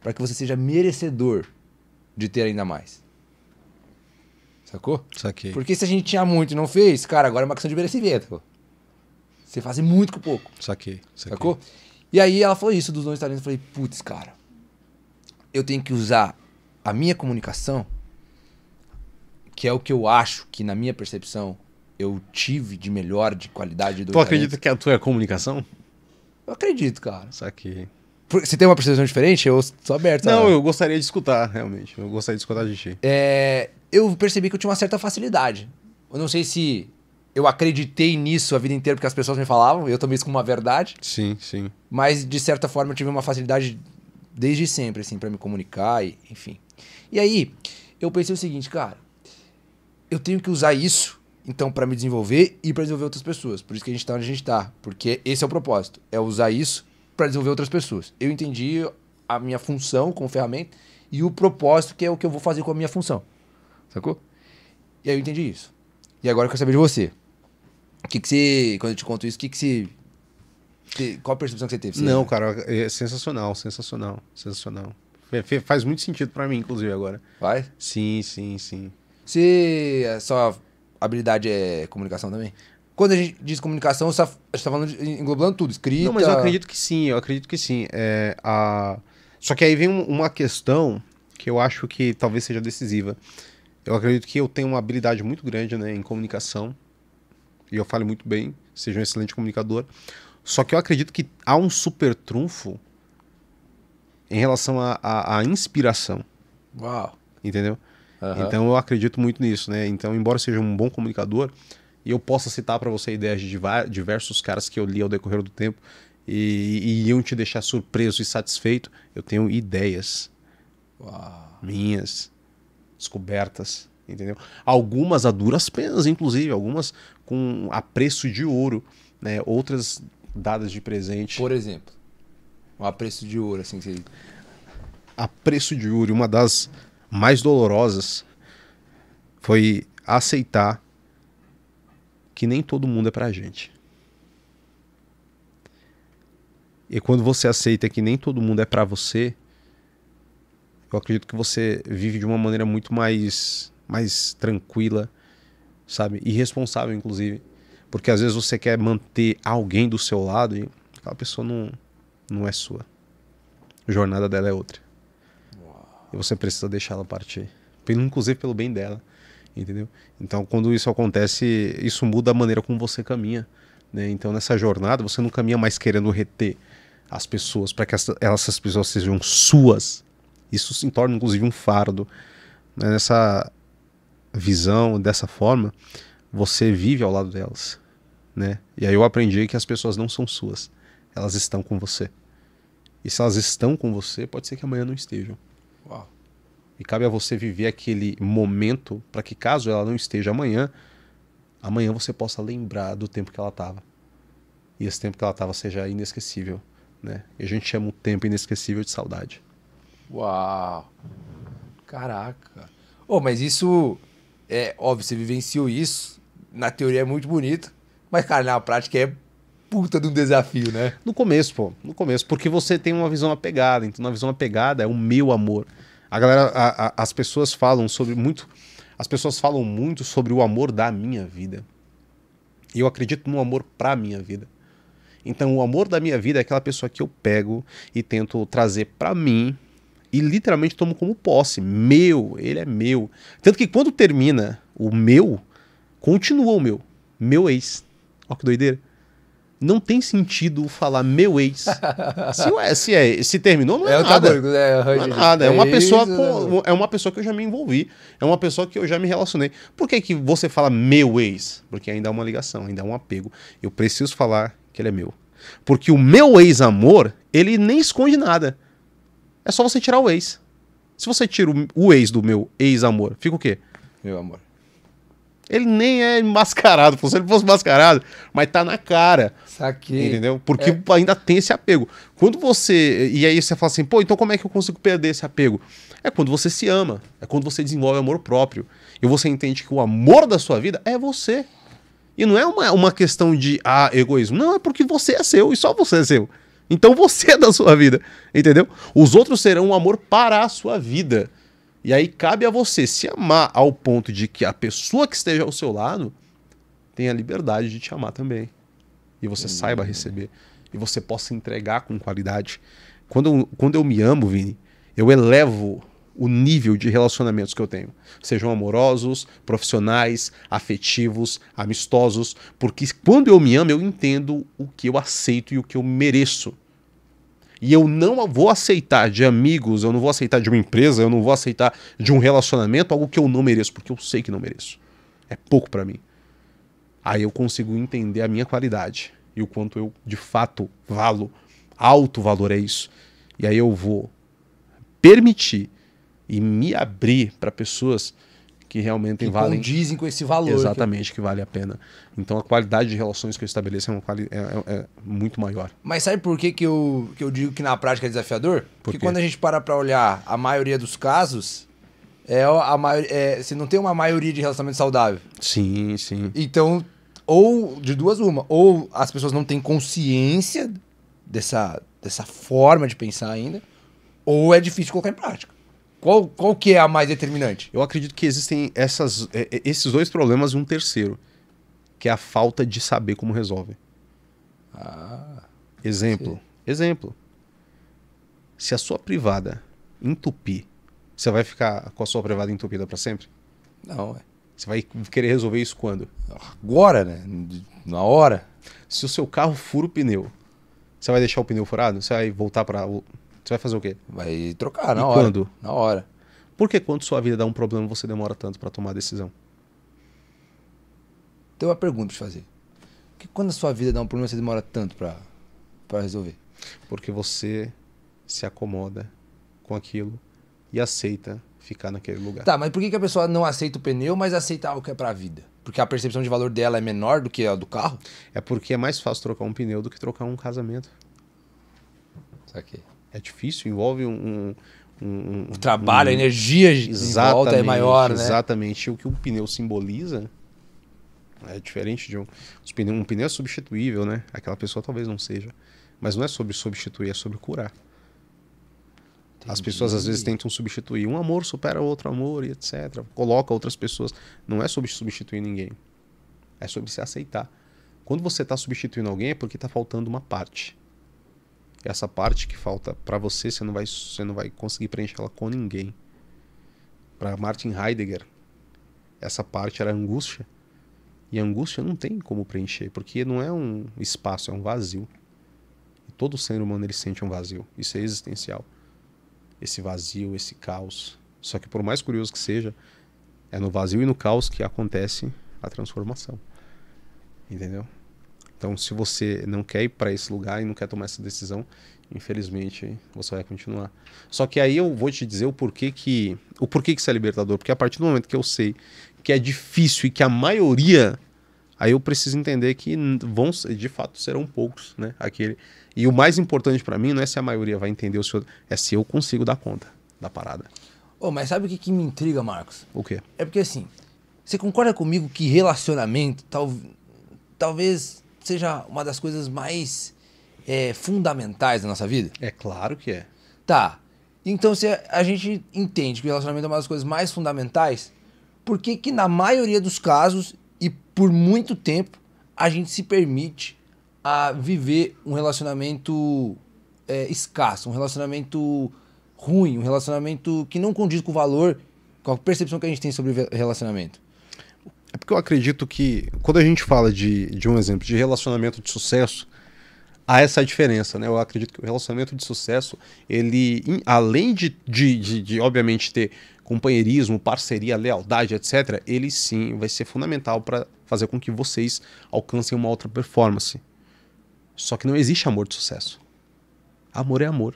[SPEAKER 2] para que você seja merecedor de ter ainda mais. Sacou? Saquei. Porque se a gente tinha muito e não fez, cara, agora é uma questão de merecimento. Você faz muito com pouco. Saquei. saquei. Sacou? E aí ela falou isso dos dois talentos. Eu falei, putz, cara, eu tenho que usar a minha comunicação, que é o que eu acho que, na minha percepção, eu tive de melhor, de qualidade do. Tu acredita que a tua é a comunicação?
[SPEAKER 3] Eu acredito, cara. Só que.
[SPEAKER 2] Você tem uma percepção diferente? Eu sou aberto. Não, a... eu
[SPEAKER 3] gostaria de escutar, realmente. Eu gostaria de escutar de ti. É, eu percebi que eu tinha uma certa facilidade.
[SPEAKER 2] Eu não sei se eu acreditei nisso a vida inteira porque as pessoas me falavam, eu também isso como uma verdade. Sim, sim. Mas de certa forma eu tive uma facilidade desde sempre assim para me comunicar e enfim. E aí eu pensei o seguinte, cara, eu tenho que usar isso então para me desenvolver e para desenvolver outras pessoas. Por isso que a gente tá onde a gente tá, porque esse é o propósito, é usar isso para desenvolver outras pessoas. Eu entendi a minha função como ferramenta e o propósito que é o que eu vou fazer com a minha função. Sacou? E aí eu entendi isso. E agora eu quero saber de você. O que, que você. Quando eu te conto isso, o que, que você.
[SPEAKER 3] Qual a percepção que você teve? Você Não, cara, é sensacional, sensacional, sensacional. Faz muito sentido para mim, inclusive, agora.
[SPEAKER 1] Vai? Sim, sim, sim.
[SPEAKER 3] Se a sua
[SPEAKER 2] habilidade é comunicação também? Quando a gente diz comunicação, você está tá falando de, englobando tudo, escrita. Não, mas eu acredito
[SPEAKER 3] que sim, eu acredito que sim. É, a... Só que aí vem uma questão que eu acho que talvez seja decisiva. Eu acredito que eu tenho uma habilidade muito grande né, em comunicação e eu falo muito bem, seja um excelente comunicador. Só que eu acredito que há um super trunfo em relação à inspiração. Uau! Entendeu? Uhum. Então eu acredito muito nisso, né? Então, embora seja um bom comunicador, e eu possa citar para você ideias de diversos caras que eu li ao decorrer do tempo e, e iam te deixar surpreso e satisfeito, eu tenho ideias Uau. minhas, descobertas, entendeu? Algumas a duras penas, inclusive, algumas com a preço de ouro, né? Outras dadas de presente. Por exemplo, a preço de ouro, assim que você... A preço de ouro, uma das mais dolorosas foi aceitar que nem todo mundo é pra gente. E quando você aceita que nem todo mundo é para você, eu acredito que você vive de uma maneira muito mais mais tranquila, sabe? E responsável, inclusive. Porque às vezes você quer manter alguém do seu lado e aquela pessoa não, não é sua. A jornada dela é outra. Uau. E você precisa deixá-la partir. Pelo, inclusive pelo bem dela. Entendeu? Então, quando isso acontece, isso muda a maneira como você caminha. Né? Então, nessa jornada, você não caminha mais querendo reter as pessoas para que essa, essas pessoas sejam suas. Isso se torna, inclusive, um fardo. Né? Nessa visão dessa forma, você vive ao lado delas, né? E aí eu aprendi que as pessoas não são suas, elas estão com você. E se elas estão com você, pode ser que amanhã não estejam. Uau. E cabe a você viver aquele momento para que caso ela não esteja amanhã, amanhã você possa lembrar do tempo que ela estava. E esse tempo que ela estava seja inesquecível, né? E a gente chama o tempo inesquecível de saudade.
[SPEAKER 1] Uau.
[SPEAKER 2] Caraca. Oh, mas isso é óbvio, você vivenciou
[SPEAKER 3] isso. Na teoria é muito bonito, mas, cara, na prática é puta de um desafio, né? No começo, pô. No começo. Porque você tem uma visão apegada. Então, uma visão apegada é o meu amor. A galera, a, a, as pessoas falam sobre muito. As pessoas falam muito sobre o amor da minha vida. E eu acredito no amor pra minha vida. Então, o amor da minha vida é aquela pessoa que eu pego e tento trazer para mim e literalmente tomo como posse. Meu, ele é meu. Tanto que quando termina o meu, continua o meu. Meu ex. Olha que doideira. Não tem sentido falar meu ex. se, ué, se, é, se terminou, não é, é nada. né? não é, é nada. É uma, é pessoa isso, né? é uma pessoa que eu já me envolvi. É uma pessoa que eu já me relacionei. Por que, que você fala meu ex? Porque ainda há uma ligação, ainda há um apego. Eu preciso falar que ele é meu. Porque o meu ex-amor, ele nem esconde nada. É só você tirar o ex. Se você tira o ex do meu ex-amor, fica o quê? Meu amor. Ele nem é mascarado, se ele fosse mascarado, mas tá na cara. Saquei. Entendeu? Porque é. ainda tem esse apego. Quando você. E aí você fala assim, pô, então como é que eu consigo perder esse apego? É quando você se ama, é quando você desenvolve amor próprio. E você entende que o amor da sua vida é você. E não é uma, uma questão de ah, egoísmo. Não, é porque você é seu e só você é seu. Então você é da sua vida, entendeu? Os outros serão um amor para a sua vida. E aí cabe a você se amar ao ponto de que a pessoa que esteja ao seu lado tenha liberdade de te amar também. E você saiba uhum. receber. E você possa entregar com qualidade. Quando eu, quando eu me amo, Vini, eu elevo o nível de relacionamentos que eu tenho, sejam amorosos, profissionais, afetivos, amistosos, porque quando eu me amo, eu entendo o que eu aceito e o que eu mereço. E eu não vou aceitar de amigos, eu não vou aceitar de uma empresa, eu não vou aceitar de um relacionamento algo que eu não mereço, porque eu sei que não mereço. É pouco para mim. Aí eu consigo entender a minha qualidade e o quanto eu de fato valo, alto valor é isso. E aí eu vou permitir e me abrir para pessoas que realmente que valem. dizem com esse valor. Exatamente, que... que... vale a pena. Então a qualidade de relações que eu estabeleço é, uma quali... é, é, é muito maior.
[SPEAKER 2] Mas sabe por que, que, eu, que eu digo que na prática é desafiador? Por Porque quê? quando a gente para para olhar a maioria dos casos, é a maior, é, você não tem uma maioria de relacionamento saudável. Sim, sim. Então, ou de duas uma, ou as pessoas não têm consciência dessa, dessa forma de pensar ainda, ou é difícil colocar em prática.
[SPEAKER 3] Qual, qual que é a mais determinante? Eu acredito que existem essas, é, é, esses dois problemas e um terceiro, que é a falta de saber como resolve. Ah, exemplo. Sim. Exemplo. Se a sua privada entupir, você vai ficar com a sua privada entupida para sempre? Não, é. Você vai querer resolver isso quando? Agora, né? Na hora. Se o seu carro fura o pneu, você vai deixar o pneu furado? Você vai voltar para você vai fazer o quê? Vai trocar na e hora. Quando? Na hora. Por que quando sua vida dá um problema você demora tanto para tomar a decisão? Tem uma pergunta pra fazer. Por que quando a sua vida dá um problema você demora tanto para resolver? Porque você se acomoda com aquilo e aceita ficar naquele lugar. Tá, mas
[SPEAKER 2] por que, que a pessoa não aceita o pneu, mas aceita algo que é para a vida?
[SPEAKER 3] Porque a percepção de valor dela é menor do que a do carro? É porque é mais fácil trocar um pneu do que trocar um casamento. Saquei é difícil, envolve um, um, um o trabalho, um, a energia em volta é maior, né? Exatamente. O que o pneu simboliza é diferente de um. Pneu, um pneu é substituível, né? Aquela pessoa talvez não seja. Mas não é sobre substituir, é sobre curar. Entendi. As pessoas às vezes tentam substituir. Um amor supera outro amor e etc. Coloca outras pessoas. Não é sobre substituir ninguém. É sobre se aceitar. Quando você está substituindo alguém é porque está faltando uma parte. Essa parte que falta para você, você não vai, você não vai conseguir preencher ela com ninguém. Para Martin Heidegger, essa parte era angústia. E a angústia não tem como preencher, porque não é um espaço, é um vazio. E todo ser humano ele sente um vazio. Isso é existencial. Esse vazio, esse caos. Só que por mais curioso que seja, é no vazio e no caos que acontece a transformação. Entendeu? Então, se você não quer ir para esse lugar e não quer tomar essa decisão, infelizmente você vai continuar. Só que aí eu vou te dizer o porquê que o porquê que isso é libertador, porque a partir do momento que eu sei que é difícil e que a maioria aí eu preciso entender que vão de fato serão poucos, né? Aquele e o mais importante para mim não é se a maioria vai entender o seu, é se eu consigo dar conta da parada.
[SPEAKER 2] Oh, mas sabe o que, que me intriga, Marcos? O quê? É porque assim, você concorda comigo que relacionamento, tal, talvez seja uma das coisas mais é, fundamentais da nossa vida? É claro que é. Tá. Então, se a gente entende que o relacionamento é uma das coisas mais fundamentais, por que, que na maioria dos casos e por muito tempo a gente se permite a viver um relacionamento é, escasso, um relacionamento ruim, um relacionamento que não condiz com o valor, com a percepção que a gente tem sobre relacionamento?
[SPEAKER 3] É porque eu acredito que quando a gente fala de, de um exemplo de relacionamento de sucesso, há essa diferença, né? Eu acredito que o relacionamento de sucesso, ele, além de, de, de, de, obviamente, ter companheirismo, parceria, lealdade, etc., ele sim vai ser fundamental para fazer com que vocês alcancem uma outra performance. Só que não existe amor de sucesso. Amor é amor.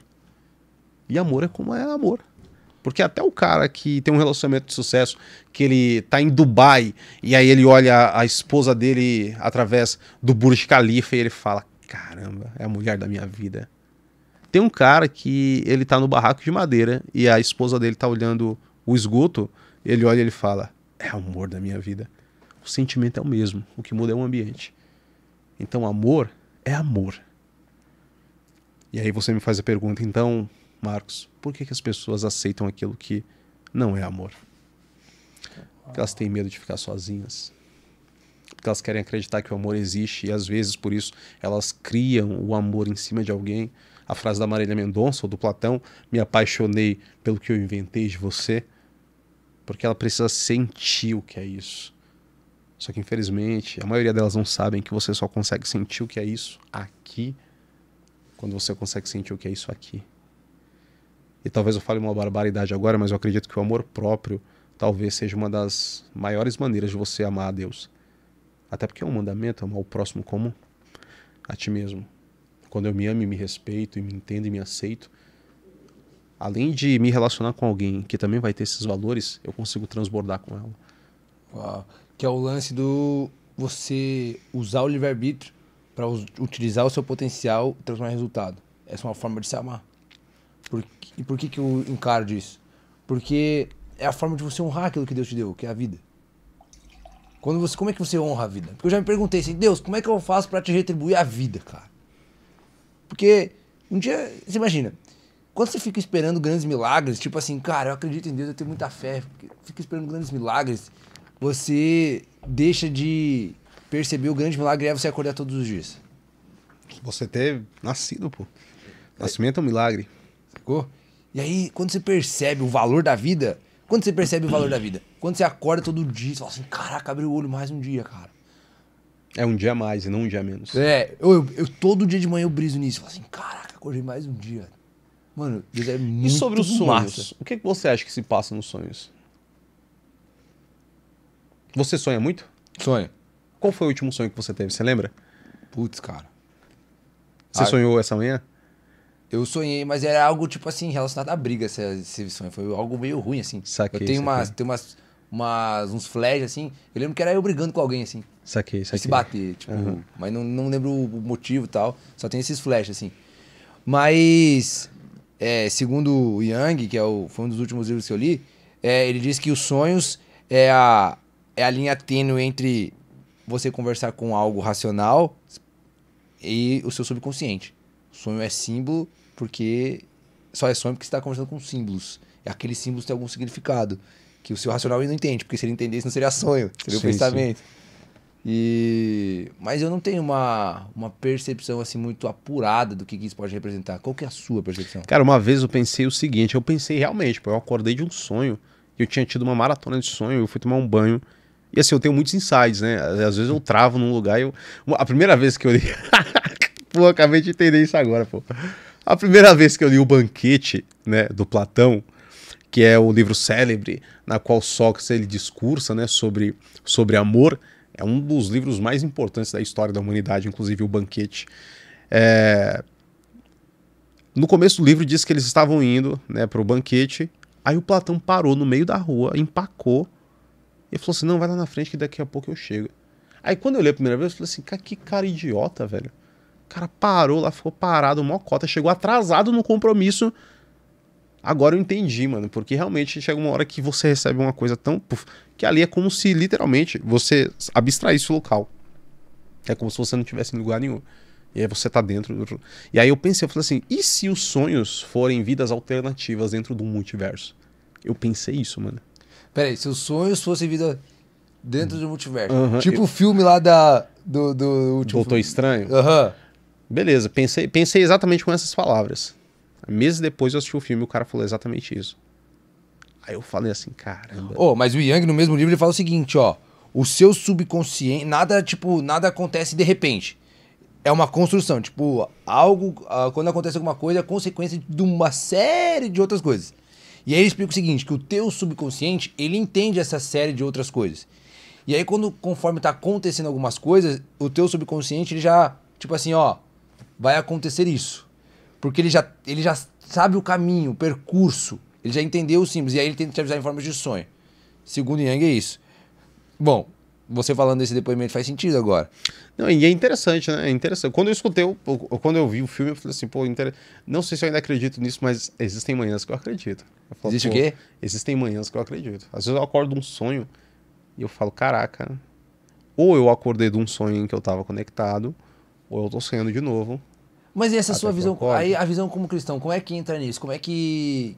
[SPEAKER 3] E amor é como é amor. Porque até o cara que tem um relacionamento de sucesso, que ele tá em Dubai e aí ele olha a esposa dele através do Burj Khalifa e ele fala: "Caramba, é a mulher da minha vida". Tem um cara que ele tá no barraco de madeira e a esposa dele tá olhando o esgoto, ele olha e ele fala: "É o amor da minha vida". O sentimento é o mesmo, o que muda é o ambiente. Então, amor é amor. E aí você me faz a pergunta, então, Marcos, por que, que as pessoas aceitam aquilo que não é amor? Porque elas têm medo de ficar sozinhas. Porque elas querem acreditar que o amor existe e às vezes por isso elas criam o amor em cima de alguém. A frase da Marília Mendonça ou do Platão: Me apaixonei pelo que eu inventei de você. Porque ela precisa sentir o que é isso. Só que infelizmente a maioria delas não sabem que você só consegue sentir o que é isso aqui quando você consegue sentir o que é isso aqui e talvez eu fale uma barbaridade agora, mas eu acredito que o amor próprio talvez seja uma das maiores maneiras de você amar a Deus. Até porque é um mandamento, amar o próximo como a ti mesmo. Quando eu me amo e me respeito, e me entendo e me aceito, além de me relacionar com alguém que também vai ter esses valores, eu consigo transbordar com ela. Uau. Que é o lance
[SPEAKER 2] do você usar o livre-arbítrio para utilizar o seu potencial e transformar em resultado. Essa é uma forma de se amar. Por, e por que, que eu encaro disso? Porque é a forma de você honrar aquilo que Deus te deu, que é a vida. Quando você, como é que você honra a vida? Porque eu já me perguntei assim, Deus, como é que eu faço para te retribuir a vida, cara? Porque um dia, você imagina, quando você fica esperando grandes milagres, tipo assim, cara, eu acredito em Deus, eu tenho muita fé, fica esperando grandes milagres, você deixa de perceber o grande milagre é você acordar todos os dias. Você ter nascido, pô. Nascimento é um milagre. Sacou? E aí, quando você percebe o
[SPEAKER 3] valor da vida, quando você percebe o valor da vida?
[SPEAKER 2] Quando você acorda todo dia, você fala assim, caraca, abriu o olho mais um dia, cara.
[SPEAKER 3] É um dia a mais e não um dia a menos. É,
[SPEAKER 2] eu, eu, eu, todo dia de manhã eu briso nisso. Eu falo assim, caraca, acordei mais um dia.
[SPEAKER 3] Mano, Deus é muito E sobre os sonhos? Massa. O que, você acha que se passa nos sonhos? Você sonha muito? Sonho. Qual foi o último sonho que você teve? Você lembra? Putz, cara. Você ah, sonhou essa manhã?
[SPEAKER 2] Eu sonhei, mas era algo, tipo assim, relacionado à briga, esse, esse sonho. Foi algo meio ruim, assim. Saquei, eu tenho saquei. umas. Tenho umas, umas uns flash, assim. Eu lembro que era eu brigando com alguém, assim. Saquei, saquei. E se bater, tipo. Uhum. Mas não, não lembro o motivo e tal. Só tem esses flash, assim. Mas. É, segundo o Yang, que é o, foi um dos últimos livros que eu li, é, ele diz que os sonhos é a, é a linha tênue entre você conversar com algo racional e o seu subconsciente. O sonho é símbolo porque só é sonho porque você está conversando com símbolos. E aqueles símbolos têm algum significado que o seu racional não entende, porque se ele entendesse não seria sonho, seria sim, um pensamento.
[SPEAKER 3] E
[SPEAKER 2] mas eu não tenho uma, uma percepção assim muito apurada do que, que isso pode representar. Qual que é a sua percepção? Cara,
[SPEAKER 3] uma vez eu pensei o seguinte, eu pensei realmente, pô, eu acordei de um sonho, eu tinha tido uma maratona de sonho, eu fui tomar um banho e assim, eu tenho muitos insights, né? Às vezes eu travo num lugar e eu... A primeira vez que eu... pô, acabei de entender isso agora, pô. A primeira vez que eu li o Banquete, né, do Platão, que é o livro célebre na qual Sócrates ele discursa, né, sobre, sobre amor, é um dos livros mais importantes da história da humanidade, inclusive o Banquete. É... No começo do livro diz que eles estavam indo, né, para o banquete. Aí o Platão parou no meio da rua, empacou e falou assim: "Não, vai lá na frente que daqui a pouco eu chego". Aí quando eu li a primeira vez, eu falei assim: "Cara, que cara idiota, velho" cara parou lá, ficou parado, cota chegou atrasado no compromisso. Agora eu entendi, mano, porque realmente chega uma hora que você recebe uma coisa tão. Puff, que ali é como se literalmente você abstraísse o local. É como se você não tivesse em lugar nenhum. E aí você tá dentro. Do... E aí eu pensei, eu falei assim: e se os sonhos forem vidas alternativas dentro do multiverso? Eu pensei isso, mano.
[SPEAKER 2] Peraí, se os sonhos fossem vida dentro do multiverso. tipo eu... o
[SPEAKER 3] filme lá da. Do, do último. Doutor filme. Estranho? Aham. Beleza, pensei, pensei exatamente com essas palavras. Meses depois eu assisti o filme e o cara falou exatamente isso. Aí eu falei assim, caramba. Oh, mas o Yang, no mesmo livro, ele fala o seguinte, ó. O seu
[SPEAKER 2] subconsciente. Nada, tipo, nada acontece de repente. É uma construção. Tipo, algo. Ah, quando acontece alguma coisa, é consequência de uma série de outras coisas. E aí ele explica o seguinte: que o teu subconsciente, ele entende essa série de outras coisas. E aí, quando, conforme tá acontecendo algumas coisas, o teu subconsciente, ele já. Tipo assim, ó vai acontecer isso. Porque ele já, ele já sabe o caminho, o percurso, ele já entendeu os símbolos, e aí ele tenta te avisar em forma de sonho. Segundo Yang, é isso. Bom, você falando
[SPEAKER 3] desse depoimento faz sentido agora. Não, e é interessante, né? É interessante. Quando eu escutei, eu, quando eu vi o filme, eu falei assim, pô, inter... não sei se eu ainda acredito nisso, mas existem manhãs que eu acredito. Eu falo, Existe o quê? Existem manhãs que eu acredito. Às vezes eu acordo um sonho e eu falo, caraca. Ou eu acordei de um sonho em que eu estava conectado, ou eu estou sonhando de novo, mas e
[SPEAKER 2] essa Até sua visão, aí a visão como cristão, como é que entra nisso? Como é que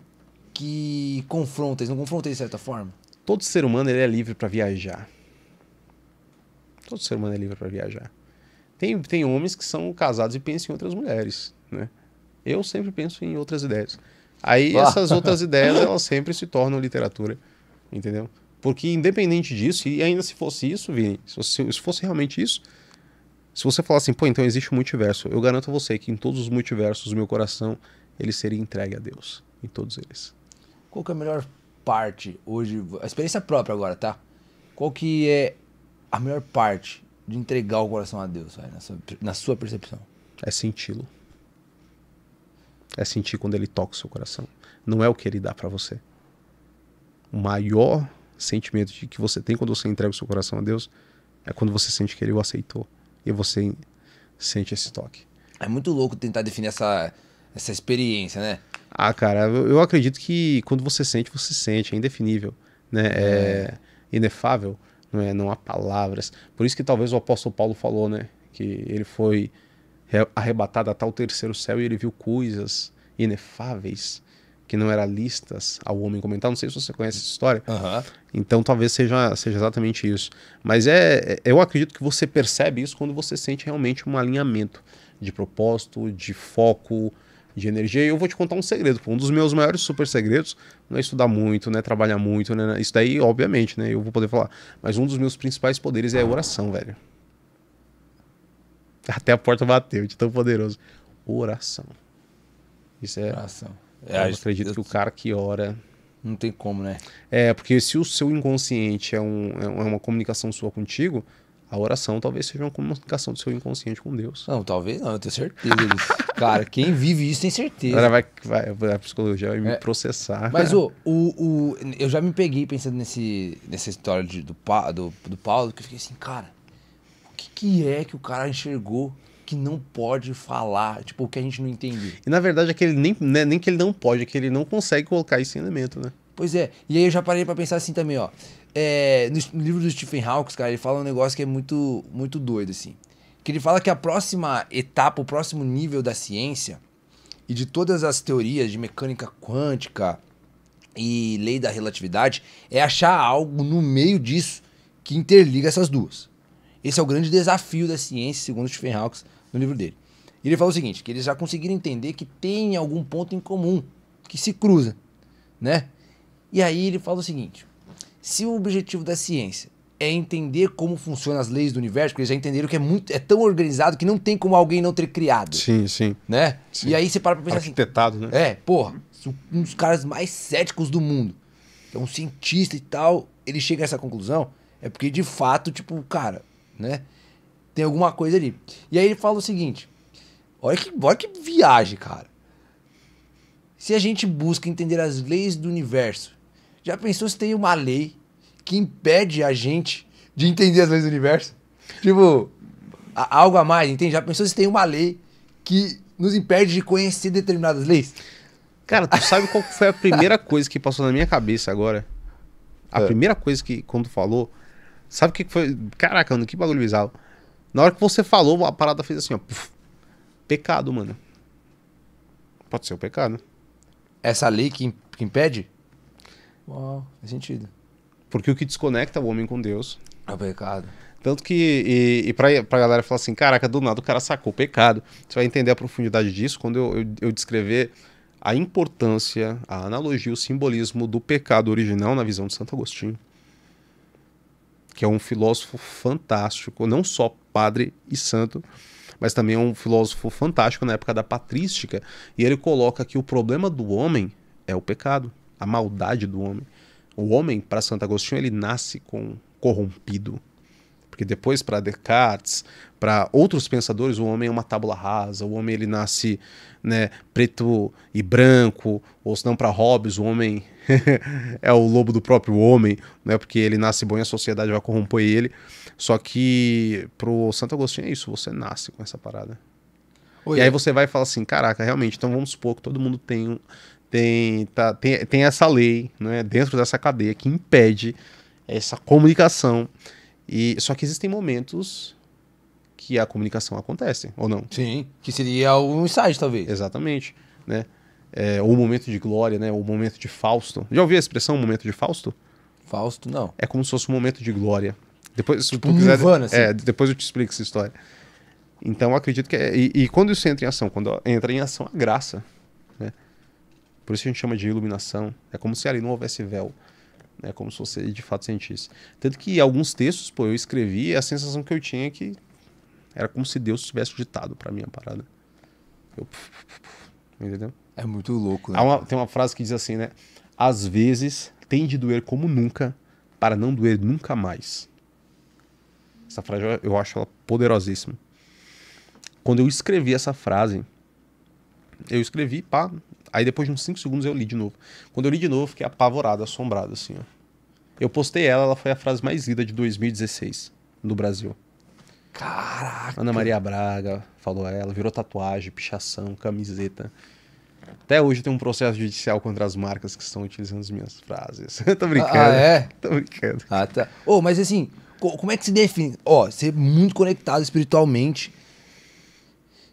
[SPEAKER 2] que
[SPEAKER 3] confronta isso? Não confronta de certa forma? Todo ser humano ele é livre para viajar. Todo ser humano é livre para viajar. Tem, tem homens que são casados e pensam em outras mulheres, né? Eu sempre penso em outras ideias. Aí ah. essas outras ideias elas sempre se tornam literatura, entendeu? Porque independente disso, e ainda se fosse isso, Vini, se fosse realmente isso, se você falar assim, pô, então existe um multiverso, eu garanto a você que em todos os multiversos o meu coração ele seria entregue a Deus, em todos eles.
[SPEAKER 2] Qual que é a melhor parte hoje, a experiência própria agora, tá? Qual que é a melhor parte de entregar o coração a Deus, vai, na, sua,
[SPEAKER 3] na sua percepção? É senti-lo. É sentir quando ele toca o seu coração. Não é o que ele dá para você. O maior sentimento que você tem quando você entrega o seu coração a Deus é quando você sente que ele o aceitou e você sente esse toque.
[SPEAKER 2] É muito louco tentar definir essa, essa experiência, né?
[SPEAKER 3] Ah, cara, eu, eu acredito que quando você sente, você sente, é indefinível, né? É, é inefável, não, é? não há palavras. Por isso que talvez o apóstolo Paulo falou, né? Que ele foi arrebatado até o terceiro céu e ele viu coisas inefáveis, que não era listas ao homem comentar. Não sei se você conhece essa história. Uhum. Então talvez seja, seja exatamente isso. Mas é, é, eu acredito que você percebe isso quando você sente realmente um alinhamento de propósito, de foco, de energia. E eu vou te contar um segredo. Um dos meus maiores super segredos não é estudar muito, né? Trabalhar muito, né, né? Isso daí, obviamente, né? Eu vou poder falar. Mas um dos meus principais poderes é a oração, velho. Até a porta bateu de tão poderoso. Oração. Isso é. Oração. É, eu acredito eu... que o cara que ora. Não tem como, né? É, porque se o seu inconsciente é, é, um, é uma comunicação sua contigo, a oração talvez seja uma comunicação do seu inconsciente com Deus. Não, talvez não, eu tenho certeza disso. cara, quem vive isso tem certeza. Agora vai, vai, a psicologia vai é. me processar. Mas o,
[SPEAKER 2] o, o, eu já me peguei pensando nesse, nessa história de, do, do, do Paulo, que eu fiquei assim, cara, o que, que é que o cara enxergou que não pode falar, tipo, o que a gente não entende.
[SPEAKER 3] E na verdade é que ele nem, né, nem que ele não pode, é que ele não consegue colocar isso em elemento, né?
[SPEAKER 2] Pois é, e aí eu já parei para pensar assim também, ó. É, no livro do Stephen Hawking, cara, ele fala um negócio que é muito, muito doido, assim. Que ele fala que a próxima etapa, o próximo nível da ciência e de todas as teorias de mecânica quântica e lei da relatividade é achar algo no meio disso que interliga essas duas. Esse é o grande desafio da ciência, segundo Stephen Hawking, no livro dele. E ele fala o seguinte, que eles já conseguiram entender que tem algum ponto em comum, que se cruza, né? E aí ele fala o seguinte, se o objetivo da ciência é entender como funcionam as leis do universo, porque eles já entenderam que é muito é tão organizado que não tem como alguém não ter criado.
[SPEAKER 1] Sim, sim. Né?
[SPEAKER 2] Sim. E aí você para pra pensar
[SPEAKER 3] Arquitetado, assim... Arquitetado, né? É,
[SPEAKER 2] porra, um dos caras mais céticos do mundo. É um cientista e tal, ele chega a essa conclusão, é porque de fato, tipo, cara, né? Tem alguma coisa ali. E aí ele fala o seguinte: olha que, olha que viagem, cara. Se a gente busca entender as leis do universo, já pensou se tem uma lei que impede a gente de entender as leis do universo? Tipo, a, algo a mais, entende? Já pensou se tem uma lei que nos
[SPEAKER 3] impede de conhecer determinadas leis? Cara, tu sabe qual foi a primeira coisa que passou na minha cabeça agora? A é. primeira coisa que, quando tu falou, sabe o que foi? Caraca, que bagulho bizarro. Na hora que você falou, a parada fez assim, ó. Puf, pecado, mano. Pode ser o um pecado. Essa lei que, que impede? Uau, faz sentido. Porque o que desconecta o homem com Deus é o pecado. Tanto que, e, e pra, pra galera falar assim, caraca, do nada o cara sacou o pecado. Você vai entender a profundidade disso quando eu, eu, eu, descrever a importância, a analogia, o simbolismo do pecado original na visão de Santo Agostinho que é um filósofo fantástico, não só padre e santo, mas também é um filósofo fantástico na época da patrística, e ele coloca que o problema do homem é o pecado, a maldade do homem. O homem, para Santo Agostinho, ele nasce com corrompido. Porque depois, para Descartes, para outros pensadores, o homem é uma tábula rasa, o homem ele nasce né, preto e branco, ou se não para Hobbes, o homem é o lobo do próprio homem, né? Porque ele nasce bom e a sociedade vai corromper ele. Só que pro Santo Agostinho é isso, você nasce com essa parada. Oi, e aí você vai falar assim, caraca, realmente, então vamos supor que todo mundo tem um, tem, tá, tem, tem essa lei, né, dentro dessa cadeia que impede essa comunicação. E só que existem momentos que a comunicação acontece, ou não? Sim, que seria um insight talvez. Exatamente, né? é, ou o momento de glória, né? O momento de Fausto. Já ouviu a expressão momento de Fausto? Fausto, não. É como se fosse um momento de glória. Depois, se tipo tu quiser, Nirvana, assim. é, depois eu te explico essa história. Então, acredito que é, e, e, quando isso entra em ação, quando entra em ação a graça, né? Por isso a gente chama de iluminação. É como se ali não houvesse véu. É como se você de fato sentisse. Tanto que alguns textos, pô, eu escrevi e a sensação que eu tinha é que era como se Deus tivesse ditado para mim a parada. Eu, entendeu? É muito louco, né? Uma, tem uma frase que diz assim, né? Às vezes tem de doer como nunca para não doer nunca mais. Essa frase eu, acho ela poderosíssima. Quando eu escrevi essa frase, eu escrevi, pá. Aí depois de uns 5 segundos eu li de novo. Quando eu li de novo, fiquei apavorado, assombrado, assim, ó. Eu postei ela, ela foi a frase mais lida de 2016 no Brasil. Caraca! Ana Maria Braga falou ela, virou tatuagem, pichação, camiseta. Até hoje tem um processo judicial contra as marcas que estão utilizando as minhas frases. Tô brincando. Ah, é? Tô brincando. Ah, tá.
[SPEAKER 2] Ô, oh, mas assim, como é que se define? Ó, oh, ser muito conectado espiritualmente.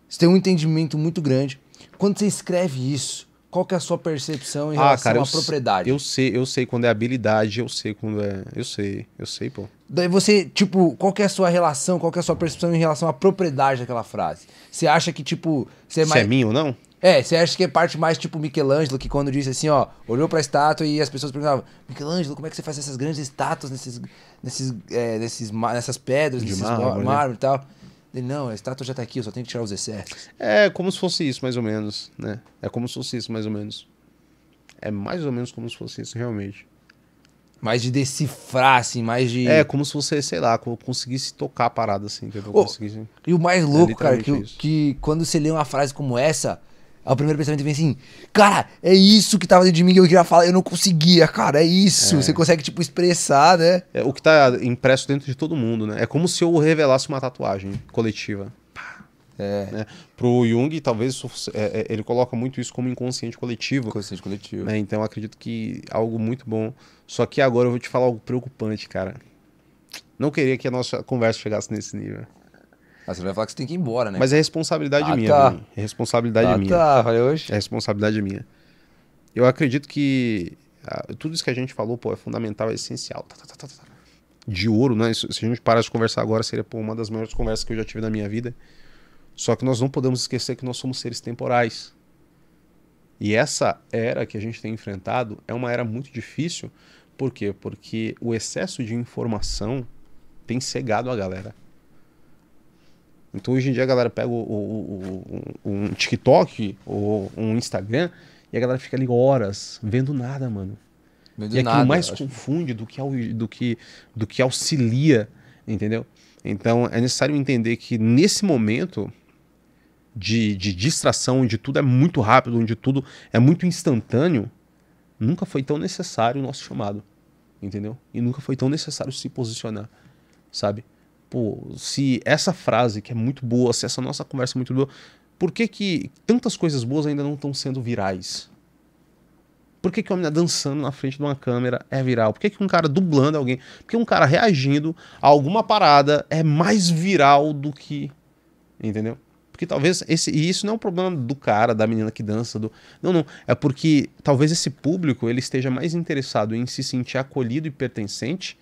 [SPEAKER 2] Você tem um entendimento muito grande. Quando você escreve isso, qual que é a sua percepção em ah, relação cara, à propriedade?
[SPEAKER 3] Eu sei, eu sei quando é habilidade, eu sei quando é. Eu sei, eu sei, pô.
[SPEAKER 2] Daí você, tipo, qual que é a sua relação, qual que é a sua percepção em relação à propriedade daquela frase? Você acha que, tipo, você é mais. Se é minha ou não? É, você acha que é parte mais tipo Michelangelo, que quando disse assim, ó, olhou pra estátua e as pessoas perguntavam, Michelangelo, como é que você faz essas grandes estátuas nesses, nesses, é, nesses, nessas pedras, De nesses mármore, né? mármore e tal? Ele, não, a estátua já tá aqui, eu só tenho que tirar os excessos.
[SPEAKER 3] É como se fosse isso, mais ou menos, né? É como se fosse isso, mais ou menos. É mais ou menos como se fosse isso, realmente. Mais de decifrar, assim, mais de. É, como se você, sei lá, conseguisse tocar a parada, assim, entendeu? Oh, conseguisse... E o mais é, louco, é, cara, que,
[SPEAKER 2] que quando você lê uma frase como essa, Aí o primeiro pensamento vem assim, cara, é isso que tava dentro de mim que eu queria falar, eu não conseguia, cara, é isso. É. Você consegue, tipo, expressar, né?
[SPEAKER 3] É o que tá impresso dentro de todo mundo, né? É como se eu revelasse uma tatuagem coletiva. É. Né? Pro Jung, talvez é, é, ele coloca muito isso como inconsciente coletivo. Inconsciente coletivo. Né? Então acredito que algo muito bom. Só que agora eu vou te falar algo preocupante, cara. Não queria que a nossa conversa chegasse nesse nível.
[SPEAKER 2] Mas ah, você vai falar que você tem que ir embora, né? Mas é responsabilidade ah, minha, tá. É
[SPEAKER 3] responsabilidade ah, minha. Tá, falei hoje. É responsabilidade minha. Eu acredito que ah, tudo isso que a gente falou, pô, é fundamental, é essencial. Tá, tá, tá, de ouro, né? Se a gente parar de conversar agora, seria pô, uma das maiores conversas que eu já tive na minha vida. Só que nós não podemos esquecer que nós somos seres temporais. E essa era que a gente tem enfrentado é uma era muito difícil. Por quê? Porque o excesso de informação tem cegado a galera. Então hoje em dia a galera pega o, o, o, um TikTok ou um Instagram e a galera fica ali horas vendo nada, mano. Vendo e aquilo mais confunde do que, do, que, do que auxilia, entendeu? Então é necessário entender que nesse momento de, de distração, onde tudo é muito rápido, onde tudo é muito instantâneo, nunca foi tão necessário o nosso chamado, entendeu? E nunca foi tão necessário se posicionar, sabe? pô, se essa frase que é muito boa, se essa nossa conversa é muito boa, por que, que tantas coisas boas ainda não estão sendo virais? Por que, que uma menina tá dançando na frente de uma câmera é viral? Por que, que um cara dublando alguém? Por que um cara reagindo a alguma parada é mais viral do que. Entendeu? Porque talvez esse. E isso não é um problema do cara, da menina que dança. Do, não, não. É porque talvez esse público ele esteja mais interessado em se sentir acolhido e pertencente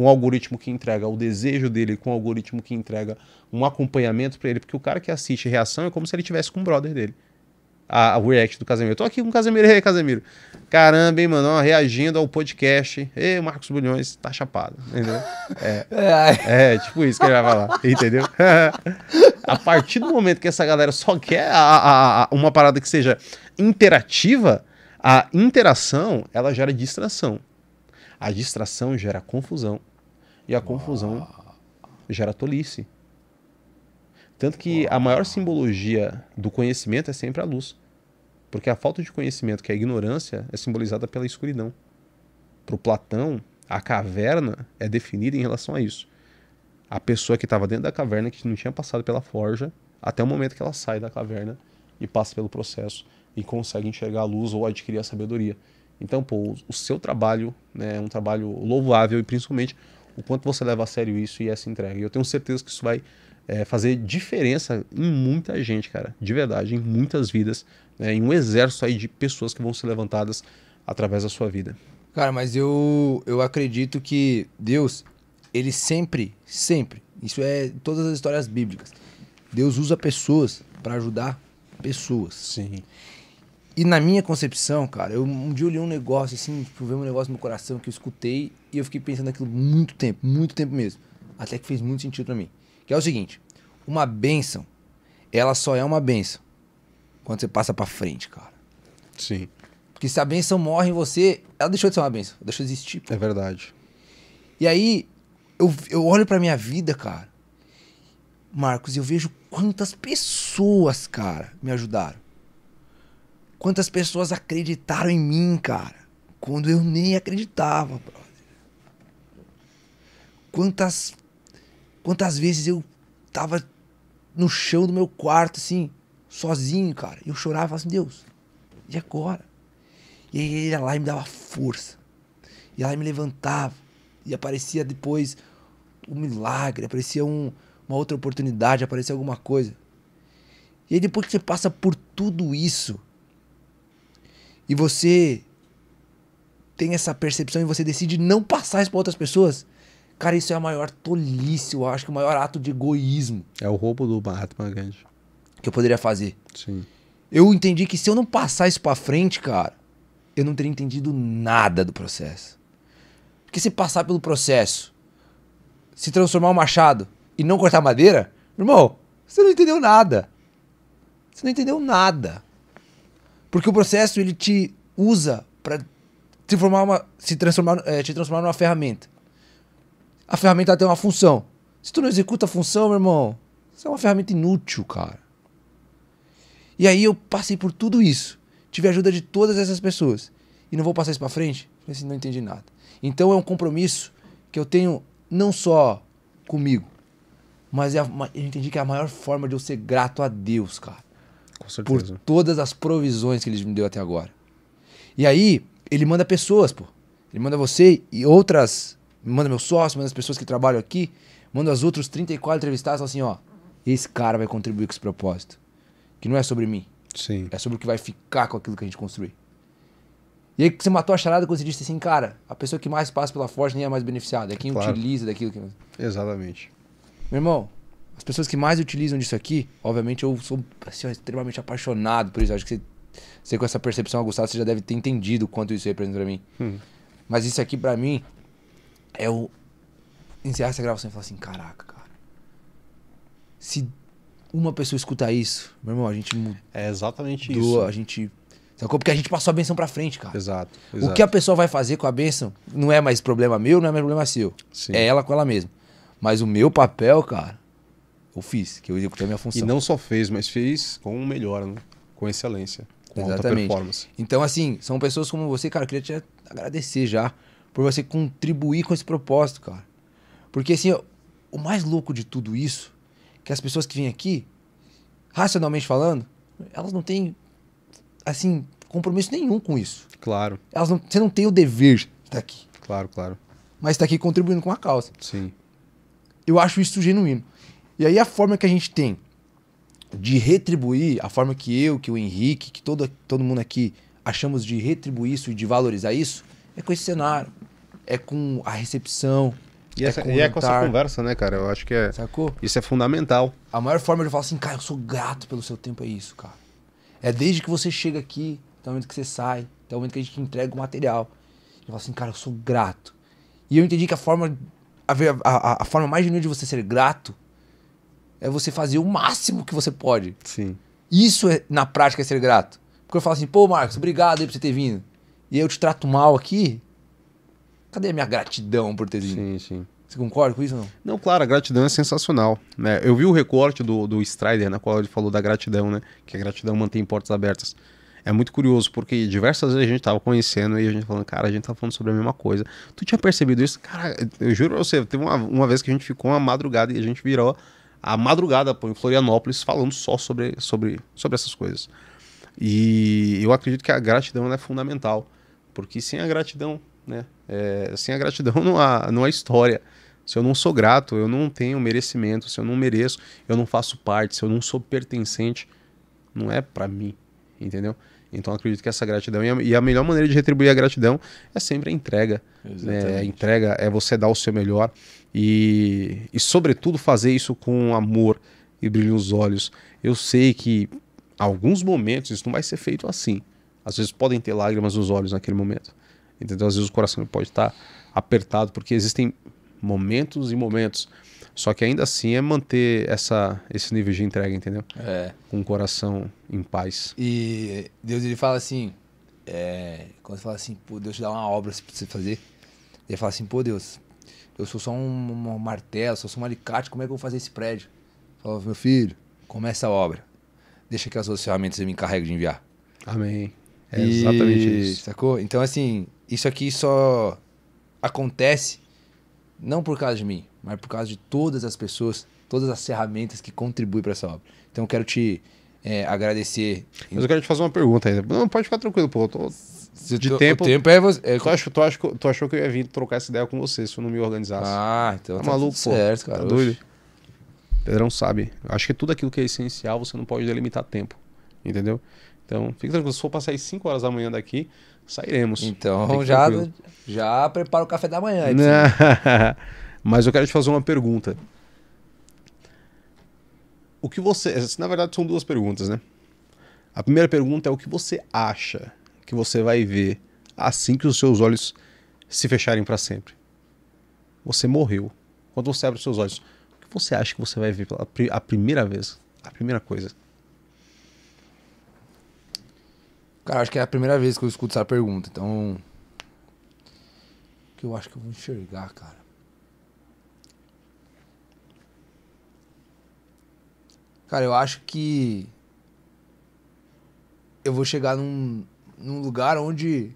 [SPEAKER 3] com o algoritmo que entrega o desejo dele, com o algoritmo que entrega um acompanhamento para ele, porque o cara que assiste reação é como se ele tivesse com o brother dele. A, a react do Casemiro. tô aqui com o Casemiro, e aí, Casemiro? Caramba, hein, mano, ó, reagindo ao podcast. Ei, Marcos Bulhões, tá chapado, entendeu? É. é, é, tipo isso que ele vai falar, entendeu? a partir do momento que essa galera só quer a, a, uma parada que seja interativa, a interação, ela gera distração. A distração gera confusão. E a confusão ah. gera tolice. Tanto que ah. a maior simbologia do conhecimento é sempre a luz. Porque a falta de conhecimento, que é a ignorância, é simbolizada pela escuridão. Para o Platão, a caverna é definida em relação a isso. A pessoa que estava dentro da caverna, que não tinha passado pela forja, até o momento que ela sai da caverna e passa pelo processo e consegue enxergar a luz ou adquirir a sabedoria. Então, pô, o seu trabalho né, é um trabalho louvável e principalmente o quanto você leva a sério isso e essa entrega. E eu tenho certeza que isso vai é, fazer diferença em muita gente, cara, de verdade, em muitas vidas, né? em um exército aí de pessoas que vão ser levantadas através da sua vida. Cara, mas
[SPEAKER 2] eu, eu acredito que Deus,
[SPEAKER 3] ele sempre, sempre,
[SPEAKER 2] isso é todas as histórias bíblicas, Deus usa pessoas para ajudar pessoas. Sim. E na minha concepção, cara, eu um dia eu li um negócio assim, tipo, veio um negócio no meu coração que eu escutei e eu fiquei pensando naquilo muito tempo, muito tempo mesmo. Até que fez muito sentido para mim. Que é o seguinte: uma benção, ela só é uma benção quando você passa para frente, cara. Sim. Porque se a benção morre em você, ela deixou de ser uma benção, deixou de existir. Pô. É verdade. E aí, eu, eu olho pra minha vida, cara, Marcos, eu vejo quantas pessoas, cara, me ajudaram. Quantas pessoas acreditaram em mim, cara, quando eu nem acreditava, bro quantas quantas vezes eu tava no chão do meu quarto, assim, sozinho, cara. Eu chorava e falava assim, Deus, e agora? E aí ele ia lá e me dava força. E ela me levantava. E aparecia depois um milagre, aparecia um, uma outra oportunidade, aparecia alguma coisa. E aí depois que você passa por tudo isso, e você tem essa percepção e você decide não passar isso para outras pessoas, Cara, isso é a maior tolice, eu acho que é o maior ato de egoísmo. É o roubo do Mahatma Gandhi. Que eu poderia fazer. Sim. Eu entendi que se eu não passar isso pra frente, cara, eu não teria entendido nada do processo. Porque se passar pelo processo, se transformar o um machado e não cortar madeira, irmão, você não entendeu nada. Você não entendeu nada. Porque o processo ele te usa para transformar uma, se transformar, é, te transformar numa ferramenta a ferramenta tem uma função. Se tu não executa a função, meu irmão, isso é uma ferramenta inútil, cara. E aí eu passei por tudo isso. Tive a ajuda de todas essas pessoas. E não vou passar isso para frente? Falei assim, não entendi nada. Então é um compromisso que eu tenho não só comigo, mas é eu entendi que é a maior forma de eu ser grato a Deus, cara. Com certeza. Por todas as provisões que ele me deu até agora. E aí, ele manda pessoas, pô. Ele manda você e outras manda meu sócio, manda as pessoas que trabalham aqui, manda as outros 34 entrevistados assim, ó, esse cara vai contribuir com esse propósito. Que não é sobre mim. Sim. É sobre o que vai ficar com aquilo que a gente construir. E aí você matou a charada quando você disse assim, cara, a pessoa que mais passa pela Forge nem é mais beneficiada, é quem claro. utiliza daquilo que... Exatamente. Meu irmão, as pessoas que mais utilizam disso aqui, obviamente eu sou assim, extremamente apaixonado por isso. Acho que você, você com essa percepção aguçada, você já deve ter entendido o quanto isso representa pra mim. Hum. Mas isso aqui para mim eu é encerrar essa gravação e falar assim: caraca, cara. Se uma pessoa escutar isso, meu irmão, a gente mudou. É exatamente isso. A gente. Sacou? Porque a gente passou a benção pra frente, cara. Exato, exato, O que a pessoa vai fazer com a benção não é mais problema meu, não é mais problema seu. Sim. É ela com ela mesma. Mas o meu papel, cara, eu fiz, que eu executei a minha função. E não
[SPEAKER 3] só fez, mas fez com melhor, né? com excelência, com Exatamente. alta performance.
[SPEAKER 2] Então, assim, são pessoas como você, cara, eu queria te agradecer já por você contribuir com esse propósito, cara. Porque assim, o mais louco de tudo isso, que as pessoas que vêm aqui, racionalmente falando, elas não têm assim compromisso nenhum com isso. Claro. Elas não, você não tem o dever de estar aqui. Claro, claro. Mas está aqui contribuindo com a causa. Sim. Eu acho isso genuíno. E aí a forma que a gente tem de retribuir, a forma que eu, que o Henrique, que todo, todo mundo aqui achamos de retribuir isso e de valorizar isso, é com esse cenário é com a recepção. E, é, essa, e é com essa conversa,
[SPEAKER 3] né, cara? Eu acho que é. Sacou? Isso é fundamental.
[SPEAKER 2] A maior forma de eu falar assim, cara, eu sou grato pelo seu tempo, é isso, cara. É desde que você chega aqui, até o momento que você sai, até o momento que a gente entrega o material. Eu falo assim, cara, eu sou grato. E eu entendi que a forma, a, a, a forma mais genuína de você ser grato é você fazer o máximo que você pode. Sim. Isso é, na prática é ser grato. Porque eu falo assim, pô, Marcos, obrigado aí por você ter vindo. E eu te trato mal aqui, cadê a minha gratidão por ter vindo? Sim, sim. Você concorda com isso não?
[SPEAKER 3] Não, claro, a gratidão é sensacional. Né? Eu vi o recorte do, do Strider, na né? qual ele falou da gratidão, né? Que a gratidão mantém portas abertas. É muito curioso, porque diversas vezes a gente tava conhecendo e a gente falando, cara, a gente tava tá falando sobre a mesma coisa. Tu tinha percebido isso? Cara, eu juro pra você, teve uma, uma vez que a gente ficou uma madrugada e a gente virou a madrugada em Florianópolis falando só sobre, sobre, sobre essas coisas. E eu acredito que a gratidão é fundamental, porque sem a gratidão né? É, sem assim, a gratidão não há, não há história. Se eu não sou grato, eu não tenho merecimento. Se eu não mereço, eu não faço parte. Se eu não sou pertencente, não é para mim, entendeu? Então acredito que essa gratidão e a, e a, melhor maneira de retribuir a gratidão é sempre a entrega. Né? A entrega é você dar o seu melhor e, e sobretudo fazer isso com amor e brilho nos olhos. Eu sei que alguns momentos isso não vai ser feito assim. Às vezes podem ter lágrimas nos olhos naquele momento. Entendeu? Às vezes o coração pode estar apertado, porque existem momentos e momentos. Só que ainda assim é manter essa, esse nível de entrega, entendeu? É. Com o coração em paz.
[SPEAKER 2] E Deus ele fala assim: é, quando você fala assim, pô, Deus te dá uma obra pra você fazer, ele fala assim: pô, Deus, eu sou só um, um martelo, sou só um alicate, como é que eu vou fazer esse prédio? Fala, meu filho, começa a obra. Deixa que as outras ferramentas eu me encarrego de enviar. Amém. É exatamente isso. Sacou? Então, assim, isso aqui só acontece não por causa de mim, mas por causa de todas as pessoas, todas as ferramentas que contribuem para essa obra. Então eu quero te é, agradecer.
[SPEAKER 3] Mas eu quero te fazer uma pergunta ainda. Não, pode ficar tranquilo, pô. Tô... De tempo. O tempo é você. É... Tu, achou, tu, achou, tu achou que eu ia vir trocar essa ideia com você se eu não me organizasse? Ah, então. Tá, tá maluco, pô. Certo, cara. Tá doido. Pedrão sabe. Acho que tudo aquilo que é essencial você não pode delimitar tempo. Entendeu? Então, fica tranquilo. Se for passar às 5 horas da manhã daqui, sairemos. Então, já, já prepara o café da manhã. É Mas eu quero te fazer uma pergunta. O que você. Na verdade, são duas perguntas, né? A primeira pergunta é o que você acha que você vai ver assim que os seus olhos se fecharem para sempre? Você morreu. Quando você abre os seus olhos, o que você acha que você vai ver pela a primeira vez? A primeira coisa.
[SPEAKER 2] Cara, acho que é a primeira vez que eu escuto essa pergunta, então. O que eu acho que eu vou enxergar, cara? Cara, eu acho que. Eu vou chegar num, num lugar onde.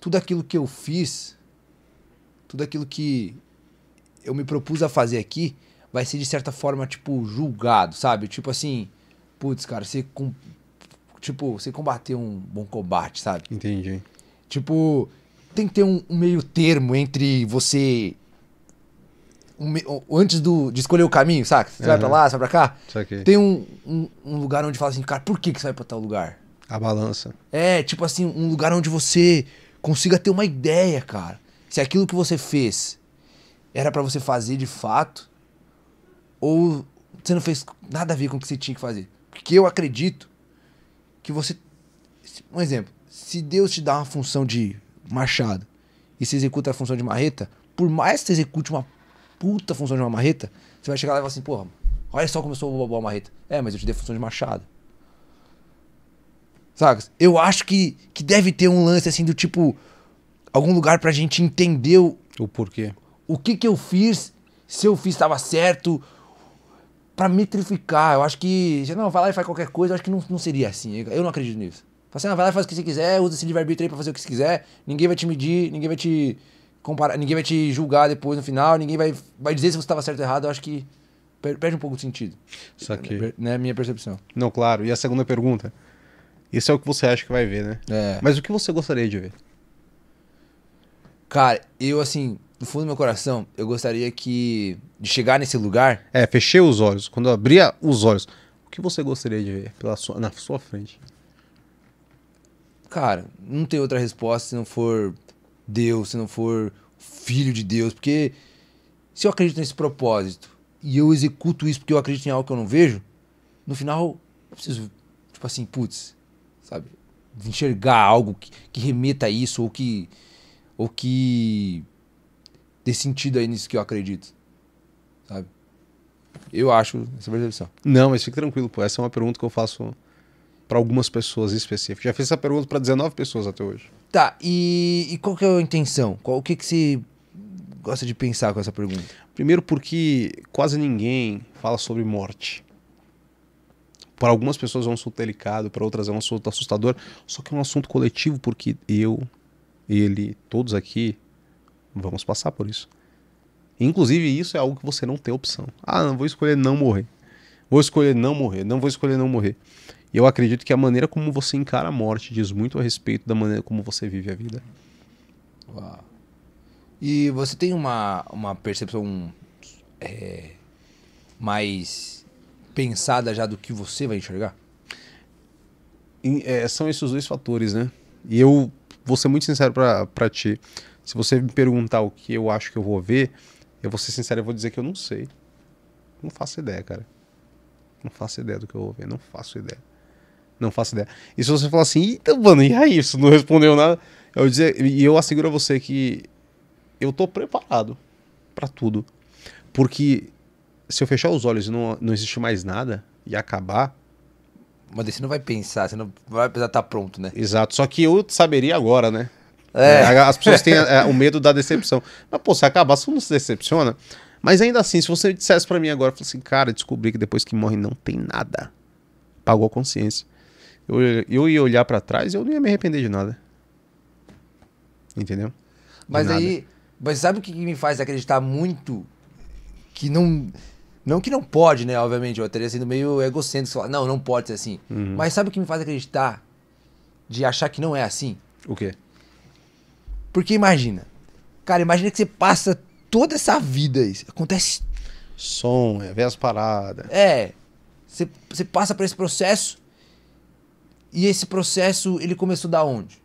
[SPEAKER 2] Tudo aquilo que eu fiz. Tudo aquilo que eu me propus a fazer aqui. Vai ser de certa forma, tipo, julgado, sabe? Tipo assim. Putz, cara, você tipo, você combater um bom combate, sabe? Entendi. Tipo, tem que ter um, meio termo entre você. Um, antes do, de escolher o caminho, saca? Você uhum. vai pra lá, você vai pra cá. Saquei. Tem um, um, um, lugar onde fala assim, cara, por que, que você vai pra tal lugar? A balança. É, tipo assim, um lugar onde você consiga ter uma ideia, cara. Se aquilo que você fez era para você fazer de fato, ou você não fez nada a ver com o que você tinha que fazer. Porque eu acredito que você. Um exemplo. Se Deus te dá uma função de machado e você executa a função de marreta, por mais que você execute uma puta função de uma marreta, você vai chegar lá e falar assim, porra, olha só como eu sou boa marreta. É, mas eu te dei a função de machado. Sabe? Eu acho que, que deve ter um lance assim do tipo. Algum lugar pra gente entender o. O porquê. O que que eu fiz, se eu fiz estava certo, para mitrificar. Eu acho que. Não, vai lá e faz qualquer coisa, eu acho que não, não seria assim. Eu não acredito nisso. Fala assim, ah, vai lá e faz o que você quiser, usa esse livre-arbítrio aí pra fazer o que você quiser, ninguém vai te medir, ninguém vai te comparar, ninguém vai te julgar depois no final, ninguém vai, vai dizer se você estava certo ou errado. Eu acho
[SPEAKER 3] que perde um pouco de sentido. Isso aqui. Né, minha percepção. Não, claro. E a segunda pergunta? Isso é o que você acha que vai ver, né? É. Mas o que você gostaria de ver?
[SPEAKER 2] Cara, eu assim, no fundo do meu coração, eu gostaria que de chegar nesse
[SPEAKER 3] lugar. É, fechei os olhos. Quando eu abria os olhos, o que você gostaria de ver pela sua, na sua frente? Cara, não tem
[SPEAKER 2] outra resposta se não for Deus, se não for filho de Deus, porque se eu acredito nesse propósito e eu executo isso porque eu acredito em algo que eu não vejo, no final eu preciso, tipo assim, putz, sabe? Enxergar algo que, que remeta a isso ou que ou que ter sentido aí nisso que eu acredito. Sabe?
[SPEAKER 3] Eu acho essa percepção. É Não, mas fique tranquilo, pô. Essa é uma pergunta que eu faço para algumas pessoas específicas. Já fiz essa pergunta para 19 pessoas até hoje.
[SPEAKER 2] Tá, e, e qual que é a
[SPEAKER 3] intenção? Qual, o que que se gosta de pensar com essa pergunta? Primeiro porque quase ninguém fala sobre morte. Para algumas pessoas é um assunto delicado, para outras é um assunto assustador, só que é um assunto coletivo porque eu, ele, todos aqui Vamos passar por isso. Inclusive, isso é algo que você não tem opção. Ah, não, vou escolher não morrer. Vou escolher não morrer. Não vou escolher não morrer. E eu acredito que a maneira como você encara a morte diz muito a respeito da maneira como você vive a vida.
[SPEAKER 2] Uau. E você tem uma, uma percepção é, mais pensada já do que você vai enxergar?
[SPEAKER 3] E, é, são esses dois fatores, né? E eu vou ser muito sincero para ti. Se você me perguntar o que eu acho que eu vou ver, eu vou ser sincero, eu vou dizer que eu não sei. Não faço ideia, cara. Não faço ideia do que eu vou ver, não faço ideia. Não faço ideia. E se você falar assim, então, mano, e aí? Isso não respondeu nada. Eu dizer, e eu asseguro a você que eu tô preparado para tudo. Porque se eu fechar os olhos e não, não existe mais nada e acabar. Mas você não vai pensar, você não vai precisar estar tá pronto, né? Exato. Só que eu saberia agora, né? É. é as pessoas têm é, o medo da decepção. Mas, pô, se acabar, você não se decepciona. Mas ainda assim, se você dissesse para mim agora, assim, cara, descobri que depois que morre não tem nada. Pagou a consciência. Eu, eu ia olhar para trás e eu não ia me arrepender de nada. Entendeu? Mas nada. aí,
[SPEAKER 2] mas sabe o que me faz acreditar muito que não não que não pode, né, obviamente, eu teria sido meio egocêntrico, falar, não, não pode ser assim. Uhum. Mas sabe o que me faz acreditar de achar que não é assim? O quê? Porque imagina, cara, imagina que você passa toda essa vida aí. Acontece. Som, é, vê as paradas. É. Você, você passa por esse processo. E esse processo, ele começou da onde?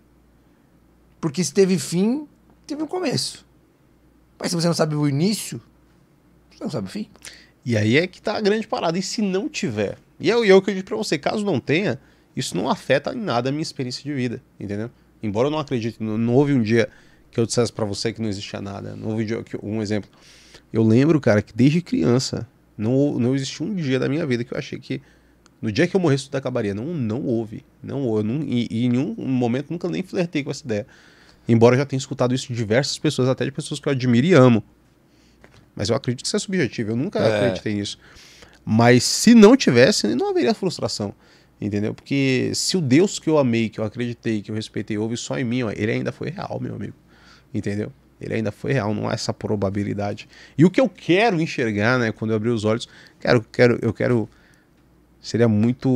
[SPEAKER 2] Porque se teve fim, teve um começo. Mas se você não sabe o início, você não sabe o fim.
[SPEAKER 3] E aí é que tá a grande parada. E se não tiver? E é o é que eu digo pra você, caso não tenha, isso não afeta em nada a minha experiência de vida, entendeu? Embora eu não acredite, não, não houve um dia que eu dissesse para você que não existia nada. Não houve um, dia que, um exemplo. Eu lembro, cara, que desde criança não, não existiu um dia da minha vida que eu achei que no dia que eu morresse tudo acabaria. Não, não houve. Não, eu não e, e, em nenhum momento nunca nem flertei com essa ideia. Embora eu já tenha escutado isso de diversas pessoas, até de pessoas que eu admiro e amo. Mas eu acredito que isso é subjetivo. Eu nunca é. acreditei nisso. Mas se não tivesse, não haveria frustração. Entendeu? Porque se o Deus que eu amei, que eu acreditei, que eu respeitei, houve só em mim, ó, ele ainda foi real, meu amigo. Entendeu? Ele ainda foi real, não há essa probabilidade. E o que eu quero enxergar, né, quando eu abrir os olhos, quero, quero, eu quero. Seria muito.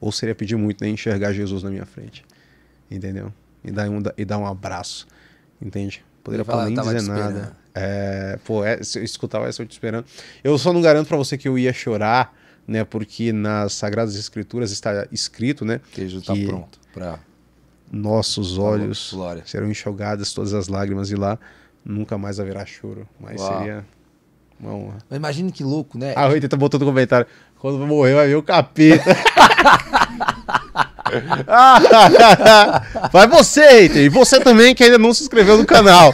[SPEAKER 3] Ou seria pedir muito, né? Enxergar Jesus na minha frente. Entendeu? E dar um, e dar um abraço. Entende? Poderia falar, nem dizer nada. É, pô, é, eu escutava é, essa eu te esperando. Eu só não garanto para você que eu ia chorar né? Porque nas Sagradas Escrituras está escrito, né? queijo está que pronto para nossos olhos serão enxugadas todas as lágrimas e lá nunca mais haverá choro. Mas Uau. seria uma honra. Mas imagina que louco, né? Ah, o tá botando um comentário. Quando morrer vai ver o capeta. vai você, Eiter. E você também que ainda não se inscreveu no canal.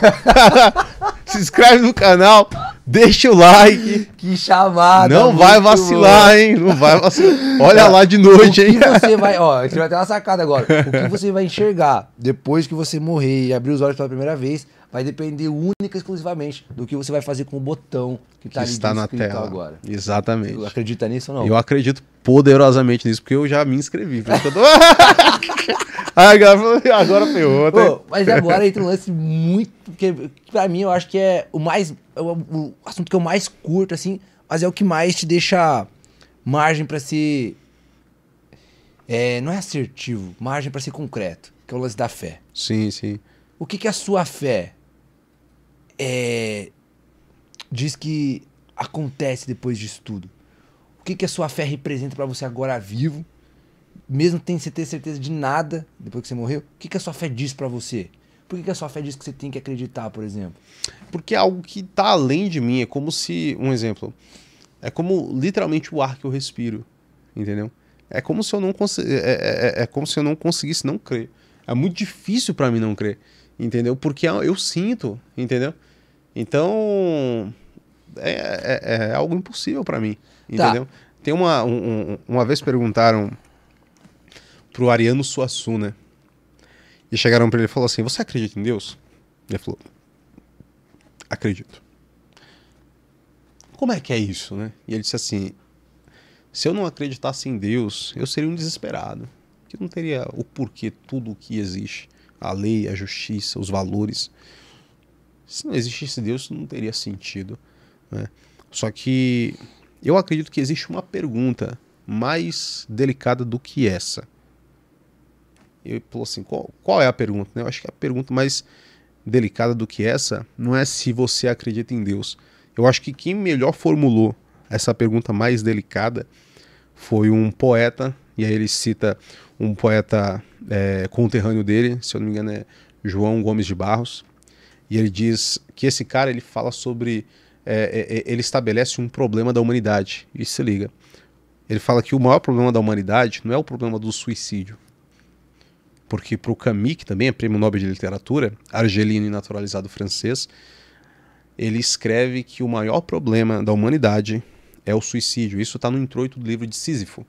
[SPEAKER 3] se inscreve no canal Deixa o like.
[SPEAKER 2] Que chamada. Não vai vacilar, hein? Não vai
[SPEAKER 3] vacilar. Olha lá de noite, hein? Você vai,
[SPEAKER 2] ó, Você vai ter uma sacada agora. O que você vai enxergar depois que você morrer e abrir os olhos pela primeira vez vai depender única e exclusivamente do que você vai fazer com o botão que, tá que está na tela agora. Exatamente. Você
[SPEAKER 3] acredita nisso ou não? Eu acredito poderosamente nisso, porque eu já me inscrevi. tô... agora, agora outra. mas agora entra
[SPEAKER 2] um lance muito. Porque pra mim eu acho que é o mais. É o assunto que eu mais curto, assim, mas é o que mais te deixa margem para ser. É, não é assertivo, margem para ser concreto, que é o lance da fé.
[SPEAKER 3] Sim, sim.
[SPEAKER 2] O que, que é a sua fé é, diz que acontece depois disso tudo? O que, que a sua fé representa para você agora vivo? Mesmo sem você ter certeza de nada depois que você morreu, o que, que a sua fé diz para você? Por que, que a sua fé diz que você
[SPEAKER 3] tem que acreditar, por exemplo? Porque é algo que está além de mim. É como se. Um exemplo. É como literalmente o ar que eu respiro. Entendeu? É como se eu não, cons é, é, é, é como se eu não conseguisse não crer. É muito difícil para mim não crer. Entendeu? Porque eu sinto. Entendeu? Então, é, é, é algo impossível para mim, tá. entendeu? Tem uma, um, uma vez perguntaram pro Ariano Suassu, né? E chegaram para ele e falou assim: Você acredita em Deus? Ele falou: Acredito. Como é que é isso, né? E ele disse assim: Se eu não acreditasse em Deus, eu seria um desesperado, que não teria o porquê tudo o que existe, a lei, a justiça, os valores. Se não existisse Deus, não teria sentido. Né? Só que eu acredito que existe uma pergunta mais delicada do que essa. Eu falo assim, qual, qual é a pergunta? Eu acho que a pergunta mais delicada do que essa não é se você acredita em Deus. Eu acho que quem melhor formulou essa pergunta mais delicada foi um poeta, e aí ele cita um poeta é, conterrâneo dele, se eu não me engano é João Gomes de Barros, e ele diz que esse cara ele fala sobre. É, é, é, ele estabelece um problema da humanidade. E se liga. Ele fala que o maior problema da humanidade não é o problema do suicídio. Porque para o Camus, que também é prêmio Nobel de Literatura, argelino e naturalizado francês, ele escreve que o maior problema da humanidade é o suicídio. Isso está no introito do livro de Sísifo.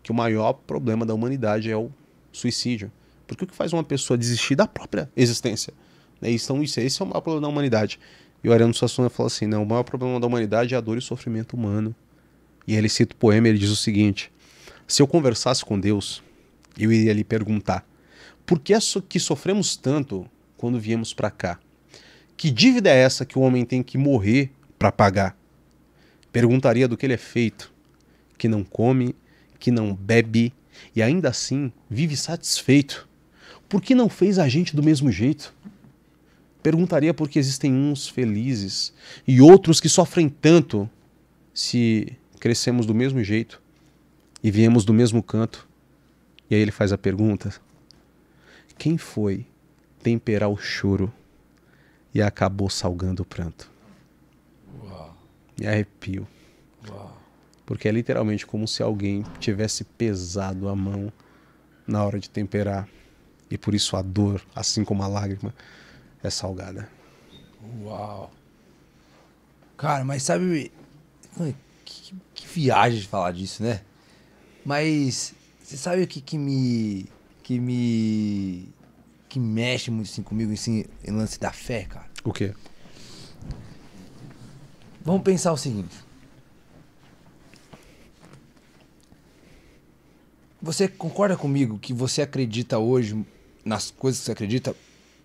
[SPEAKER 3] Que o maior problema da humanidade é o suicídio. Porque o que faz uma pessoa desistir da própria existência? Né? Então, isso, esse é o maior problema da humanidade. E o Ariano Suassuna fala assim: não, né? o maior problema da humanidade é a dor e o sofrimento humano. E ele cita o poema ele diz o seguinte: se eu conversasse com Deus, eu iria lhe perguntar: por que é que sofremos tanto quando viemos para cá? Que dívida é essa que o homem tem que morrer para pagar? Perguntaria do que ele é feito, que não come, que não bebe e ainda assim vive satisfeito. Por que não fez a gente do mesmo jeito? Perguntaria por que existem uns felizes e outros que sofrem tanto se crescemos do mesmo jeito e viemos do mesmo canto. E aí ele faz a pergunta: Quem foi temperar o choro e acabou salgando o pranto? Uau. Me arrepio. Uau. Porque é literalmente como se alguém tivesse pesado a mão na hora de temperar. E por isso a dor, assim como a lágrima, é salgada.
[SPEAKER 2] Uau! Cara, mas sabe. Que, que viagem de falar disso, né? Mas você sabe o que, que me. que me. que mexe muito assim, comigo assim, em lance da fé, cara? O quê? Vamos pensar o seguinte. Você concorda comigo que você acredita hoje nas coisas que você acredita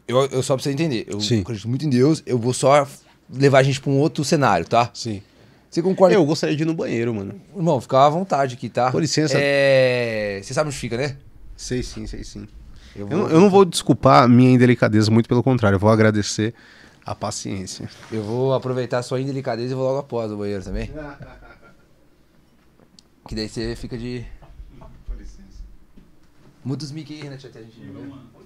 [SPEAKER 2] eu, eu só pra você entender, eu Sim. acredito muito em Deus, eu vou só levar a gente pra um outro cenário, tá? Sim. Você concorda? Eu gostaria de ir no banheiro, mano. Irmão, fica à vontade aqui, tá? Com licença. É... Você sabe onde fica, né? Sei sim, sei sim. Eu, vou... eu, eu não
[SPEAKER 3] vou desculpar a minha indelicadeza, muito pelo contrário, eu vou agradecer a paciência.
[SPEAKER 2] Eu vou aproveitar a sua indelicadeza e vou logo após o banheiro também. que daí você fica de. Com licença.
[SPEAKER 1] Muda os mic aí, Renato, né, até a gente. Eu, mano.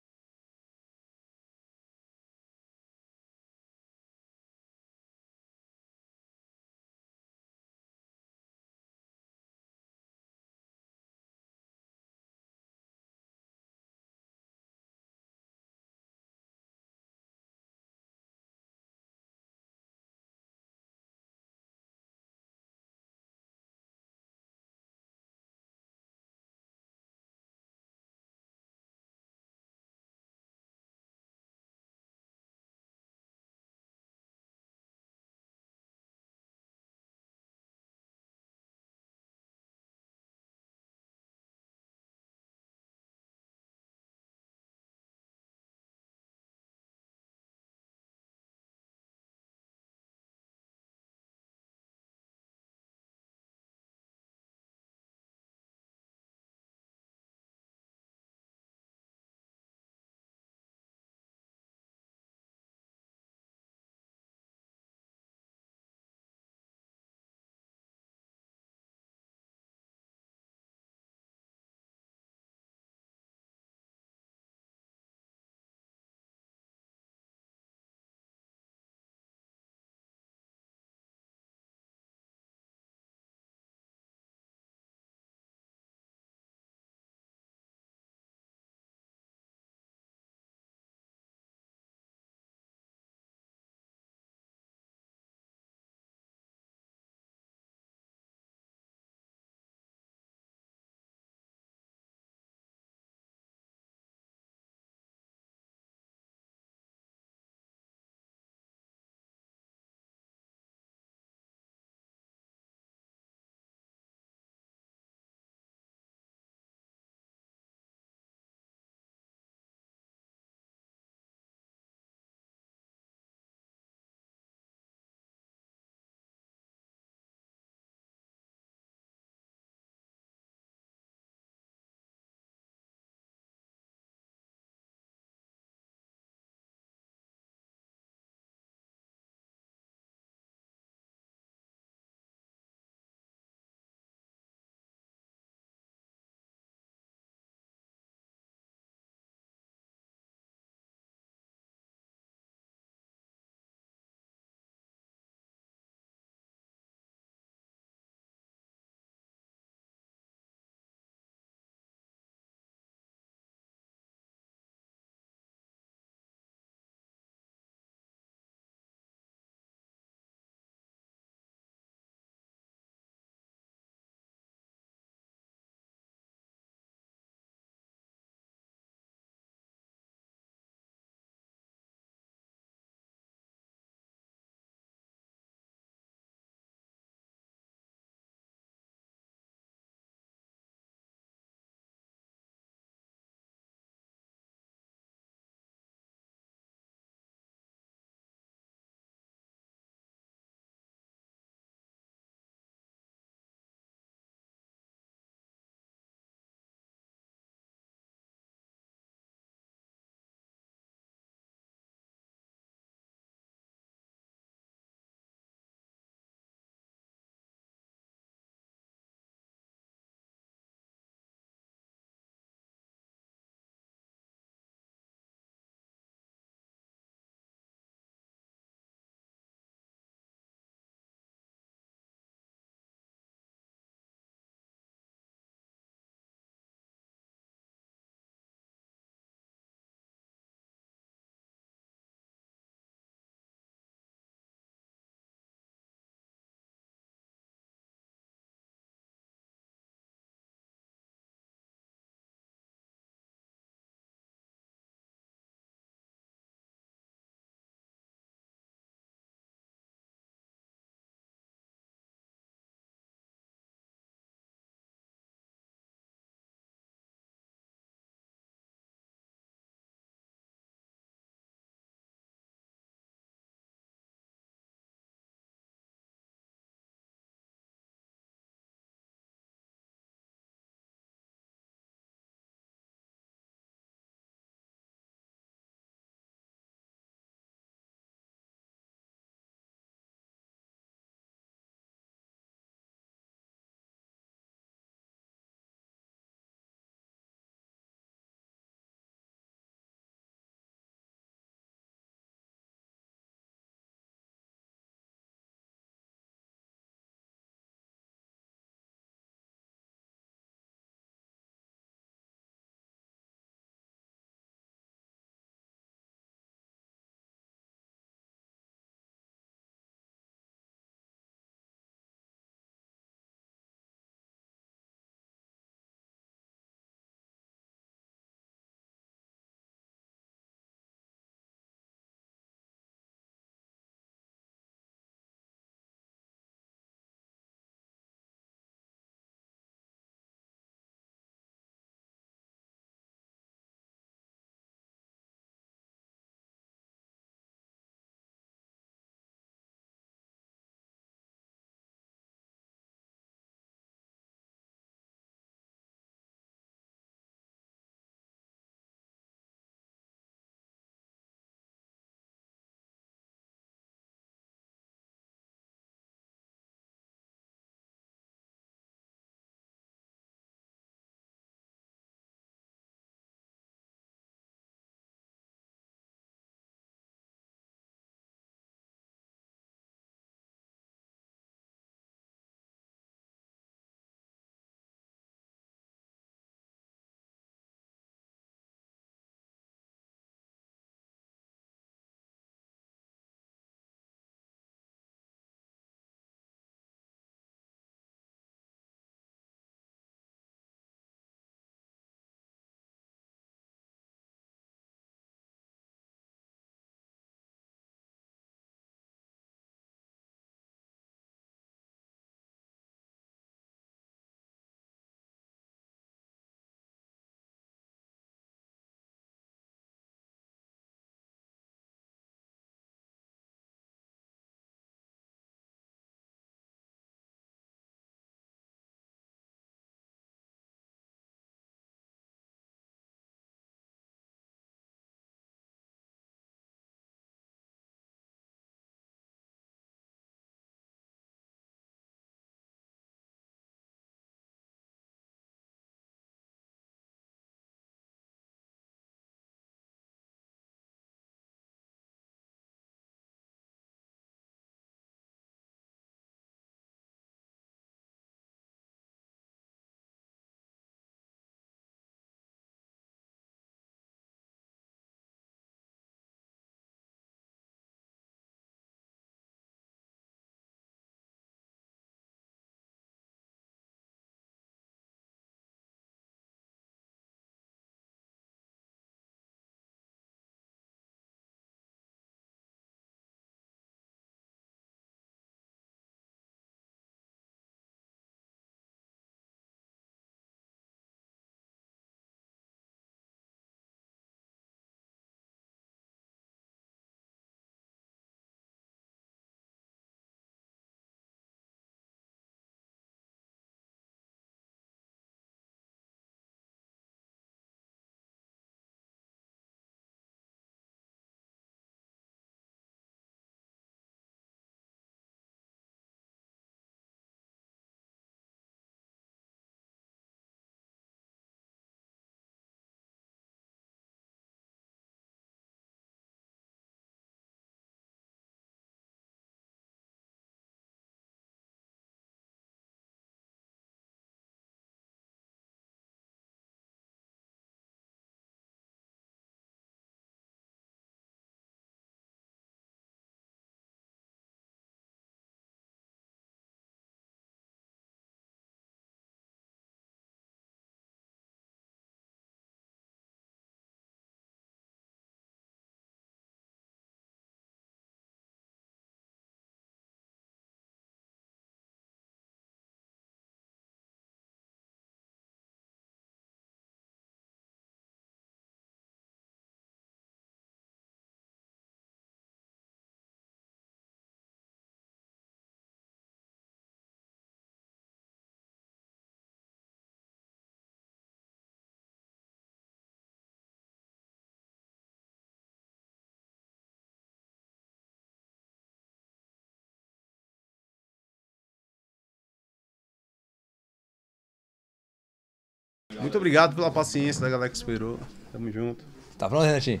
[SPEAKER 3] Muito obrigado pela paciência da galera que esperou. Tamo junto.
[SPEAKER 2] Tá pronto, Renatinho?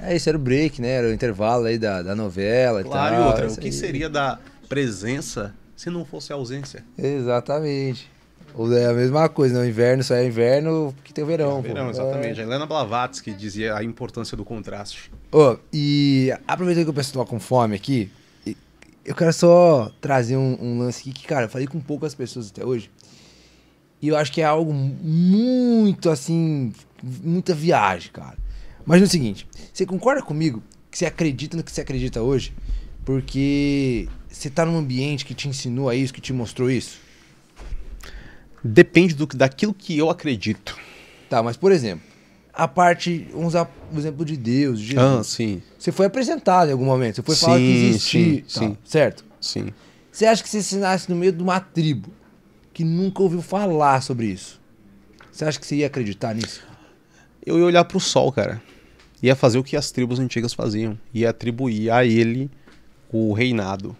[SPEAKER 2] É, isso era o break, né? Era o intervalo aí da, da novela claro, e tal. Claro, e outra, o que aí. seria
[SPEAKER 3] da presença se não fosse a ausência?
[SPEAKER 2] Exatamente. Ou é a mesma coisa, né? O inverno só é inverno que tem o verão. É o verão, pô. exatamente.
[SPEAKER 3] É. A Helena Blavatsky dizia a importância do contraste.
[SPEAKER 2] Oh, e aproveitando que o pessoal tá com fome aqui, eu quero só trazer um, um lance aqui que, cara, eu falei com poucas pessoas até hoje. E eu acho que é algo muito assim, muita viagem, cara. Mas no é seguinte, você concorda comigo que você acredita no que você acredita hoje? Porque você tá num ambiente que te ensinou a isso, que te mostrou isso? Depende do daquilo que eu acredito. Tá, mas por exemplo, a parte, vamos usar o exemplo de Deus, de Jesus. Ah, sim. Você foi apresentado em algum momento, você foi sim, falar que existia, sim, tá, sim. certo? Sim. Você acha que você se nasce no
[SPEAKER 3] meio de uma tribo? que nunca ouviu falar sobre isso. Você acha que você ia acreditar nisso? Eu ia olhar para o sol, cara. Ia fazer o que as tribos antigas faziam. Ia atribuir a ele o reinado.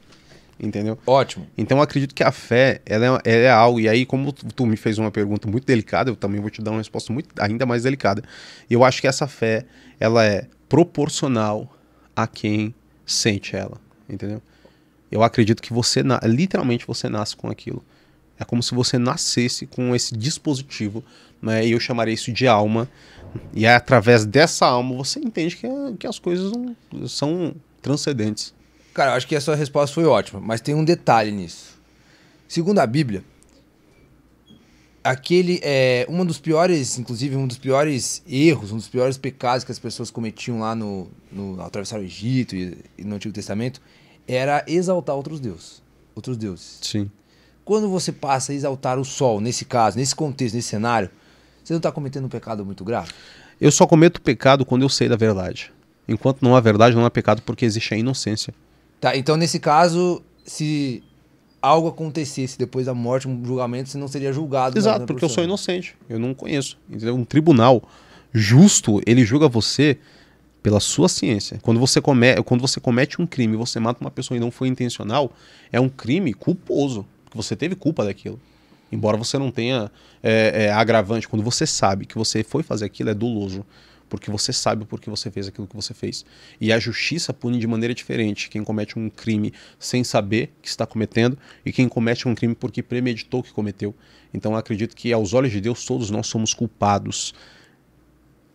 [SPEAKER 3] Entendeu? Ótimo. Então eu acredito que a fé, ela é, ela é algo. E aí, como tu me fez uma pergunta muito delicada, eu também vou te dar uma resposta muito, ainda mais delicada. Eu acho que essa fé, ela é proporcional a quem sente ela. Entendeu? Eu acredito que você, literalmente, você nasce com aquilo. É como se você nascesse com esse dispositivo, né? E eu chamaria isso de alma. E é através dessa alma você entende que, é, que as coisas não, são transcendentes.
[SPEAKER 2] Cara, eu acho que a sua resposta foi ótima, mas tem um detalhe nisso. Segundo a Bíblia, aquele é uma dos piores, inclusive, um dos piores erros, um dos piores pecados que as pessoas cometiam lá no, no atravessar o Egito e, e no Antigo Testamento era exaltar outros deuses, outros deuses. Sim. Quando você passa a exaltar o sol, nesse caso, nesse contexto, nesse cenário, você não está cometendo um pecado muito grave?
[SPEAKER 3] Eu só cometo pecado quando eu sei da verdade. Enquanto não há verdade, não há pecado porque existe a inocência.
[SPEAKER 2] Tá, então nesse caso, se algo acontecesse depois da morte, um julgamento, você não seria julgado. Exato, porque eu sou
[SPEAKER 3] inocente. Eu não conheço. Entendeu? Um tribunal justo, ele julga você pela sua ciência. Quando você, come, quando você comete um crime, você mata uma pessoa e não foi intencional, é um crime culposo que você teve culpa daquilo. Embora você não tenha é, é, agravante, quando você sabe que você foi fazer aquilo, é doloso. Porque você sabe por que você fez aquilo que você fez. E a justiça pune de maneira diferente quem comete um crime sem saber que está cometendo e quem comete um crime porque premeditou que cometeu. Então acredito que, aos olhos de Deus, todos nós somos culpados.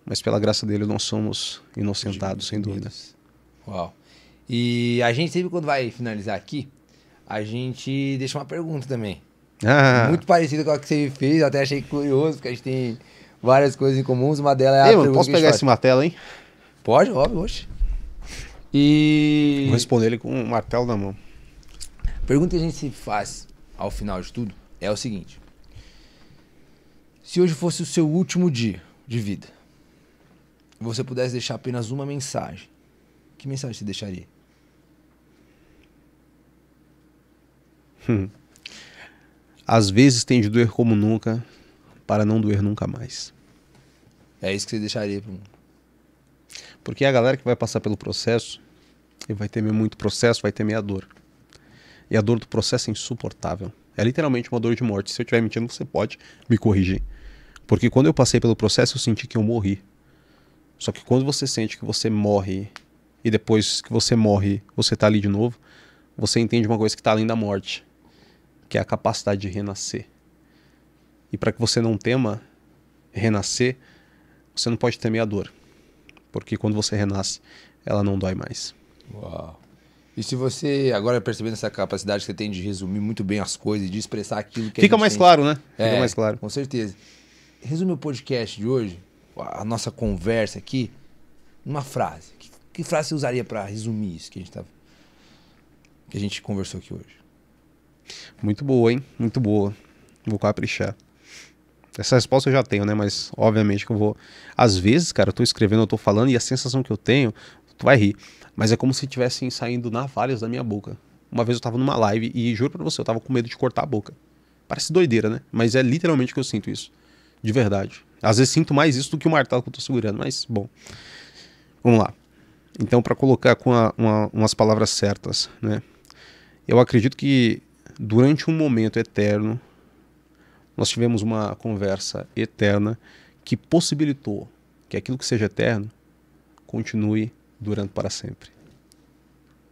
[SPEAKER 3] Mas pela graça dele, nós somos inocentados, sem dúvidas.
[SPEAKER 2] Uau. E a gente sempre, quando vai finalizar aqui, a gente deixa uma pergunta também.
[SPEAKER 1] Ah. Muito
[SPEAKER 2] parecida com a que você fez, até achei curioso, porque a gente tem várias coisas em comum. Uma delas é a Eu pergunta posso pegar esse martelo, hein? Pode, óbvio, hoje. E. Vou responder ele com um martelo na mão. A pergunta que a gente se faz ao final de tudo é o seguinte: Se hoje fosse o seu último dia de vida, e você pudesse deixar apenas uma mensagem, que mensagem você deixaria?
[SPEAKER 3] Hum. Às vezes tem de doer como nunca, para não doer nunca mais.
[SPEAKER 2] É isso que você deixaria para
[SPEAKER 3] Porque é a galera que vai passar pelo processo, e vai temer muito processo, vai temer a dor. E a dor do processo é insuportável. É literalmente uma dor de morte. Se eu estiver mentindo, você pode me corrigir. Porque quando eu passei pelo processo, eu senti que eu morri. Só que quando você sente que você morre e depois que você morre, você tá ali de novo, você entende uma coisa que tá além da morte que é a capacidade de renascer. E para que você não tema renascer, você não pode temer a dor. Porque quando você renasce, ela não dói mais. Uau. E se você agora percebendo essa capacidade que você tem de resumir muito bem as
[SPEAKER 2] coisas e de expressar aquilo que Fica mais claro, né? Fica é, mais claro. Com certeza. Resume o podcast de hoje, a nossa conversa aqui, numa frase. Que, que frase você usaria para
[SPEAKER 3] resumir isso que a gente tá- que a gente conversou aqui hoje? Muito boa, hein? Muito boa. Vou caprichar. Essa resposta eu já tenho, né? Mas obviamente que eu vou. Às vezes, cara, eu tô escrevendo, eu tô falando e a sensação que eu tenho, tu vai rir. Mas é como se tivessem saindo navalhas da minha boca. Uma vez eu tava numa live e juro pra você, eu tava com medo de cortar a boca. Parece doideira, né? Mas é literalmente que eu sinto isso. De verdade. Às vezes sinto mais isso do que o martelo que eu tô segurando, mas bom. Vamos lá. Então, para colocar com a, uma, umas palavras certas, né? Eu acredito que durante um momento eterno, nós tivemos uma conversa eterna que possibilitou que aquilo que seja eterno continue durando para sempre.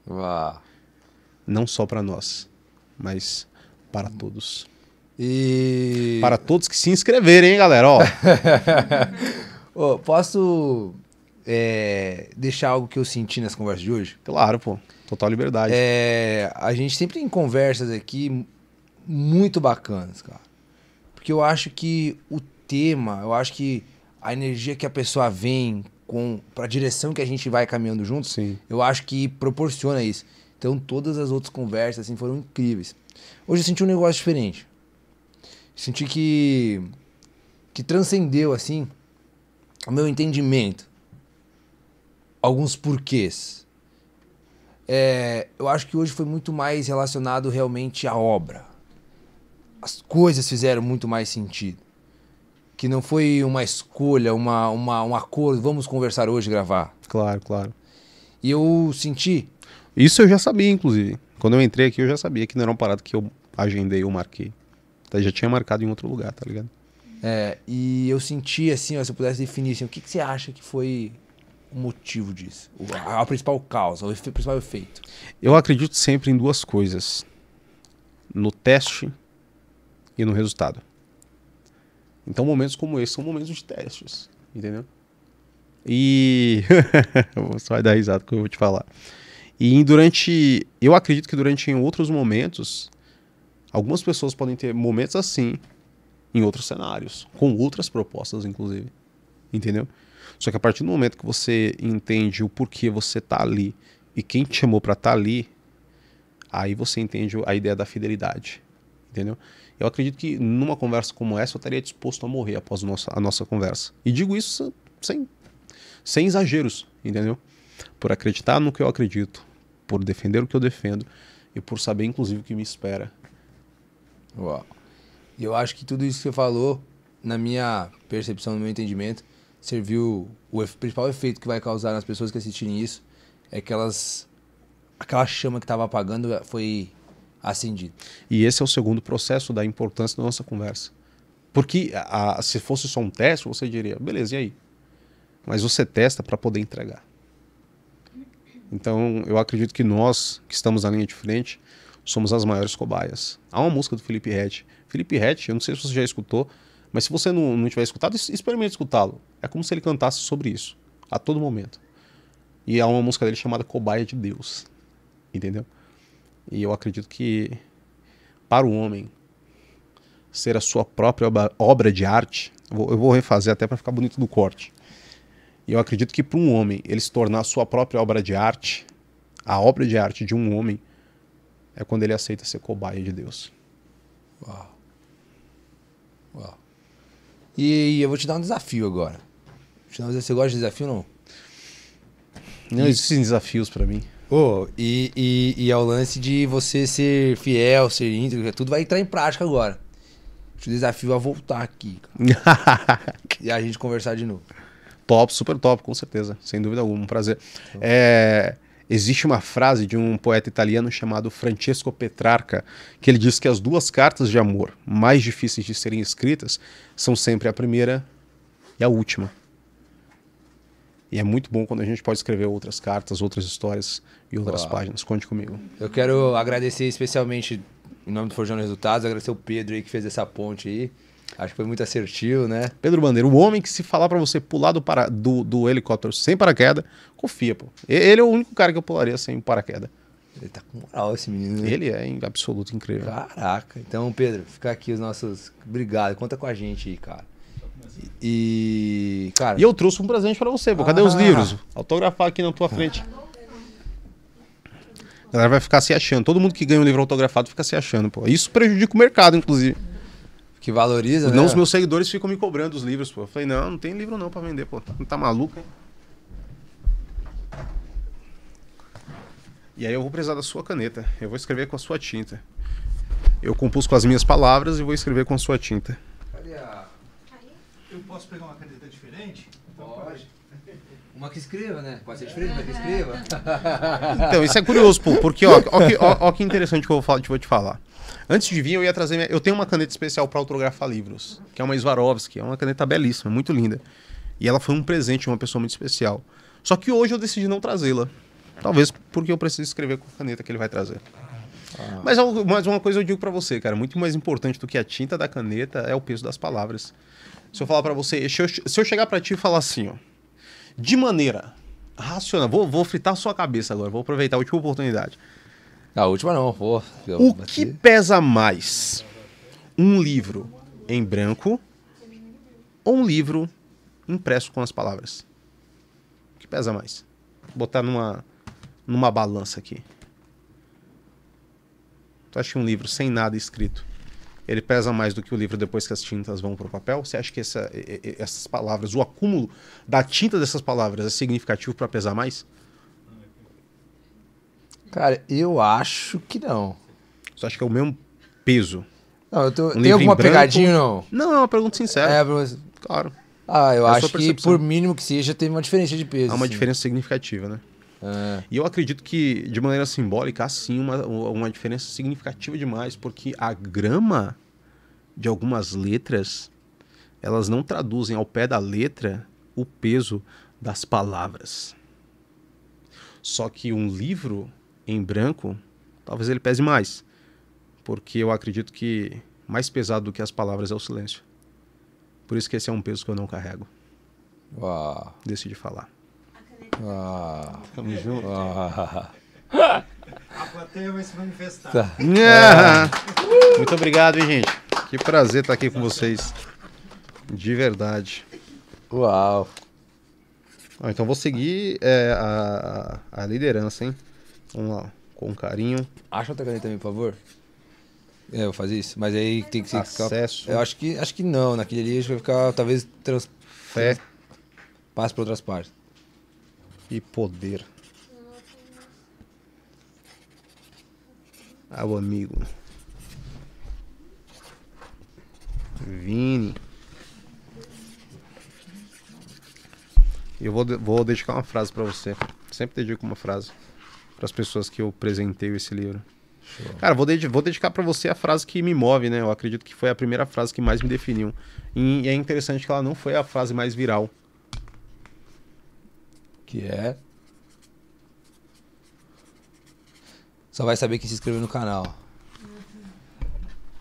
[SPEAKER 3] Uau. Não só para nós, mas para todos. E para todos que se inscreverem, hein, galera, ó.
[SPEAKER 2] oh, posso é, deixar algo que eu senti nas conversas de
[SPEAKER 3] hoje? Claro, pô. Total liberdade.
[SPEAKER 2] É, a gente sempre tem conversas aqui muito bacanas, cara. Porque eu acho que o tema, eu acho que a energia que a pessoa vem com para a direção que a gente vai caminhando juntos, Sim. eu acho que proporciona isso. Então todas as outras conversas assim foram incríveis. Hoje eu senti um negócio diferente. Senti que que transcendeu assim o meu entendimento alguns porquês. É, eu acho que hoje foi muito mais relacionado realmente à obra. As coisas fizeram muito mais sentido. Que não foi uma escolha, uma, uma, um acordo, vamos conversar hoje gravar. Claro, claro. E eu
[SPEAKER 3] senti. Isso eu já sabia, inclusive. Quando eu entrei aqui, eu já sabia que não era uma parada que eu agendei ou marquei. Eu tá, já tinha marcado em outro lugar, tá ligado?
[SPEAKER 2] É, e eu senti assim, ó, se eu pudesse definir assim, o que, que você acha que foi o motivo disso? A, principal causa,
[SPEAKER 3] o, o principal efeito? Eu acredito sempre em duas coisas: no teste e no resultado. Então, momentos como esse são momentos de testes, entendeu? E. Você vai dar risada com o que eu vou te falar. E durante. Eu acredito que durante em outros momentos, algumas pessoas podem ter momentos assim em outros cenários, com outras propostas, inclusive. Entendeu? Só que a partir do momento que você entende o porquê você está ali e quem te chamou para estar tá ali, aí você entende a ideia da fidelidade. Entendeu? Eu acredito que numa conversa como essa eu estaria disposto a morrer após a nossa, a nossa conversa. E digo isso sem, sem exageros, entendeu? Por acreditar no que eu acredito, por defender o que eu defendo e por saber, inclusive, o que me espera. Uau.
[SPEAKER 2] E eu acho que tudo isso que você falou, na minha percepção, no meu entendimento, serviu. O principal efeito que vai causar nas pessoas que assistirem isso é que
[SPEAKER 3] elas. aquela chama que estava apagando eh, foi acendida. E esse é o segundo processo da importância da nossa conversa. Porque a, a, se fosse só um teste, você diria, beleza, e aí? Mas você testa para poder entregar. Então, eu acredito que nós, que estamos na linha de frente, somos as maiores cobaias. Há uma música do Felipe Rett. Felipe Rett, eu não sei se você já escutou, mas se você não, não tiver escutado, experimente escutá-lo. É como se ele cantasse sobre isso, a todo momento. E há uma música dele chamada Cobaia de Deus. Entendeu? E eu acredito que para o homem ser a sua própria obra de arte, eu vou refazer até para ficar bonito do corte. E eu acredito que para um homem ele se tornar a sua própria obra de arte, a obra de arte de um homem é quando ele aceita ser cobaia de Deus. Uau. Uau. E, e eu vou te dar um desafio agora.
[SPEAKER 2] Te um desafio. Você gosta de desafio não?
[SPEAKER 3] Não existem desafios para mim.
[SPEAKER 2] Oh, e, e, e é o lance de você ser fiel, ser íntegro, tudo vai entrar em prática agora. Te desafio a voltar aqui.
[SPEAKER 3] e a gente conversar de novo. Top, super top, com certeza. Sem dúvida alguma, um prazer. Então, é. Existe uma frase de um poeta italiano chamado Francesco Petrarca, que ele diz que as duas cartas de amor mais difíceis de serem escritas são sempre a primeira e a última. E é muito bom quando a gente pode escrever outras cartas, outras histórias e outras Uau. páginas. Conte comigo.
[SPEAKER 2] Eu quero agradecer especialmente, em nome do Forjando Resultados,
[SPEAKER 3] agradecer o Pedro aí que fez essa ponte aí. Acho que foi muito assertivo, né? Pedro Bandeira, o homem que se falar para você pular do, para... do, do helicóptero sem paraquedas, confia, pô. Ele é o único cara que eu pularia sem paraquedas. Ele tá com moral, esse menino. Né? Ele é em absoluto incrível. Caraca.
[SPEAKER 2] Então, Pedro, fica aqui os nossos. Obrigado. Conta com a gente aí, cara. E,
[SPEAKER 3] cara. E eu trouxe um presente para você, pô. Cadê ah. os livros? Autografar aqui na tua frente. A galera vai ficar se achando. Todo mundo que ganha um livro autografado fica se achando, pô. Isso prejudica o mercado, inclusive. Que valoriza, não, né? os meus seguidores ficam me cobrando os livros, pô. Eu falei, não, não tem livro não pra vender, pô. Não tá maluco, hein? E aí eu vou precisar da sua caneta. Eu vou escrever com a sua tinta. Eu compus com as minhas palavras e vou escrever com a sua tinta.
[SPEAKER 2] Cadê a... Eu posso pegar uma caneta
[SPEAKER 1] diferente? Então, pode.
[SPEAKER 2] Uma que escreva, né? Pode ser diferente, uma que escreva.
[SPEAKER 1] Então, isso é curioso,
[SPEAKER 3] pô, porque ó, ó, ó, ó, que interessante que eu vou te falar. Antes de vir, eu ia trazer. Minha... Eu tenho uma caneta especial para autografar livros, que é uma Swarovski, é uma caneta belíssima, muito linda. E ela foi um presente de uma pessoa muito especial. Só que hoje eu decidi não trazê-la. Talvez porque eu preciso escrever com a caneta que ele vai trazer. Ah. Mas, é mas uma coisa eu digo para você, cara, muito mais importante do que a tinta da caneta é o peso das palavras. Se eu falar para você, se eu, se eu chegar para ti e falar assim, ó, de maneira racional, vou, vou fritar sua cabeça agora, vou aproveitar a última oportunidade a última não, pô. O bati. que pesa mais? Um livro em branco ou um livro impresso com as palavras? O que pesa mais? Vou botar numa, numa balança aqui. Tu acha que um livro sem nada escrito, ele pesa mais do que o livro depois que as tintas vão para o papel? Você acha que essa, essas palavras, o acúmulo da tinta dessas palavras é significativo para pesar mais? Cara, eu acho que não. Você acha que é o mesmo peso? Não, eu tô... Um tem alguma pegadinha não? Não, é uma pergunta sincera. É, mas... Claro. Ah, eu é acho que por
[SPEAKER 2] mínimo que seja, tem uma diferença de peso. Há uma assim. diferença
[SPEAKER 3] significativa, né? É. E eu acredito que, de maneira simbólica, há sim uma, uma diferença significativa demais, porque a grama de algumas letras, elas não traduzem ao pé da letra o peso das palavras. Só que um livro em branco, talvez ele pese mais. Porque eu acredito que mais pesado do que as palavras é o silêncio. Por isso que esse é um peso que eu não carrego. Uau. Decidi falar. Uau. Tamo junto. Uau.
[SPEAKER 1] A plateia vai se manifestar. Tá.
[SPEAKER 3] É. Muito obrigado, hein, gente. Que prazer estar aqui com vocês. De verdade. Uau. Ah, então vou seguir é, a, a liderança, hein? Vamos lá, com carinho.
[SPEAKER 2] Acha outra caneta também, por favor. É, eu fazer isso. Mas aí tem que ser. Acesso. Ficar... Eu acho que, acho que não. Naquele ali acho que vai ficar, talvez. Trans... Fé. Passa para outras partes. E poder.
[SPEAKER 3] Ao ah, amigo. Vini. Eu vou, vou dedicar uma frase para você. Sempre dedico uma frase para as pessoas que eu presenteio esse livro. Show. Cara, vou, ded vou dedicar para você a frase que me move, né? Eu acredito que foi a primeira frase que mais me definiu. E, e é interessante que ela não foi a frase mais viral. Que é.
[SPEAKER 2] Só vai saber quem se inscreveu no canal.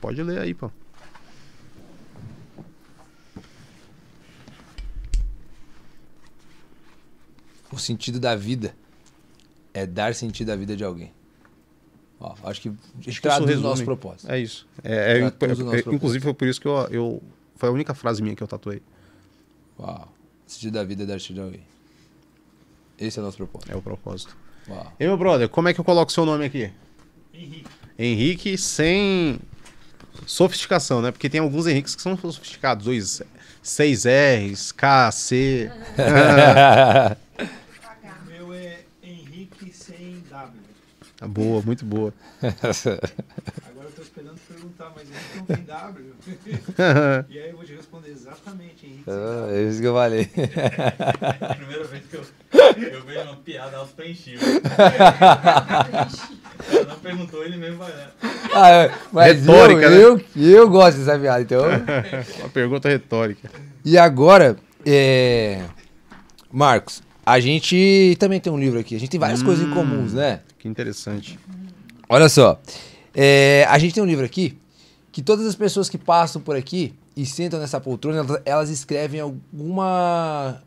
[SPEAKER 2] Pode ler aí, pô. O sentido da vida é dar sentido à vida de alguém. Ó, acho que acho traduz o nosso propósito. É isso. É, é, é, Inclusive
[SPEAKER 3] foi por isso que eu, eu, Foi a única frase minha que eu tatuei. Uau. Sentido da vida é dar sentido a alguém. Esse é o nosso propósito. É o propósito. Uau. E meu brother, como é que eu coloco seu nome aqui? Henrique. Henrique sem sofisticação, né? Porque tem alguns Henriques que são sofisticados. Dois, seis R's, K, C. Tá boa, muito boa. Agora eu tô esperando perguntar,
[SPEAKER 1] mas Henrique não tem W. e aí eu vou te responder exatamente, Henrique.
[SPEAKER 2] Ah, é isso que eu
[SPEAKER 1] falei. é a primeira vez que eu, eu vejo uma
[SPEAKER 2] piada aos preenchidos.
[SPEAKER 1] Ela não perguntou, ele mesmo vai. Ah, é, mas retórica, eu,
[SPEAKER 2] né? eu, eu gosto dessa piada, então. uma pergunta retórica. E agora, é... Marcos, a gente também tem um livro aqui. A gente tem várias hum. coisas em comuns, hum. né? que interessante. Olha só. É, a gente tem um livro aqui que todas as pessoas que passam por aqui e sentam nessa poltrona, elas, elas escrevem alguma.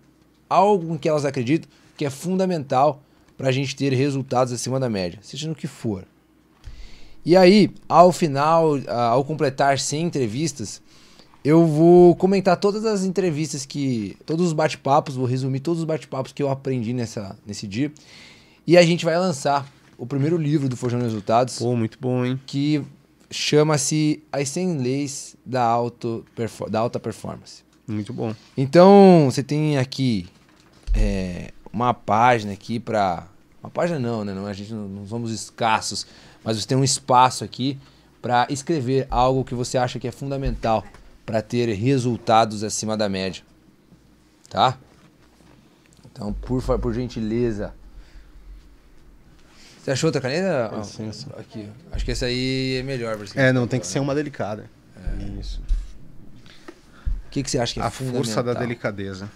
[SPEAKER 2] algo em que elas acreditam que é fundamental para a gente ter resultados acima da média, seja no que for. E aí, ao final, ao completar 100 entrevistas, eu vou comentar todas as entrevistas que. todos os bate-papos, vou resumir todos os bate-papos que eu aprendi nessa, nesse dia. E a gente vai lançar o primeiro livro do Forjando Resultados. Pô, muito bom, hein? Que chama-se As 100 Leis da, auto, da Alta Performance. Muito bom. Então, você tem aqui é, uma página aqui para... Uma página não, né? Não, a gente não, não somos escassos, mas você tem um espaço aqui para escrever algo que você acha que é fundamental para ter resultados acima da média. Tá? Então, por, por gentileza, você achou outra caneta? Ah, sim, sim. Aqui. Acho que essa aí é melhor. É, não, tem que ser uma delicada. É. Isso. O que, que você acha que é A força da
[SPEAKER 3] delicadeza.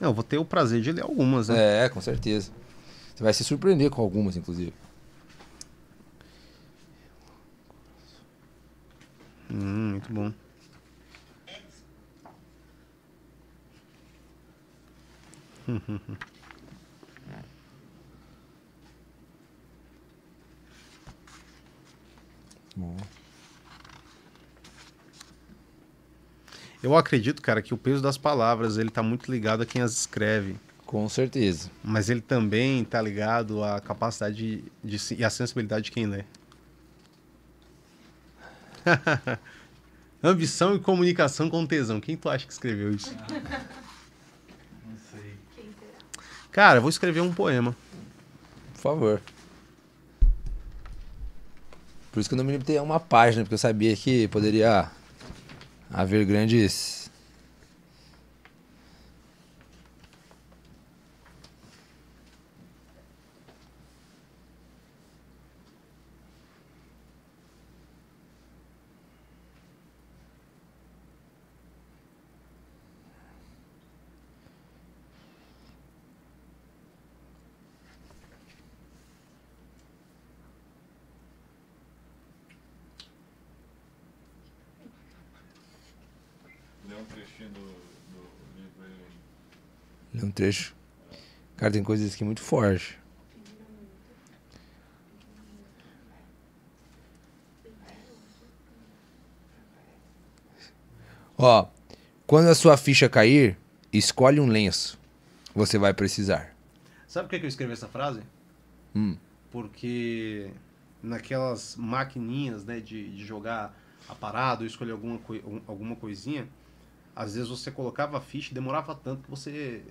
[SPEAKER 3] Não, eu vou ter o prazer de ler algumas, né? É, com certeza. Você vai se surpreender com algumas, inclusive. Hum, muito bom. Eu acredito, cara, que o peso das palavras ele tá muito ligado a quem as escreve. Com certeza. Mas ele também está ligado à capacidade de, de, e à sensibilidade de quem lê. Ambição e comunicação com tesão. Quem tu acha que escreveu isso?
[SPEAKER 1] Ah, não sei.
[SPEAKER 3] Cara, vou escrever um poema. Por favor.
[SPEAKER 2] Por isso que eu não me limitei a uma página, porque eu sabia que poderia haver grandes um trecho. Cara, tem coisas aqui muito fortes. Ó, quando a sua ficha cair, escolhe um lenço. Você vai precisar.
[SPEAKER 3] Sabe por que eu escrevi essa frase? Hum. Porque naquelas maquininhas né, de, de jogar a parada ou escolher alguma, alguma coisinha, às vezes você colocava a ficha e demorava tanto que você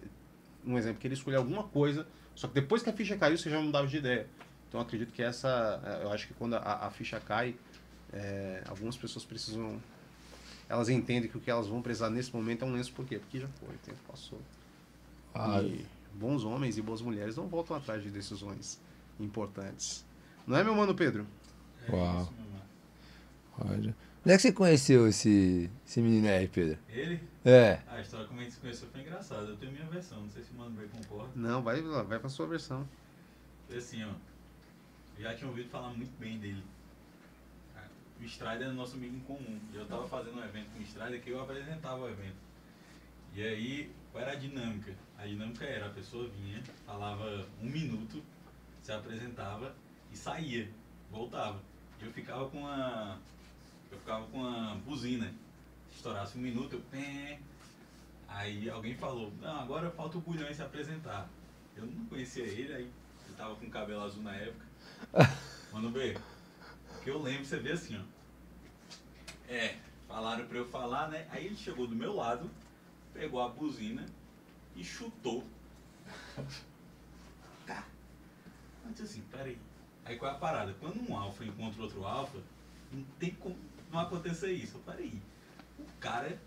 [SPEAKER 3] um exemplo, queria escolher alguma coisa, só que depois que a ficha caiu, você já mudava de ideia. Então acredito que essa. É, eu acho que quando a, a ficha cai, é, algumas pessoas precisam. Elas entendem que o que elas vão precisar nesse momento é um lenço, por quê? Porque já foi, o tempo passou. Ai. Ah. E bons homens e boas mulheres não voltam atrás de decisões importantes. Não é, meu mano Pedro?
[SPEAKER 2] É Uau. Isso, mano. Olha. Onde é que você conheceu esse, esse menino aí, Pedro? Ele? É.
[SPEAKER 1] A história como a gente se conheceu foi engraçada. Eu tenho minha versão, não sei se o Mano Bay concorda. Não, vai lá,
[SPEAKER 3] vai pra sua versão.
[SPEAKER 1] Foi assim, ó. Já tinha ouvido falar muito bem dele. O Strider é nosso amigo em comum. E eu tava fazendo um evento com o Strider que eu apresentava o evento. E aí, qual era a dinâmica? A dinâmica era, a pessoa vinha, falava um minuto, se apresentava e saía, voltava. E eu ficava com a eu ficava com uma buzina. Estourasse um minuto, eu. Pé. Aí alguém falou, não, agora falta o bulhão se apresentar. Eu não conhecia ele, aí ele tava com cabelo azul na época. Mano B, que eu lembro, você vê assim, ó. É, falaram pra eu falar, né? Aí ele chegou do meu lado, pegou a buzina e chutou. Tá. Mas assim, peraí. Aí qual é a parada? Quando um alfa encontra outro alfa, não tem como não acontecer isso. Eu, falei, o cara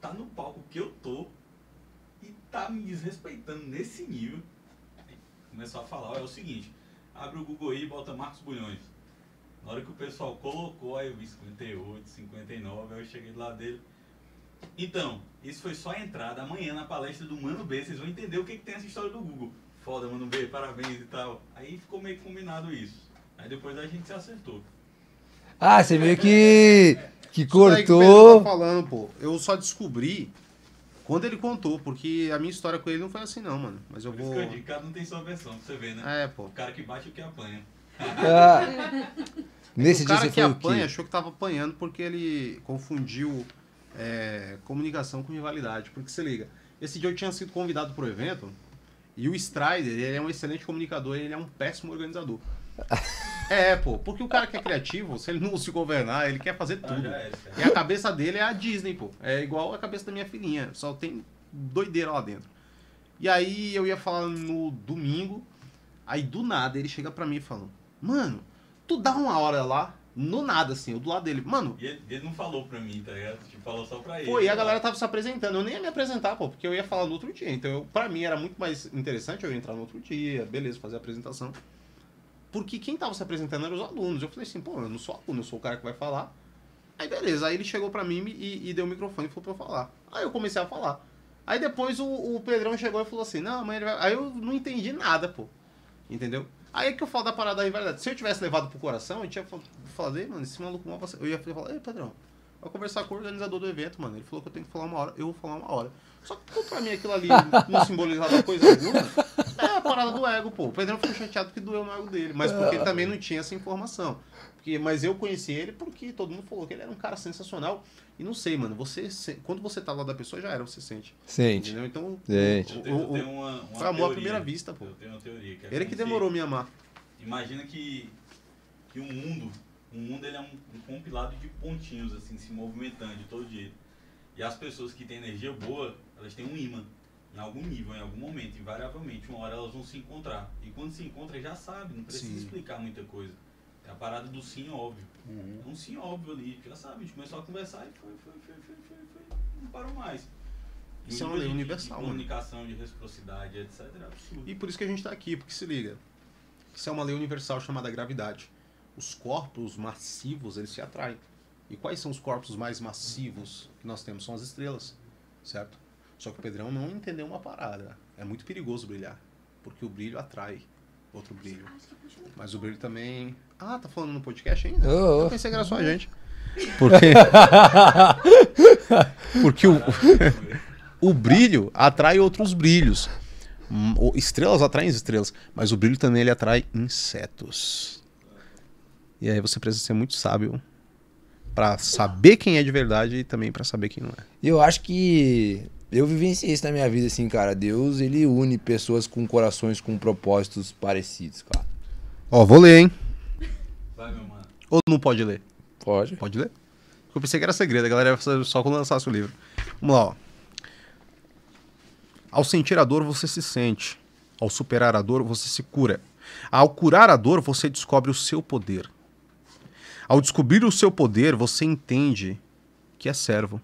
[SPEAKER 1] tá no palco que eu tô e tá me desrespeitando nesse nível. começou a falar, é o seguinte, abre o Google aí e bota Marcos Bulhões. Na hora que o pessoal colocou, aí eu vi 58, 59, aí eu cheguei do lado dele. Então, isso foi só a entrada. Amanhã na palestra do Mano B, vocês vão entender o que, que tem essa história do Google. Foda, Mano B, parabéns e tal. Aí ficou meio
[SPEAKER 3] combinado isso. Aí depois a gente se acertou.
[SPEAKER 2] Ah, você meio que. que
[SPEAKER 1] cortou. Isso que tá
[SPEAKER 3] falando, pô. Eu só descobri quando ele contou, porque a minha história com ele não foi assim, não, mano. Mas eu vou. Isso que cada um tem sua versão, pra você ver, né? É, pô. O cara que bate é o que apanha. Ah.
[SPEAKER 2] Nesse o dia cara que apanha
[SPEAKER 3] achou que tava apanhando porque ele confundiu é, comunicação com rivalidade. Porque se liga, esse dia eu tinha sido convidado pro evento e o Strider, ele é um excelente comunicador, ele é um péssimo organizador. É, pô, porque o cara que é criativo, se ele não se governar, ele quer fazer ah, tudo. É, é. e a cabeça dele é a Disney, pô. É igual a cabeça da minha filhinha, só tem doideira lá dentro. E aí eu ia falar no domingo, aí do nada ele chega pra mim e fala: Mano, tu dá uma hora lá, no nada assim, eu do lado dele, mano. E ele,
[SPEAKER 1] ele não falou pra mim, tá ligado? Tipo, falou só pra ele. Pô, e a né? galera
[SPEAKER 3] tava se apresentando, eu nem ia me apresentar, pô, porque eu ia falar no outro dia. Então eu, pra mim era muito mais interessante eu entrar no outro dia, beleza, fazer a apresentação. Porque quem estava se apresentando eram os alunos. Eu falei assim, pô, eu não sou aluno, eu sou o cara que vai falar. Aí beleza, aí ele chegou para mim e, e, deu o microfone e falou pra eu falar. Aí eu comecei a falar. Aí depois o, o Pedrão chegou e falou assim, não, mas ele vai... Aí eu não entendi nada, pô. Entendeu? Aí é que eu falo da parada da rivalidade. Se eu tivesse levado pro coração, eu tinha falado, ei, mano, esse maluco mal passado. Eu ia falar, ei, Pedrão, eu vou conversar com o organizador do evento, mano. Ele falou que eu tenho que falar uma hora, eu vou falar uma hora. Só que pra mim aquilo ali não simbolizava coisa alguma. É a parada do ego, pô. O Pedrão ficou chateado que doeu no ego dele, mas é. porque ele também não tinha essa informação. Porque, mas eu conheci ele porque todo mundo falou que ele era um cara sensacional. E não sei, mano, você quando você tá lá da pessoa, já era, você sente. Sente. Entendeu? Então, sente. Eu, eu, eu uma, uma amor à primeira vista, pô. Eu tenho uma teoria. Que é ele é que demorou me amar.
[SPEAKER 1] Imagina que, que o mundo, o mundo ele é um, um compilado de pontinhos, assim, se movimentando de todo jeito. E as pessoas que têm energia boa, elas têm um ímã em algum nível, em algum momento, invariavelmente, uma hora elas vão se encontrar. E quando se encontram, já sabe, não precisa sim. explicar muita coisa. É a parada do sim óbvio. Uhum. É um sim óbvio ali, já sabe, a gente começou a conversar e foi, foi, foi, foi, foi, foi não parou mais.
[SPEAKER 3] Isso é uma lei universal. De né? comunicação,
[SPEAKER 1] de reciprocidade, etc. É absurdo. E por
[SPEAKER 3] isso que a gente está aqui, porque se liga. Isso é uma lei universal chamada gravidade. Os corpos massivos, eles se atraem. E quais são os corpos mais massivos que nós temos? São as estrelas, certo? Só que o Pedrão não entendeu uma parada. É muito perigoso brilhar, porque o brilho atrai outro brilho. Mas o brilho também. Ah, tá falando no podcast ainda? Oh, oh. Eu pensei que era só a gente. Porque. porque o. o brilho atrai outros brilhos. Estrelas atraem estrelas, mas o brilho também ele atrai insetos. E aí você precisa ser muito sábio para saber quem é de verdade e também para saber quem não é. Eu acho que eu vivenciei isso na minha vida, assim,
[SPEAKER 2] cara. Deus, ele une pessoas com corações com propósitos parecidos, cara.
[SPEAKER 3] Ó, vou ler, hein? Vai, meu mano. Ou não pode ler? Pode. Pode ler? Eu pensei que era segredo, a galera ia só quando lançasse o livro. Vamos lá, ó. Ao sentir a dor, você se sente. Ao superar a dor, você se cura. Ao curar a dor, você descobre o seu poder. Ao descobrir o seu poder, você entende que é servo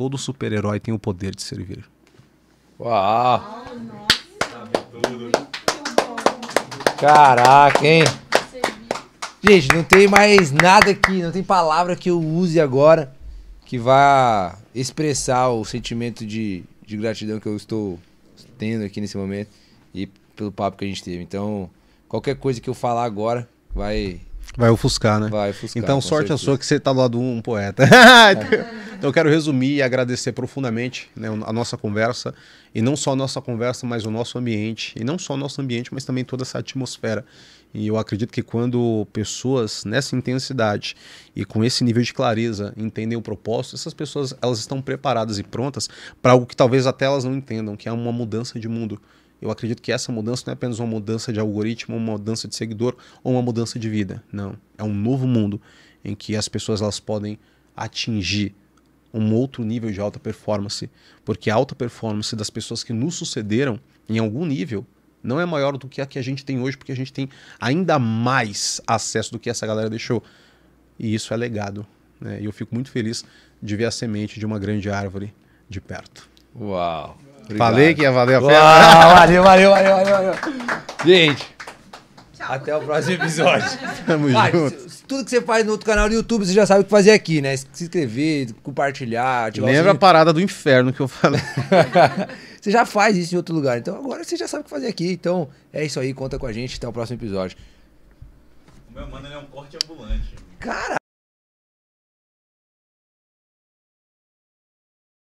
[SPEAKER 3] todo super-herói tem o poder de servir.
[SPEAKER 1] Uau!
[SPEAKER 2] Caraca, hein? Gente, não tem mais nada aqui, não tem palavra que eu use agora que vá expressar o sentimento de, de gratidão que eu estou tendo aqui nesse momento e pelo papo que a gente teve. Então, qualquer coisa que eu falar agora vai
[SPEAKER 3] Vai ofuscar, né? Vai
[SPEAKER 2] ofuscar. Então, sorte certeza. a
[SPEAKER 3] sua que você está do lado de um poeta. então, eu quero resumir e agradecer profundamente né, a nossa conversa. E não só a nossa conversa, mas o nosso ambiente. E não só o nosso ambiente, mas também toda essa atmosfera. E eu acredito que quando pessoas nessa intensidade e com esse nível de clareza entendem o propósito, essas pessoas elas estão preparadas e prontas para algo que talvez até elas não entendam, que é uma mudança de mundo. Eu acredito que essa mudança não é apenas uma mudança de algoritmo, uma mudança de seguidor ou uma mudança de vida. Não. É um novo mundo em que as pessoas elas podem atingir um outro nível de alta performance, porque a alta performance das pessoas que nos sucederam em algum nível não é maior do que a que a gente tem hoje, porque a gente tem ainda mais acesso do que essa galera deixou. E isso é legado. Né? E eu fico muito feliz de ver a semente de uma grande árvore de perto. Uau! Obrigado. Falei que ia valer a pena. Uau, valeu, valeu, valeu, valeu, Gente,
[SPEAKER 2] Tchau. até o próximo episódio. Tamo Vai, junto. Tudo que você faz no outro canal do YouTube, você já sabe o que fazer aqui, né? Se inscrever, compartilhar, ativar Lembra a
[SPEAKER 3] parada do inferno que eu falei.
[SPEAKER 2] você já faz isso em outro lugar. Então agora você já sabe o que fazer aqui. Então é isso aí, conta com a gente. Até o próximo episódio.
[SPEAKER 1] O meu mano ele é um corte ambulante. Cara!